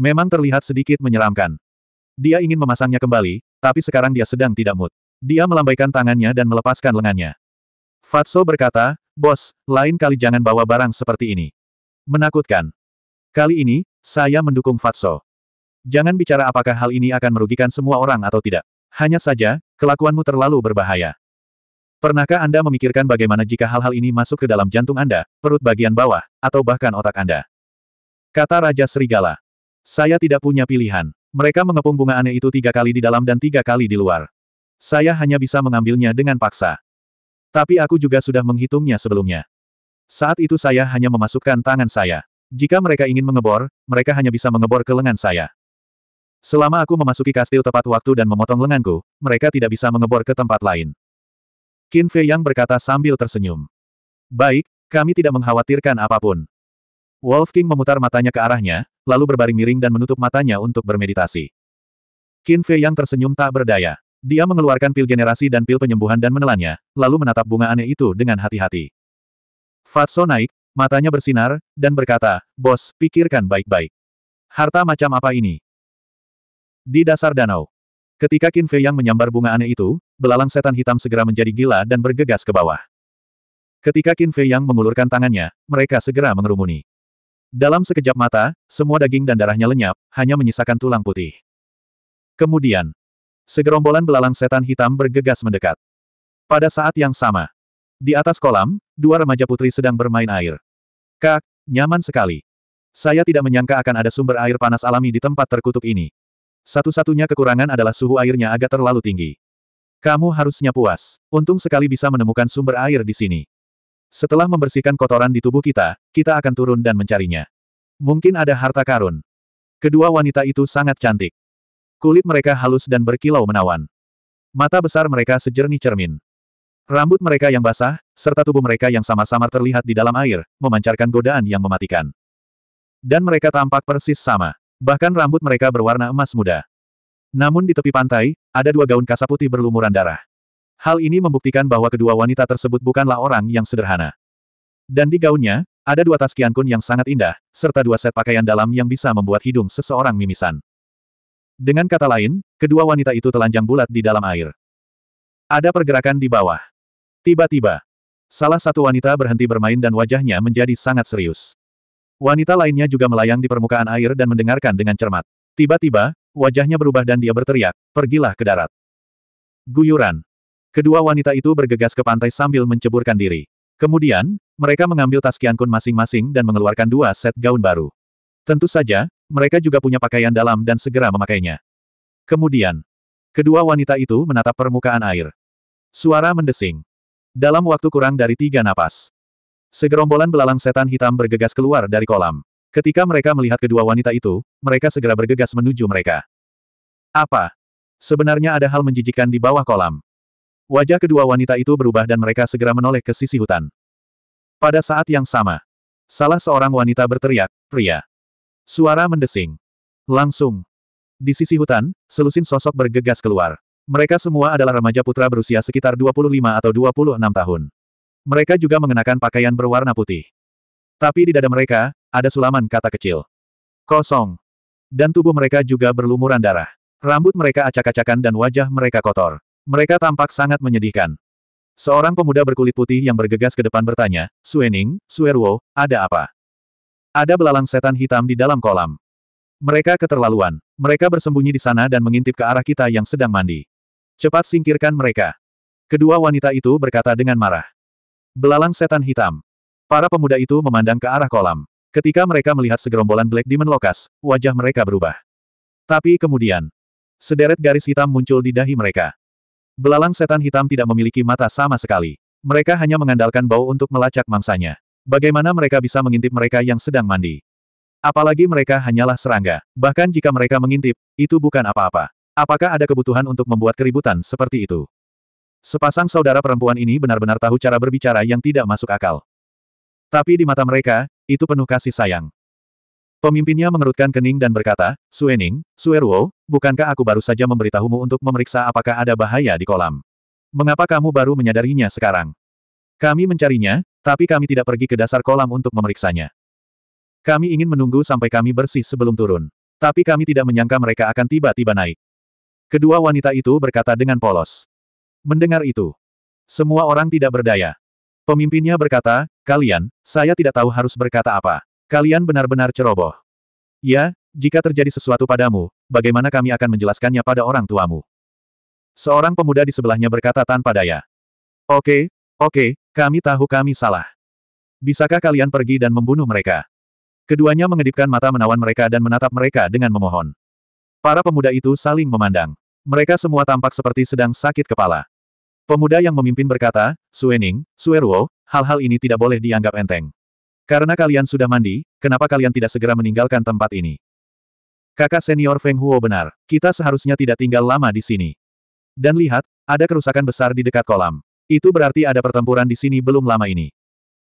A: Memang terlihat sedikit menyeramkan. Dia ingin memasangnya kembali, tapi sekarang dia sedang tidak mood. Dia melambaikan tangannya dan melepaskan lengannya. Fatso berkata, Bos, lain kali jangan bawa barang seperti ini. Menakutkan. Kali ini, saya mendukung Fatso. Jangan bicara apakah hal ini akan merugikan semua orang atau tidak. Hanya saja, kelakuanmu terlalu berbahaya. Pernahkah Anda memikirkan bagaimana jika hal-hal ini masuk ke dalam jantung Anda, perut bagian bawah, atau bahkan otak Anda? Kata Raja Serigala. Saya tidak punya pilihan. Mereka mengepung bunga aneh itu tiga kali di dalam dan tiga kali di luar. Saya hanya bisa mengambilnya dengan paksa. Tapi aku juga sudah menghitungnya sebelumnya. Saat itu saya hanya memasukkan tangan saya. Jika mereka ingin mengebor, mereka hanya bisa mengebor ke lengan saya. Selama aku memasuki kastil tepat waktu dan memotong lenganku, mereka tidak bisa mengebor ke tempat lain. Qin Fei Yang berkata sambil tersenyum. Baik, kami tidak mengkhawatirkan apapun. Wolf King memutar matanya ke arahnya, lalu berbaring miring dan menutup matanya untuk bermeditasi. Qin Fei yang tersenyum tak berdaya. Dia mengeluarkan pil generasi dan pil penyembuhan dan menelannya, lalu menatap bunga aneh itu dengan hati-hati. Fatso naik, matanya bersinar, dan berkata, Bos, pikirkan baik-baik. Harta macam apa ini? Di dasar danau. Ketika Qin Fei yang menyambar bunga aneh itu, belalang setan hitam segera menjadi gila dan bergegas ke bawah. Ketika Qin Fei yang mengulurkan tangannya, mereka segera mengerumuni. Dalam sekejap mata, semua daging dan darahnya lenyap, hanya menyisakan tulang putih. Kemudian, segerombolan belalang setan hitam bergegas mendekat. Pada saat yang sama, di atas kolam, dua remaja putri sedang bermain air. Kak, nyaman sekali. Saya tidak menyangka akan ada sumber air panas alami di tempat terkutuk ini. Satu-satunya kekurangan adalah suhu airnya agak terlalu tinggi. Kamu harusnya puas. Untung sekali bisa menemukan sumber air di sini. Setelah membersihkan kotoran di tubuh kita, kita akan turun dan mencarinya. Mungkin ada harta karun. Kedua wanita itu sangat cantik. Kulit mereka halus dan berkilau menawan. Mata besar mereka sejernih cermin. Rambut mereka yang basah, serta tubuh mereka yang sama-sama terlihat di dalam air, memancarkan godaan yang mematikan. Dan mereka tampak persis sama. Bahkan rambut mereka berwarna emas muda. Namun di tepi pantai, ada dua gaun kasa putih berlumuran darah. Hal ini membuktikan bahwa kedua wanita tersebut bukanlah orang yang sederhana. Dan di gaunnya, ada dua tas kiankun yang sangat indah, serta dua set pakaian dalam yang bisa membuat hidung seseorang mimisan. Dengan kata lain, kedua wanita itu telanjang bulat di dalam air. Ada pergerakan di bawah. Tiba-tiba, salah satu wanita berhenti bermain dan wajahnya menjadi sangat serius. Wanita lainnya juga melayang di permukaan air dan mendengarkan dengan cermat. Tiba-tiba, wajahnya berubah dan dia berteriak, pergilah ke darat. Guyuran. Kedua wanita itu bergegas ke pantai sambil menceburkan diri. Kemudian, mereka mengambil tas Kiankun masing-masing dan mengeluarkan dua set gaun baru. Tentu saja, mereka juga punya pakaian dalam dan segera memakainya. Kemudian, kedua wanita itu menatap permukaan air. Suara mendesing. Dalam waktu kurang dari tiga napas. Segerombolan belalang setan hitam bergegas keluar dari kolam. Ketika mereka melihat kedua wanita itu, mereka segera bergegas menuju mereka. Apa? Sebenarnya ada hal menjijikan di bawah kolam. Wajah kedua wanita itu berubah dan mereka segera menoleh ke sisi hutan. Pada saat yang sama, salah seorang wanita berteriak, pria. Suara mendesing. Langsung. Di sisi hutan, selusin sosok bergegas keluar. Mereka semua adalah remaja putra berusia sekitar 25 atau 26 tahun. Mereka juga mengenakan pakaian berwarna putih. Tapi di dada mereka, ada sulaman kata kecil. Kosong. Dan tubuh mereka juga berlumuran darah. Rambut mereka acak-acakan dan wajah mereka kotor. Mereka tampak sangat menyedihkan. Seorang pemuda berkulit putih yang bergegas ke depan bertanya, Suening, Suerwo, ada apa? Ada belalang setan hitam di dalam kolam. Mereka keterlaluan. Mereka bersembunyi di sana dan mengintip ke arah kita yang sedang mandi. Cepat singkirkan mereka. Kedua wanita itu berkata dengan marah. Belalang setan hitam. Para pemuda itu memandang ke arah kolam. Ketika mereka melihat segerombolan Black Demon Lokas, wajah mereka berubah. Tapi kemudian, sederet garis hitam muncul di dahi mereka. Belalang setan hitam tidak memiliki mata sama sekali. Mereka hanya mengandalkan bau untuk melacak mangsanya. Bagaimana mereka bisa mengintip mereka yang sedang mandi? Apalagi mereka hanyalah serangga. Bahkan jika mereka mengintip, itu bukan apa-apa. Apakah ada kebutuhan untuk membuat keributan seperti itu? Sepasang saudara perempuan ini benar-benar tahu cara berbicara yang tidak masuk akal. Tapi di mata mereka, itu penuh kasih sayang. Pemimpinnya mengerutkan kening dan berkata, Suening, Sueruo, bukankah aku baru saja memberitahumu untuk memeriksa apakah ada bahaya di kolam? Mengapa kamu baru menyadarinya sekarang? Kami mencarinya, tapi kami tidak pergi ke dasar kolam untuk memeriksanya. Kami ingin menunggu sampai kami bersih sebelum turun. Tapi kami tidak menyangka mereka akan tiba-tiba naik. Kedua wanita itu berkata dengan polos. Mendengar itu, semua orang tidak berdaya. Pemimpinnya berkata, kalian, saya tidak tahu harus berkata apa. Kalian benar-benar ceroboh. Ya, jika terjadi sesuatu padamu, bagaimana kami akan menjelaskannya pada orang tuamu? Seorang pemuda di sebelahnya berkata tanpa daya. Oke, oke, kami tahu kami salah. Bisakah kalian pergi dan membunuh mereka? Keduanya mengedipkan mata menawan mereka dan menatap mereka dengan memohon. Para pemuda itu saling memandang. Mereka semua tampak seperti sedang sakit kepala. Pemuda yang memimpin berkata, Suening, Sueruo, hal-hal ini tidak boleh dianggap enteng. Karena kalian sudah mandi, kenapa kalian tidak segera meninggalkan tempat ini? Kakak senior Feng Huo benar, kita seharusnya tidak tinggal lama di sini. Dan lihat, ada kerusakan besar di dekat kolam. Itu berarti ada pertempuran di sini belum lama ini.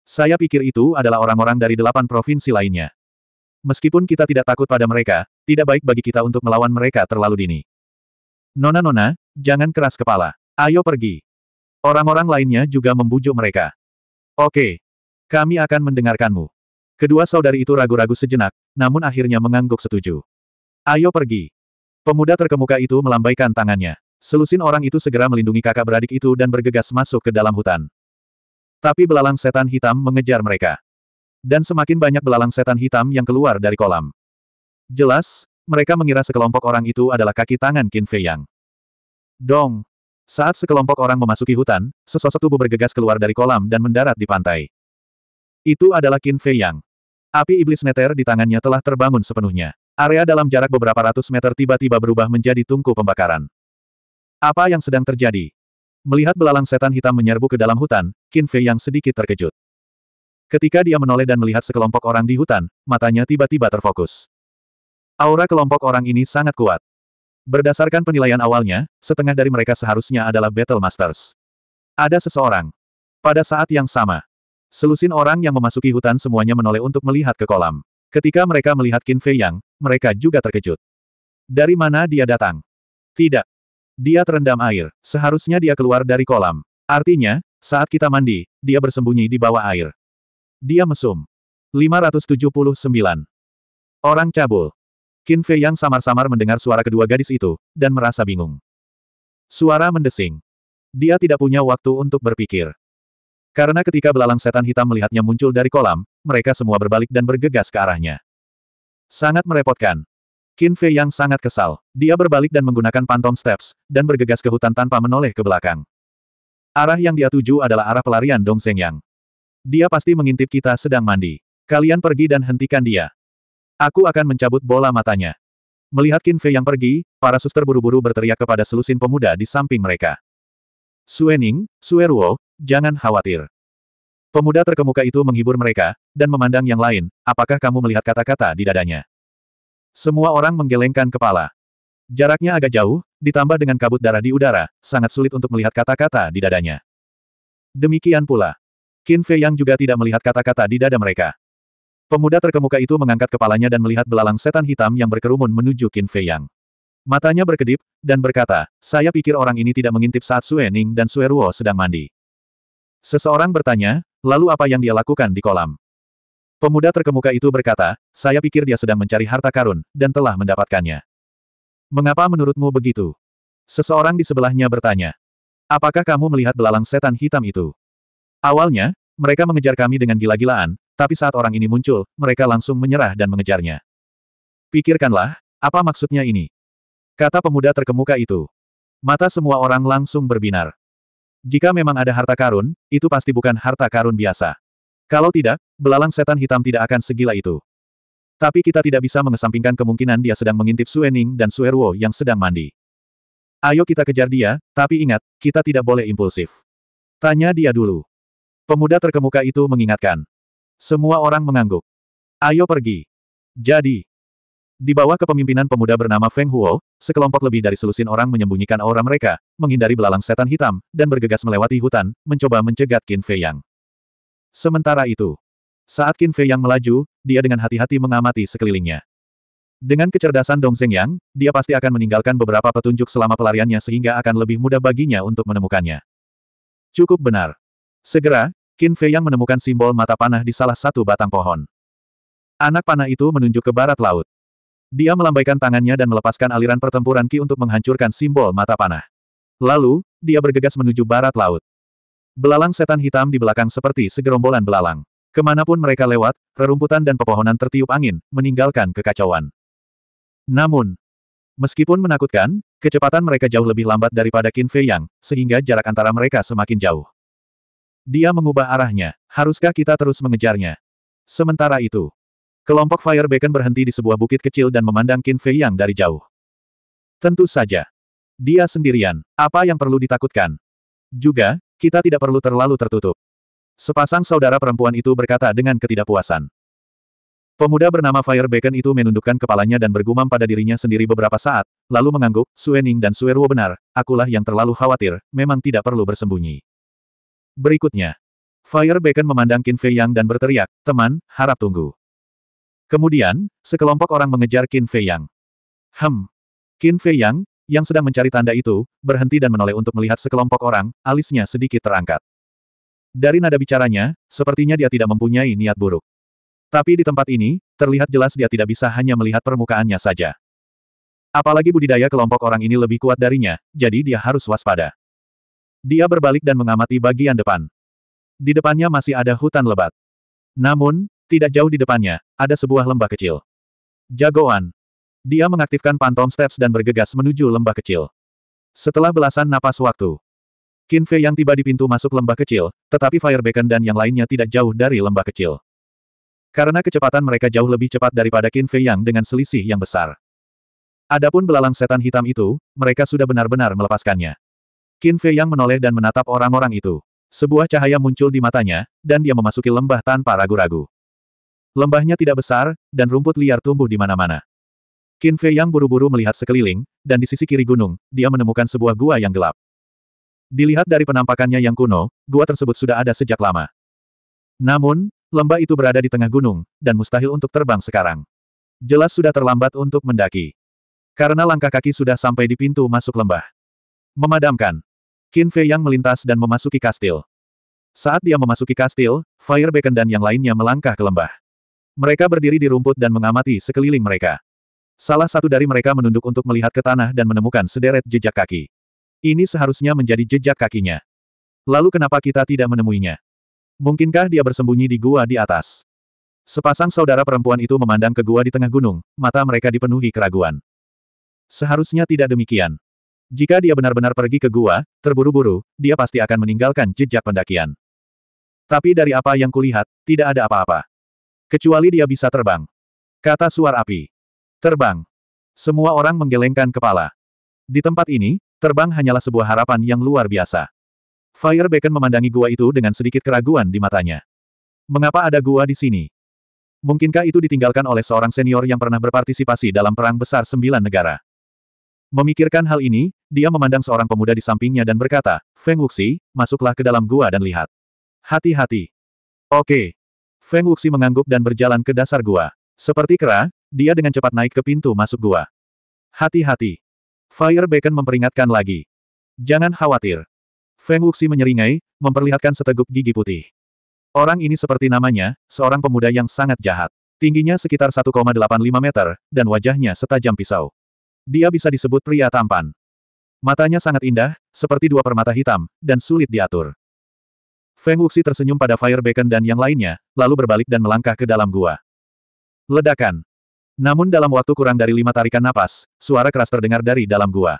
A: Saya pikir itu adalah orang-orang dari delapan provinsi lainnya. Meskipun kita tidak takut pada mereka, tidak baik bagi kita untuk melawan mereka terlalu dini. Nona-nona, jangan keras kepala. Ayo pergi. Orang-orang lainnya juga membujuk mereka. Oke, kami akan mendengarkanmu. Kedua saudari itu ragu-ragu sejenak, namun akhirnya mengangguk setuju. Ayo pergi. Pemuda terkemuka itu melambaikan tangannya. Selusin orang itu segera melindungi kakak beradik itu dan bergegas masuk ke dalam hutan. Tapi belalang setan hitam mengejar mereka. Dan semakin banyak belalang setan hitam yang keluar dari kolam. Jelas, mereka mengira sekelompok orang itu adalah kaki tangan Qin Fei Yang. Dong! Saat sekelompok orang memasuki hutan, sesosok tubuh bergegas keluar dari kolam dan mendarat di pantai. Itu adalah Qin Fei Yang. Api iblis neter di tangannya telah terbangun sepenuhnya. Area dalam jarak beberapa ratus meter tiba-tiba berubah menjadi tungku pembakaran. Apa yang sedang terjadi? Melihat belalang setan hitam menyerbu ke dalam hutan, Qin Fei Yang sedikit terkejut. Ketika dia menoleh dan melihat sekelompok orang di hutan, matanya tiba-tiba terfokus. Aura kelompok orang ini sangat kuat. Berdasarkan penilaian awalnya, setengah dari mereka seharusnya adalah Battle Masters. Ada seseorang. Pada saat yang sama, Selusin orang yang memasuki hutan semuanya menoleh untuk melihat ke kolam. Ketika mereka melihat Qin Fei Yang, mereka juga terkejut. Dari mana dia datang? Tidak. Dia terendam air, seharusnya dia keluar dari kolam. Artinya, saat kita mandi, dia bersembunyi di bawah air. Dia mesum. 579. Orang cabul. Qin Fei Yang samar-samar mendengar suara kedua gadis itu, dan merasa bingung. Suara mendesing. Dia tidak punya waktu untuk berpikir. Karena ketika belalang setan hitam melihatnya muncul dari kolam, mereka semua berbalik dan bergegas ke arahnya. Sangat merepotkan. Qin Fei yang sangat kesal. Dia berbalik dan menggunakan pantom steps, dan bergegas ke hutan tanpa menoleh ke belakang. Arah yang dia tuju adalah arah pelarian Dong Zeng Yang. Dia pasti mengintip kita sedang mandi. Kalian pergi dan hentikan dia. Aku akan mencabut bola matanya. Melihat Qin Fei yang pergi, para suster buru-buru berteriak kepada selusin pemuda di samping mereka. Suening, Sueruo, jangan khawatir. Pemuda terkemuka itu menghibur mereka, dan memandang yang lain, apakah kamu melihat kata-kata di dadanya? Semua orang menggelengkan kepala. Jaraknya agak jauh, ditambah dengan kabut darah di udara, sangat sulit untuk melihat kata-kata di dadanya. Demikian pula. Qin Fei yang juga tidak melihat kata-kata di dada mereka. Pemuda terkemuka itu mengangkat kepalanya dan melihat belalang setan hitam yang berkerumun menuju Qin Fei Yang. Matanya berkedip, dan berkata, saya pikir orang ini tidak mengintip saat Suening dan Sueruo sedang mandi. Seseorang bertanya, lalu apa yang dia lakukan di kolam? Pemuda terkemuka itu berkata, saya pikir dia sedang mencari harta karun, dan telah mendapatkannya. Mengapa menurutmu begitu? Seseorang di sebelahnya bertanya. Apakah kamu melihat belalang setan hitam itu? Awalnya, mereka mengejar kami dengan gila-gilaan, tapi saat orang ini muncul, mereka langsung menyerah dan mengejarnya. Pikirkanlah, apa maksudnya ini? Kata pemuda terkemuka itu. Mata semua orang langsung berbinar. Jika memang ada harta karun, itu pasti bukan harta karun biasa. Kalau tidak, belalang setan hitam tidak akan segila itu. Tapi kita tidak bisa mengesampingkan kemungkinan dia sedang mengintip Suening dan Suerwo yang sedang mandi. Ayo kita kejar dia, tapi ingat, kita tidak boleh impulsif. Tanya dia dulu. Pemuda terkemuka itu mengingatkan. Semua orang mengangguk. Ayo pergi. Jadi, di bawah kepemimpinan pemuda bernama Feng Huo, sekelompok lebih dari selusin orang menyembunyikan aura mereka, menghindari belalang setan hitam, dan bergegas melewati hutan, mencoba mencegat Qin Fei Yang. Sementara itu, saat Qin Fei Yang melaju, dia dengan hati-hati mengamati sekelilingnya. Dengan kecerdasan Dong Zheng Yang, dia pasti akan meninggalkan beberapa petunjuk selama pelariannya sehingga akan lebih mudah baginya untuk menemukannya. Cukup benar. Segera, Qin Fei Yang menemukan simbol mata panah di salah satu batang pohon. Anak panah itu menunjuk ke barat laut. Dia melambaikan tangannya dan melepaskan aliran pertempuran Ki untuk menghancurkan simbol mata panah. Lalu, dia bergegas menuju barat laut. Belalang setan hitam di belakang seperti segerombolan belalang. Kemanapun mereka lewat, rerumputan dan pepohonan tertiup angin, meninggalkan kekacauan. Namun, meskipun menakutkan, kecepatan mereka jauh lebih lambat daripada Qin Fei Yang, sehingga jarak antara mereka semakin jauh. Dia mengubah arahnya. Haruskah kita terus mengejarnya? Sementara itu, Kelompok Fire Beacon berhenti di sebuah bukit kecil dan memandang Qin Fei Yang dari jauh. Tentu saja. Dia sendirian. Apa yang perlu ditakutkan? Juga, kita tidak perlu terlalu tertutup. Sepasang saudara perempuan itu berkata dengan ketidakpuasan. Pemuda bernama Fire Beacon itu menundukkan kepalanya dan bergumam pada dirinya sendiri beberapa saat, lalu mengangguk, Suening dan Sueruo benar, akulah yang terlalu khawatir, memang tidak perlu bersembunyi. Berikutnya. Fire Beacon memandang Qin Fei Yang dan berteriak, teman, harap tunggu. Kemudian, sekelompok orang mengejar Qin Fei Yang. Hem. Qin Fei Yang, yang sedang mencari tanda itu, berhenti dan menoleh untuk melihat sekelompok orang, alisnya sedikit terangkat. Dari nada bicaranya, sepertinya dia tidak mempunyai niat buruk. Tapi di tempat ini, terlihat jelas dia tidak bisa hanya melihat permukaannya saja. Apalagi budidaya kelompok orang ini lebih kuat darinya, jadi dia harus waspada. Dia berbalik dan mengamati bagian depan. Di depannya masih ada hutan lebat. Namun, tidak jauh di depannya, ada sebuah lembah kecil. Jagoan. Dia mengaktifkan pantom steps dan bergegas menuju lembah kecil. Setelah belasan napas waktu, Qin Fei yang tiba di pintu masuk lembah kecil, tetapi Fire Beacon dan yang lainnya tidak jauh dari lembah kecil. Karena kecepatan mereka jauh lebih cepat daripada Qin Fei yang dengan selisih yang besar. Adapun belalang setan hitam itu, mereka sudah benar-benar melepaskannya. Qin Fei yang menoleh dan menatap orang-orang itu. Sebuah cahaya muncul di matanya, dan dia memasuki lembah tanpa ragu-ragu. Lembahnya tidak besar, dan rumput liar tumbuh di mana-mana. Qin Fei yang buru-buru melihat sekeliling, dan di sisi kiri gunung, dia menemukan sebuah gua yang gelap. Dilihat dari penampakannya yang kuno, gua tersebut sudah ada sejak lama. Namun, lembah itu berada di tengah gunung, dan mustahil untuk terbang sekarang. Jelas sudah terlambat untuk mendaki. Karena langkah kaki sudah sampai di pintu masuk lembah. Memadamkan. Qin Fei yang melintas dan memasuki kastil. Saat dia memasuki kastil, Fire Beacon dan yang lainnya melangkah ke lembah. Mereka berdiri di rumput dan mengamati sekeliling mereka. Salah satu dari mereka menunduk untuk melihat ke tanah dan menemukan sederet jejak kaki. Ini seharusnya menjadi jejak kakinya. Lalu kenapa kita tidak menemuinya? Mungkinkah dia bersembunyi di gua di atas? Sepasang saudara perempuan itu memandang ke gua di tengah gunung, mata mereka dipenuhi keraguan. Seharusnya tidak demikian. Jika dia benar-benar pergi ke gua, terburu-buru, dia pasti akan meninggalkan jejak pendakian. Tapi dari apa yang kulihat, tidak ada apa-apa. Kecuali dia bisa terbang. Kata suar api. Terbang. Semua orang menggelengkan kepala. Di tempat ini, terbang hanyalah sebuah harapan yang luar biasa. Fire Beacon memandangi gua itu dengan sedikit keraguan di matanya. Mengapa ada gua di sini? Mungkinkah itu ditinggalkan oleh seorang senior yang pernah berpartisipasi dalam perang besar sembilan negara? Memikirkan hal ini, dia memandang seorang pemuda di sampingnya dan berkata, Feng Wuxi, masuklah ke dalam gua dan lihat. Hati-hati. Oke, Feng Wuxi mengangguk dan berjalan ke dasar gua. Seperti kera, dia dengan cepat naik ke pintu masuk gua. Hati-hati. Fire Beacon memperingatkan lagi. Jangan khawatir. Feng Wuxi menyeringai, memperlihatkan seteguk gigi putih. Orang ini seperti namanya, seorang pemuda yang sangat jahat. Tingginya sekitar 1,85 meter, dan wajahnya setajam pisau. Dia bisa disebut pria tampan. Matanya sangat indah, seperti dua permata hitam, dan sulit diatur. Feng Wuxi tersenyum pada Fire Beacon dan yang lainnya, lalu berbalik dan melangkah ke dalam gua. Ledakan. Namun dalam waktu kurang dari lima tarikan napas, suara keras terdengar dari dalam gua.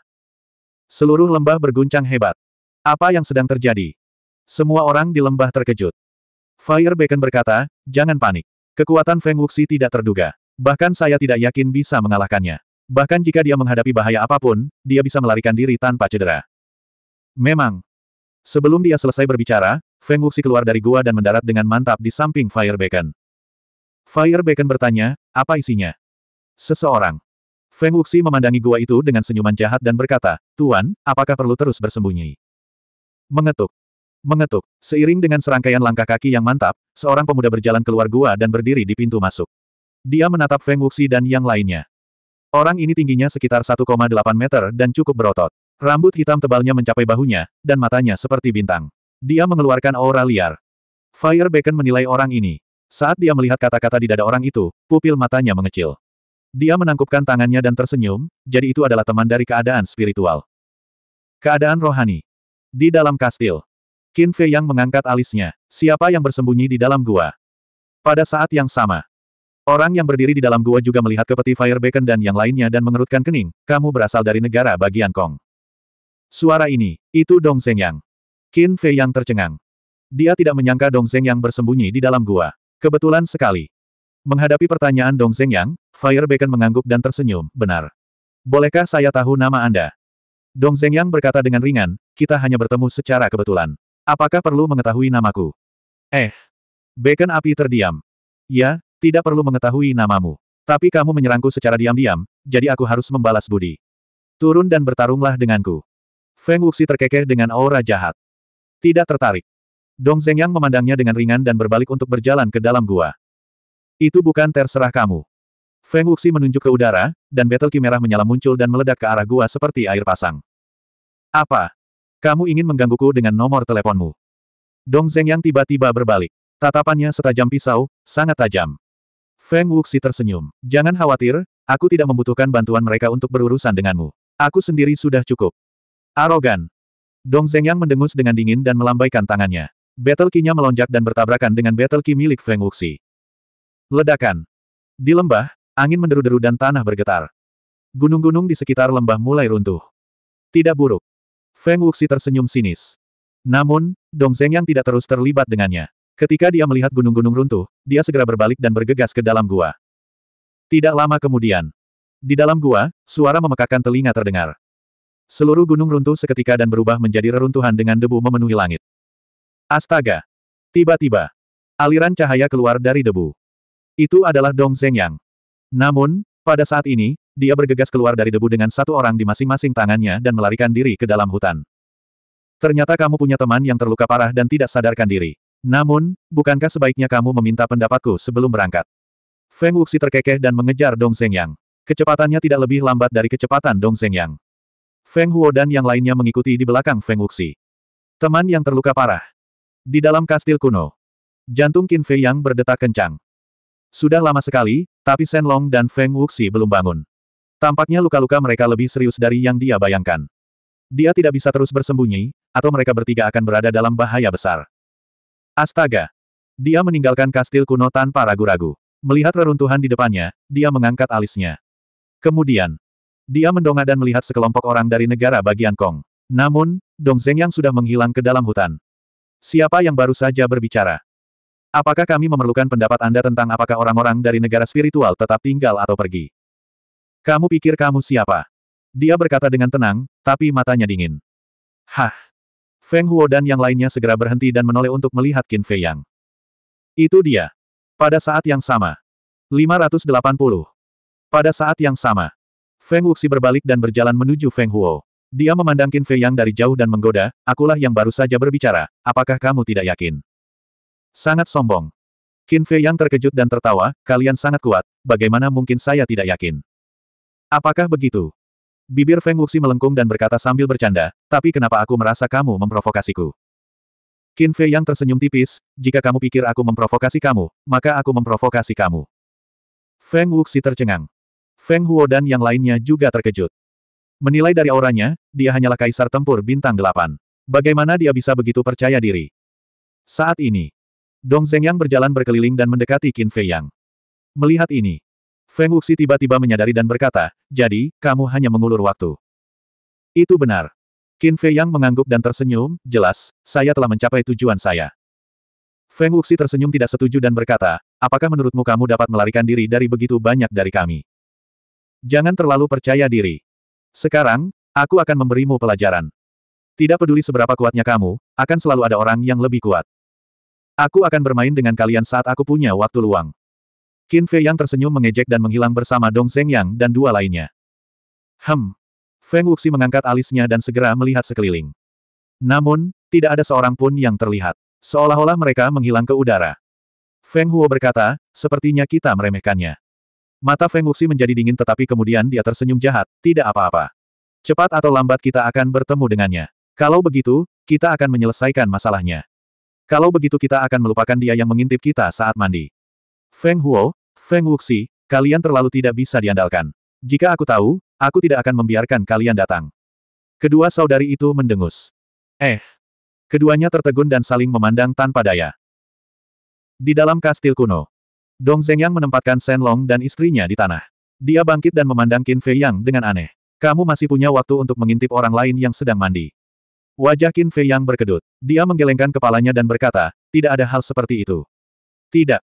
A: Seluruh lembah berguncang hebat. Apa yang sedang terjadi? Semua orang di lembah terkejut. Fire Beacon berkata, jangan panik. Kekuatan Feng Wuxi tidak terduga. Bahkan saya tidak yakin bisa mengalahkannya. Bahkan jika dia menghadapi bahaya apapun, dia bisa melarikan diri tanpa cedera. Memang. Sebelum dia selesai berbicara, Feng Wuxi keluar dari gua dan mendarat dengan mantap di samping Fire Beacon. Fire Beacon bertanya, apa isinya? Seseorang. Feng Wuxi memandangi gua itu dengan senyuman jahat dan berkata, Tuan, apakah perlu terus bersembunyi? Mengetuk. Mengetuk. Seiring dengan serangkaian langkah kaki yang mantap, seorang pemuda berjalan keluar gua dan berdiri di pintu masuk. Dia menatap Feng Wuxi dan yang lainnya. Orang ini tingginya sekitar 1,8 meter dan cukup berotot. Rambut hitam tebalnya mencapai bahunya, dan matanya seperti bintang. Dia mengeluarkan aura liar. Fire Beacon menilai orang ini. Saat dia melihat kata-kata di dada orang itu, pupil matanya mengecil. Dia menangkupkan tangannya dan tersenyum, jadi itu adalah teman dari keadaan spiritual. Keadaan rohani. Di dalam kastil. Qin Fei yang mengangkat alisnya. Siapa yang bersembunyi di dalam gua? Pada saat yang sama. Orang yang berdiri di dalam gua juga melihat ke peti Fire Beacon dan yang lainnya dan mengerutkan kening, kamu berasal dari negara bagian Kong. Suara ini, itu Dong Senyang. Qin Fei yang tercengang. Dia tidak menyangka Dong Zeng yang bersembunyi di dalam gua. Kebetulan sekali. Menghadapi pertanyaan Dong Zeng yang, Fire Beacon mengangguk dan tersenyum, benar. Bolehkah saya tahu nama Anda? Dong Zeng yang berkata dengan ringan, kita hanya bertemu secara kebetulan. Apakah perlu mengetahui namaku? Eh. Beacon api terdiam. Ya, tidak perlu mengetahui namamu. Tapi kamu menyerangku secara diam-diam, jadi aku harus membalas budi. Turun dan bertarunglah denganku. Feng Wuxi terkekeh dengan aura jahat. Tidak tertarik. Dong Yang memandangnya dengan ringan dan berbalik untuk berjalan ke dalam gua. Itu bukan terserah kamu. Feng Wuxi menunjuk ke udara, dan Ki merah menyala muncul dan meledak ke arah gua seperti air pasang. Apa? Kamu ingin menggangguku dengan nomor teleponmu? Dong Yang tiba-tiba berbalik. Tatapannya setajam pisau, sangat tajam. Feng Wuxi tersenyum. Jangan khawatir, aku tidak membutuhkan bantuan mereka untuk berurusan denganmu. Aku sendiri sudah cukup. Arogan, Dong Zhengyang mendengus dengan dingin dan melambaikan tangannya. Battle melonjak dan bertabrakan dengan battle milik Feng Wuxi. Ledakan. Di lembah, angin menderu-deru dan tanah bergetar. Gunung-gunung di sekitar lembah mulai runtuh. Tidak buruk. Feng Wuxi tersenyum sinis. Namun, Dong Zhengyang tidak terus terlibat dengannya. Ketika dia melihat gunung-gunung runtuh, dia segera berbalik dan bergegas ke dalam gua. Tidak lama kemudian, di dalam gua, suara memekakan telinga terdengar. Seluruh gunung runtuh seketika dan berubah menjadi reruntuhan dengan debu memenuhi langit. Astaga! Tiba-tiba, aliran cahaya keluar dari debu. Itu adalah Dong Zhengyang. Namun, pada saat ini, dia bergegas keluar dari debu dengan satu orang di masing-masing tangannya dan melarikan diri ke dalam hutan. Ternyata kamu punya teman yang terluka parah dan tidak sadarkan diri. Namun, bukankah sebaiknya kamu meminta pendapatku sebelum berangkat? Feng Wuxi terkekeh dan mengejar Dong Zhengyang. Kecepatannya tidak lebih lambat dari kecepatan Dong Yang. Feng Huo dan yang lainnya mengikuti di belakang Feng Wuxi. Teman yang terluka parah. Di dalam kastil kuno. Jantung Qin Fei yang berdetak kencang. Sudah lama sekali, tapi Shen Long dan Feng Wuxi belum bangun. Tampaknya luka-luka mereka lebih serius dari yang dia bayangkan. Dia tidak bisa terus bersembunyi, atau mereka bertiga akan berada dalam bahaya besar. Astaga! Dia meninggalkan kastil kuno tanpa ragu-ragu. Melihat reruntuhan di depannya, dia mengangkat alisnya. Kemudian, dia mendongak dan melihat sekelompok orang dari negara bagian Kong. Namun, Dong Zeng yang sudah menghilang ke dalam hutan. Siapa yang baru saja berbicara? Apakah kami memerlukan pendapat Anda tentang apakah orang-orang dari negara spiritual tetap tinggal atau pergi? Kamu pikir kamu siapa? Dia berkata dengan tenang, tapi matanya dingin. Hah! Feng Huo dan yang lainnya segera berhenti dan menoleh untuk melihat Qin Fei Yang. Itu dia. Pada saat yang sama. 580. Pada saat yang sama. Feng Wuxi berbalik dan berjalan menuju Feng Huo. Dia memandang Qin Fei Yang dari jauh dan menggoda, akulah yang baru saja berbicara, apakah kamu tidak yakin? Sangat sombong. Qin Fei Yang terkejut dan tertawa, kalian sangat kuat, bagaimana mungkin saya tidak yakin? Apakah begitu? Bibir Feng Wuxi melengkung dan berkata sambil bercanda, tapi kenapa aku merasa kamu memprovokasiku? Qin Fei Yang tersenyum tipis, jika kamu pikir aku memprovokasi kamu, maka aku memprovokasi kamu. Feng Wuxi tercengang. Feng Huo dan yang lainnya juga terkejut. Menilai dari auranya, dia hanyalah kaisar tempur bintang delapan. Bagaimana dia bisa begitu percaya diri? Saat ini, Dong Zhengyang berjalan berkeliling dan mendekati Qin Fei Yang. Melihat ini, Feng Wuxi tiba-tiba menyadari dan berkata, jadi, kamu hanya mengulur waktu. Itu benar. Qin Fei Yang mengangguk dan tersenyum, jelas, saya telah mencapai tujuan saya. Feng Wuxi tersenyum tidak setuju dan berkata, apakah menurutmu kamu dapat melarikan diri dari begitu banyak dari kami? Jangan terlalu percaya diri. Sekarang, aku akan memberimu pelajaran. Tidak peduli seberapa kuatnya kamu, akan selalu ada orang yang lebih kuat. Aku akan bermain dengan kalian saat aku punya waktu luang. Qin Fei yang tersenyum mengejek dan menghilang bersama Dong Zeng Yang dan dua lainnya. Hem. Feng Wuxi mengangkat alisnya dan segera melihat sekeliling. Namun, tidak ada seorang pun yang terlihat. Seolah-olah mereka menghilang ke udara. Feng Huo berkata, sepertinya kita meremehkannya. Mata Feng Wuxi menjadi dingin tetapi kemudian dia tersenyum jahat, tidak apa-apa. Cepat atau lambat kita akan bertemu dengannya. Kalau begitu, kita akan menyelesaikan masalahnya. Kalau begitu kita akan melupakan dia yang mengintip kita saat mandi. Feng Huo, Feng Wuxi, kalian terlalu tidak bisa diandalkan. Jika aku tahu, aku tidak akan membiarkan kalian datang. Kedua saudari itu mendengus. Eh. Keduanya tertegun dan saling memandang tanpa daya. Di dalam kastil kuno, Dong Yang menempatkan Shen Long dan istrinya di tanah. Dia bangkit dan memandang Qin Fei Yang dengan aneh. Kamu masih punya waktu untuk mengintip orang lain yang sedang mandi. Wajah Qin Fei Yang berkedut. Dia menggelengkan kepalanya dan berkata, tidak ada hal seperti itu. Tidak.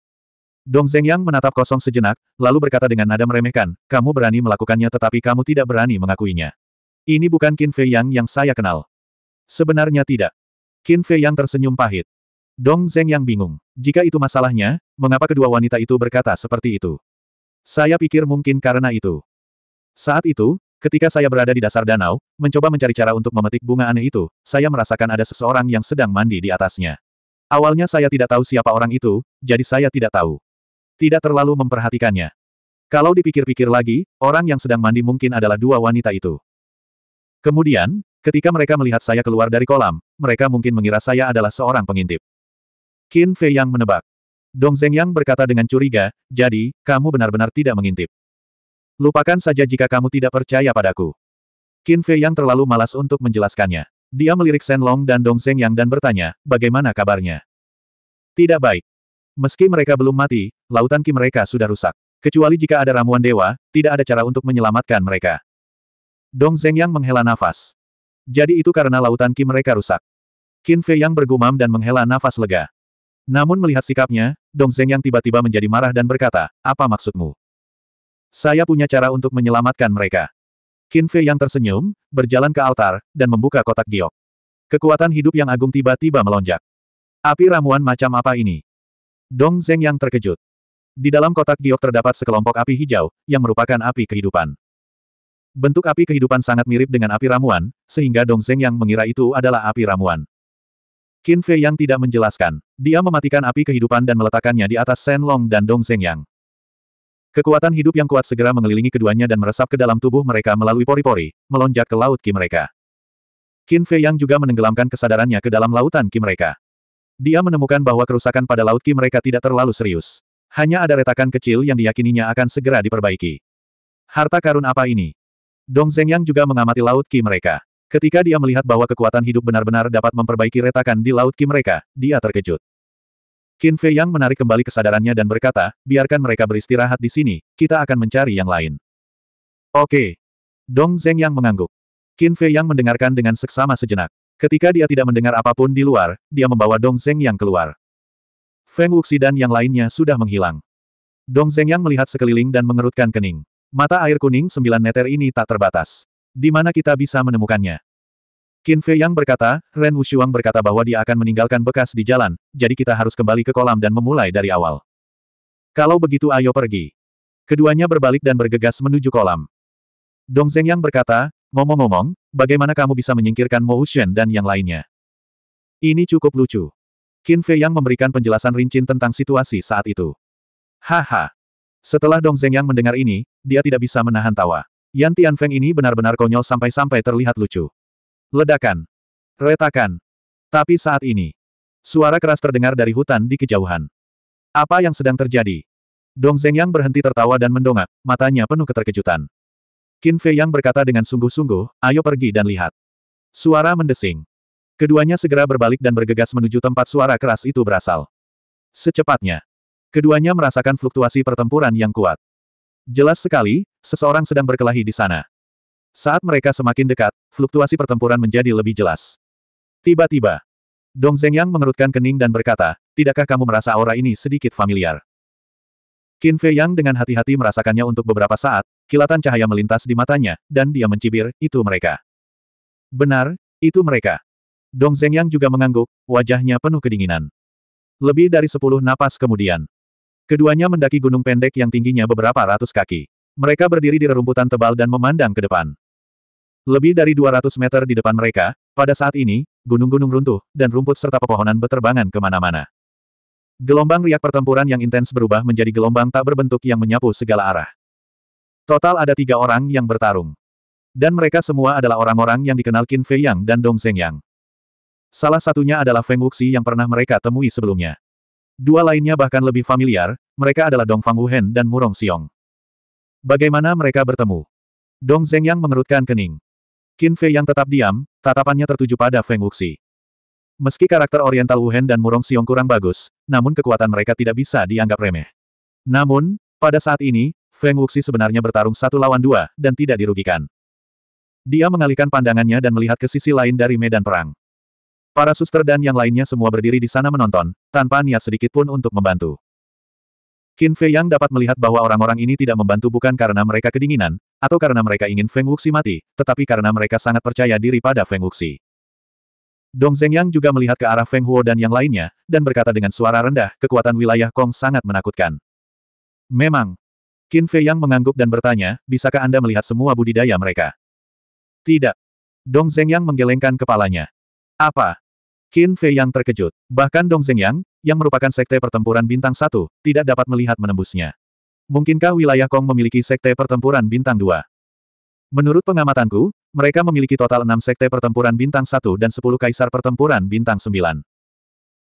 A: Dong Yang menatap kosong sejenak, lalu berkata dengan nada meremehkan, kamu berani melakukannya tetapi kamu tidak berani mengakuinya. Ini bukan Qin Fei Yang yang saya kenal. Sebenarnya tidak. Qin Fei Yang tersenyum pahit. Dong Zeng yang bingung. Jika itu masalahnya, mengapa kedua wanita itu berkata seperti itu? Saya pikir mungkin karena itu. Saat itu, ketika saya berada di dasar danau, mencoba mencari cara untuk memetik bunga aneh itu, saya merasakan ada seseorang yang sedang mandi di atasnya. Awalnya saya tidak tahu siapa orang itu, jadi saya tidak tahu. Tidak terlalu memperhatikannya. Kalau dipikir-pikir lagi, orang yang sedang mandi mungkin adalah dua wanita itu. Kemudian, ketika mereka melihat saya keluar dari kolam, mereka mungkin mengira saya adalah seorang pengintip. Qin Fei yang menebak. Dong Yang berkata dengan curiga, jadi, kamu benar-benar tidak mengintip. Lupakan saja jika kamu tidak percaya padaku. Qin Fei Yang terlalu malas untuk menjelaskannya. Dia melirik Shen Long dan Dong Yang dan bertanya, bagaimana kabarnya? Tidak baik. Meski mereka belum mati, lautan ki mereka sudah rusak. Kecuali jika ada ramuan dewa, tidak ada cara untuk menyelamatkan mereka. Dong Yang menghela nafas. Jadi itu karena lautan ki mereka rusak. Qin Fei Yang bergumam dan menghela nafas lega. Namun melihat sikapnya, Dong Zeng yang tiba-tiba menjadi marah dan berkata, apa maksudmu? Saya punya cara untuk menyelamatkan mereka. Qin Fei yang tersenyum, berjalan ke altar, dan membuka kotak giok. Kekuatan hidup yang agung tiba-tiba melonjak. Api ramuan macam apa ini? Dong Zeng yang terkejut. Di dalam kotak giok terdapat sekelompok api hijau, yang merupakan api kehidupan. Bentuk api kehidupan sangat mirip dengan api ramuan, sehingga Dong Zeng yang mengira itu adalah api ramuan. Qin Fei yang tidak menjelaskan. Dia mematikan api kehidupan dan meletakkannya di atas Shen Long dan Dong Zheng Yang. Kekuatan hidup yang kuat segera mengelilingi keduanya dan meresap ke dalam tubuh mereka melalui pori-pori, melonjak ke laut ki mereka. Qin Fei Yang juga menenggelamkan kesadarannya ke dalam lautan ki mereka. Dia menemukan bahwa kerusakan pada laut ki mereka tidak terlalu serius. Hanya ada retakan kecil yang diyakininya akan segera diperbaiki. Harta karun apa ini? Dong Yang juga mengamati laut ki mereka. Ketika dia melihat bahwa kekuatan hidup benar-benar dapat memperbaiki retakan di Laut Ki mereka, dia terkejut. Qin Fei Yang menarik kembali kesadarannya dan berkata, biarkan mereka beristirahat di sini, kita akan mencari yang lain. Oke. Dong Zeng Yang mengangguk. Qin Fei Yang mendengarkan dengan seksama sejenak. Ketika dia tidak mendengar apapun di luar, dia membawa Dong Zeng Yang keluar. Feng Wuxi dan yang lainnya sudah menghilang. Dong Zeng Yang melihat sekeliling dan mengerutkan kening. Mata air kuning sembilan meter ini tak terbatas. Di mana kita bisa menemukannya? Qin Fei Yang berkata, Ren Wushuang berkata bahwa dia akan meninggalkan bekas di jalan, jadi kita harus kembali ke kolam dan memulai dari awal. Kalau begitu ayo pergi. Keduanya berbalik dan bergegas menuju kolam. Dong Zeng yang berkata, ngomong-ngomong, bagaimana kamu bisa menyingkirkan Mo Shen dan yang lainnya? Ini cukup lucu. Qin Fei Yang memberikan penjelasan rincin tentang situasi saat itu. Haha. Setelah Dong Zeng yang mendengar ini, dia tidak bisa menahan tawa. Yan Tianfeng ini benar-benar konyol sampai-sampai terlihat lucu. Ledakan. Retakan. Tapi saat ini. Suara keras terdengar dari hutan di kejauhan. Apa yang sedang terjadi? Dong Yang berhenti tertawa dan mendongak, matanya penuh keterkejutan. Qin Fei Yang berkata dengan sungguh-sungguh, ayo pergi dan lihat. Suara mendesing. Keduanya segera berbalik dan bergegas menuju tempat suara keras itu berasal. Secepatnya. Keduanya merasakan fluktuasi pertempuran yang kuat. Jelas sekali, Seseorang sedang berkelahi di sana. Saat mereka semakin dekat, fluktuasi pertempuran menjadi lebih jelas. Tiba-tiba, Dong Zhengyang mengerutkan kening dan berkata, tidakkah kamu merasa aura ini sedikit familiar? Qin Fei Yang dengan hati-hati merasakannya untuk beberapa saat, kilatan cahaya melintas di matanya, dan dia mencibir, itu mereka. Benar, itu mereka. Dong Zhengyang juga mengangguk, wajahnya penuh kedinginan. Lebih dari sepuluh napas kemudian. Keduanya mendaki gunung pendek yang tingginya beberapa ratus kaki. Mereka berdiri di rerumputan tebal dan memandang ke depan. Lebih dari 200 meter di depan mereka, pada saat ini, gunung-gunung runtuh, dan rumput serta pepohonan beterbangan kemana-mana. Gelombang riak pertempuran yang intens berubah menjadi gelombang tak berbentuk yang menyapu segala arah. Total ada tiga orang yang bertarung. Dan mereka semua adalah orang-orang yang dikenal Qin Fei Yang dan Dong Zheng Yang. Salah satunya adalah Feng Wuxi yang pernah mereka temui sebelumnya. Dua lainnya bahkan lebih familiar, mereka adalah Dong Fang Wuhen dan Murong Xiong. Bagaimana mereka bertemu? Dong Zeng yang mengerutkan kening. Qin Fei yang tetap diam, tatapannya tertuju pada Feng Wuxi. Meski karakter Oriental Wuhan dan Murong Xiong kurang bagus, namun kekuatan mereka tidak bisa dianggap remeh. Namun, pada saat ini, Feng Wuxi sebenarnya bertarung satu lawan dua, dan tidak dirugikan. Dia mengalihkan pandangannya dan melihat ke sisi lain dari medan perang. Para suster dan yang lainnya semua berdiri di sana menonton, tanpa niat sedikit pun untuk membantu. Qin Fei Yang dapat melihat bahwa orang-orang ini tidak membantu bukan karena mereka kedinginan, atau karena mereka ingin Feng Wuxi mati, tetapi karena mereka sangat percaya diri pada Feng Wuxi. Dong Yang juga melihat ke arah Feng Huo dan yang lainnya, dan berkata dengan suara rendah, kekuatan wilayah Kong sangat menakutkan. Memang. Qin Fei Yang mengangguk dan bertanya, bisakah Anda melihat semua budidaya mereka? Tidak. Dong Yang menggelengkan kepalanya. Apa? Qin Fei Yang terkejut. Bahkan Dong Yang, yang merupakan sekte pertempuran bintang Satu tidak dapat melihat menembusnya. Mungkinkah wilayah Kong memiliki sekte pertempuran bintang Dua? Menurut pengamatanku, mereka memiliki total enam sekte pertempuran bintang Satu dan sepuluh kaisar pertempuran bintang Sembilan.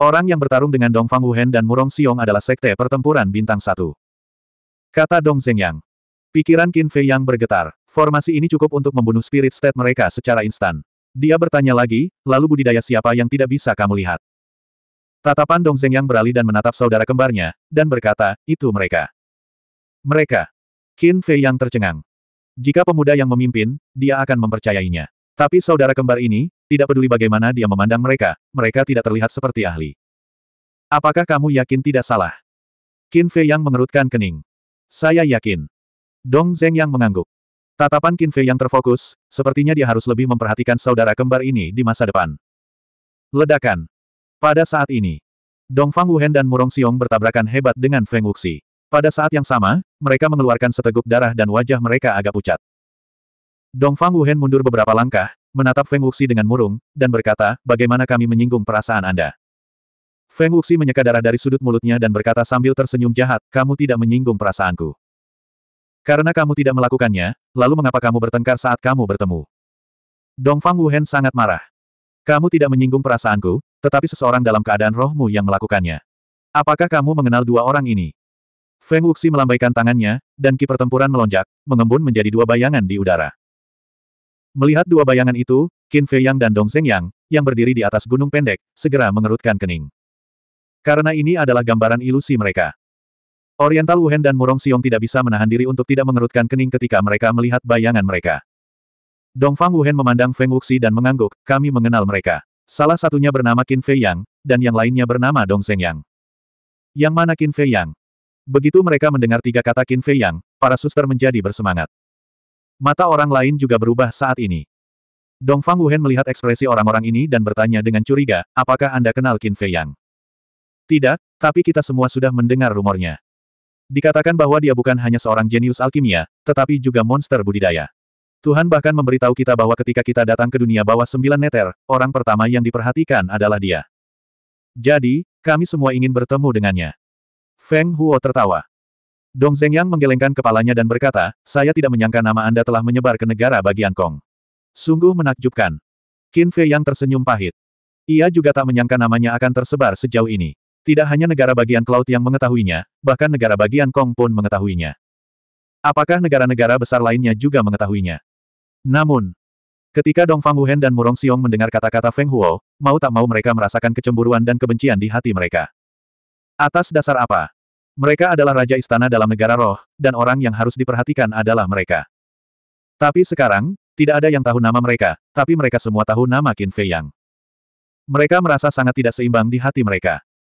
A: Orang yang bertarung dengan Dong Fang Wuhen dan Murong Xiong adalah sekte pertempuran bintang Satu. Kata Dong Zhengyang. Pikiran Qin Fei yang bergetar. Formasi ini cukup untuk membunuh spirit state mereka secara instan. Dia bertanya lagi, lalu budidaya siapa yang tidak bisa kamu lihat? Tatapan Dong Zeng yang beralih dan menatap saudara kembarnya, dan berkata, itu mereka. Mereka. Qin Fei yang tercengang. Jika pemuda yang memimpin, dia akan mempercayainya. Tapi saudara kembar ini, tidak peduli bagaimana dia memandang mereka, mereka tidak terlihat seperti ahli. Apakah kamu yakin tidak salah? Qin Fei yang mengerutkan kening. Saya yakin. Dong Zeng yang mengangguk. Tatapan Qin Fei yang terfokus, sepertinya dia harus lebih memperhatikan saudara kembar ini di masa depan. Ledakan. Pada saat ini, Dongfang Wuhen dan Murong Xiong bertabrakan hebat dengan Feng Wuxi. Pada saat yang sama, mereka mengeluarkan seteguk darah dan wajah mereka agak pucat. Dongfang Wuhen mundur beberapa langkah, menatap Feng Wuxi dengan murung, dan berkata, bagaimana kami menyinggung perasaan Anda? Feng Wuxi menyeka darah dari sudut mulutnya dan berkata sambil tersenyum jahat, kamu tidak menyinggung perasaanku. Karena kamu tidak melakukannya, lalu mengapa kamu bertengkar saat kamu bertemu? Dongfang Wuhen sangat marah. Kamu tidak menyinggung perasaanku, tetapi seseorang dalam keadaan rohmu yang melakukannya. Apakah kamu mengenal dua orang ini? Feng Wuxi melambaikan tangannya, dan ki pertempuran melonjak, mengembun menjadi dua bayangan di udara. Melihat dua bayangan itu, Qin Fei Yang dan Dong Zeng Yang, yang berdiri di atas gunung pendek, segera mengerutkan kening. Karena ini adalah gambaran ilusi mereka. Oriental Wuhan dan Murong Xiong tidak bisa menahan diri untuk tidak mengerutkan kening ketika mereka melihat bayangan mereka. Dongfang Wuhen memandang Feng Wuxi dan mengangguk, kami mengenal mereka. Salah satunya bernama Qin Fei Yang, dan yang lainnya bernama Dong Zeng Yang. Yang mana Qin Fei Yang? Begitu mereka mendengar tiga kata Qin Fei Yang, para suster menjadi bersemangat. Mata orang lain juga berubah saat ini. Dongfang Wuhen melihat ekspresi orang-orang ini dan bertanya dengan curiga, apakah Anda kenal Qin Fei Yang? Tidak, tapi kita semua sudah mendengar rumornya. Dikatakan bahwa dia bukan hanya seorang jenius alkimia, tetapi juga monster budidaya. Tuhan bahkan memberitahu kita bahwa ketika kita datang ke dunia bawah sembilan neter, orang pertama yang diperhatikan adalah dia. Jadi, kami semua ingin bertemu dengannya. Feng Huo tertawa. Dong Zhengyang menggelengkan kepalanya dan berkata, saya tidak menyangka nama Anda telah menyebar ke negara bagian Kong. Sungguh menakjubkan. Qin Fei yang tersenyum pahit. Ia juga tak menyangka namanya akan tersebar sejauh ini. Tidak hanya negara bagian Cloud yang mengetahuinya, bahkan negara bagian Kong pun mengetahuinya. Apakah negara-negara besar lainnya juga mengetahuinya? Namun, ketika Dong Fang Wuhen dan Murong Xiong mendengar kata-kata Feng Huo, mau tak mau mereka merasakan kecemburuan dan kebencian di hati mereka. Atas dasar apa? Mereka adalah raja istana dalam negara roh, dan orang yang harus diperhatikan adalah mereka. Tapi sekarang, tidak ada yang tahu nama mereka, tapi mereka semua tahu nama Qin Fei Yang. Mereka merasa sangat tidak seimbang di hati mereka.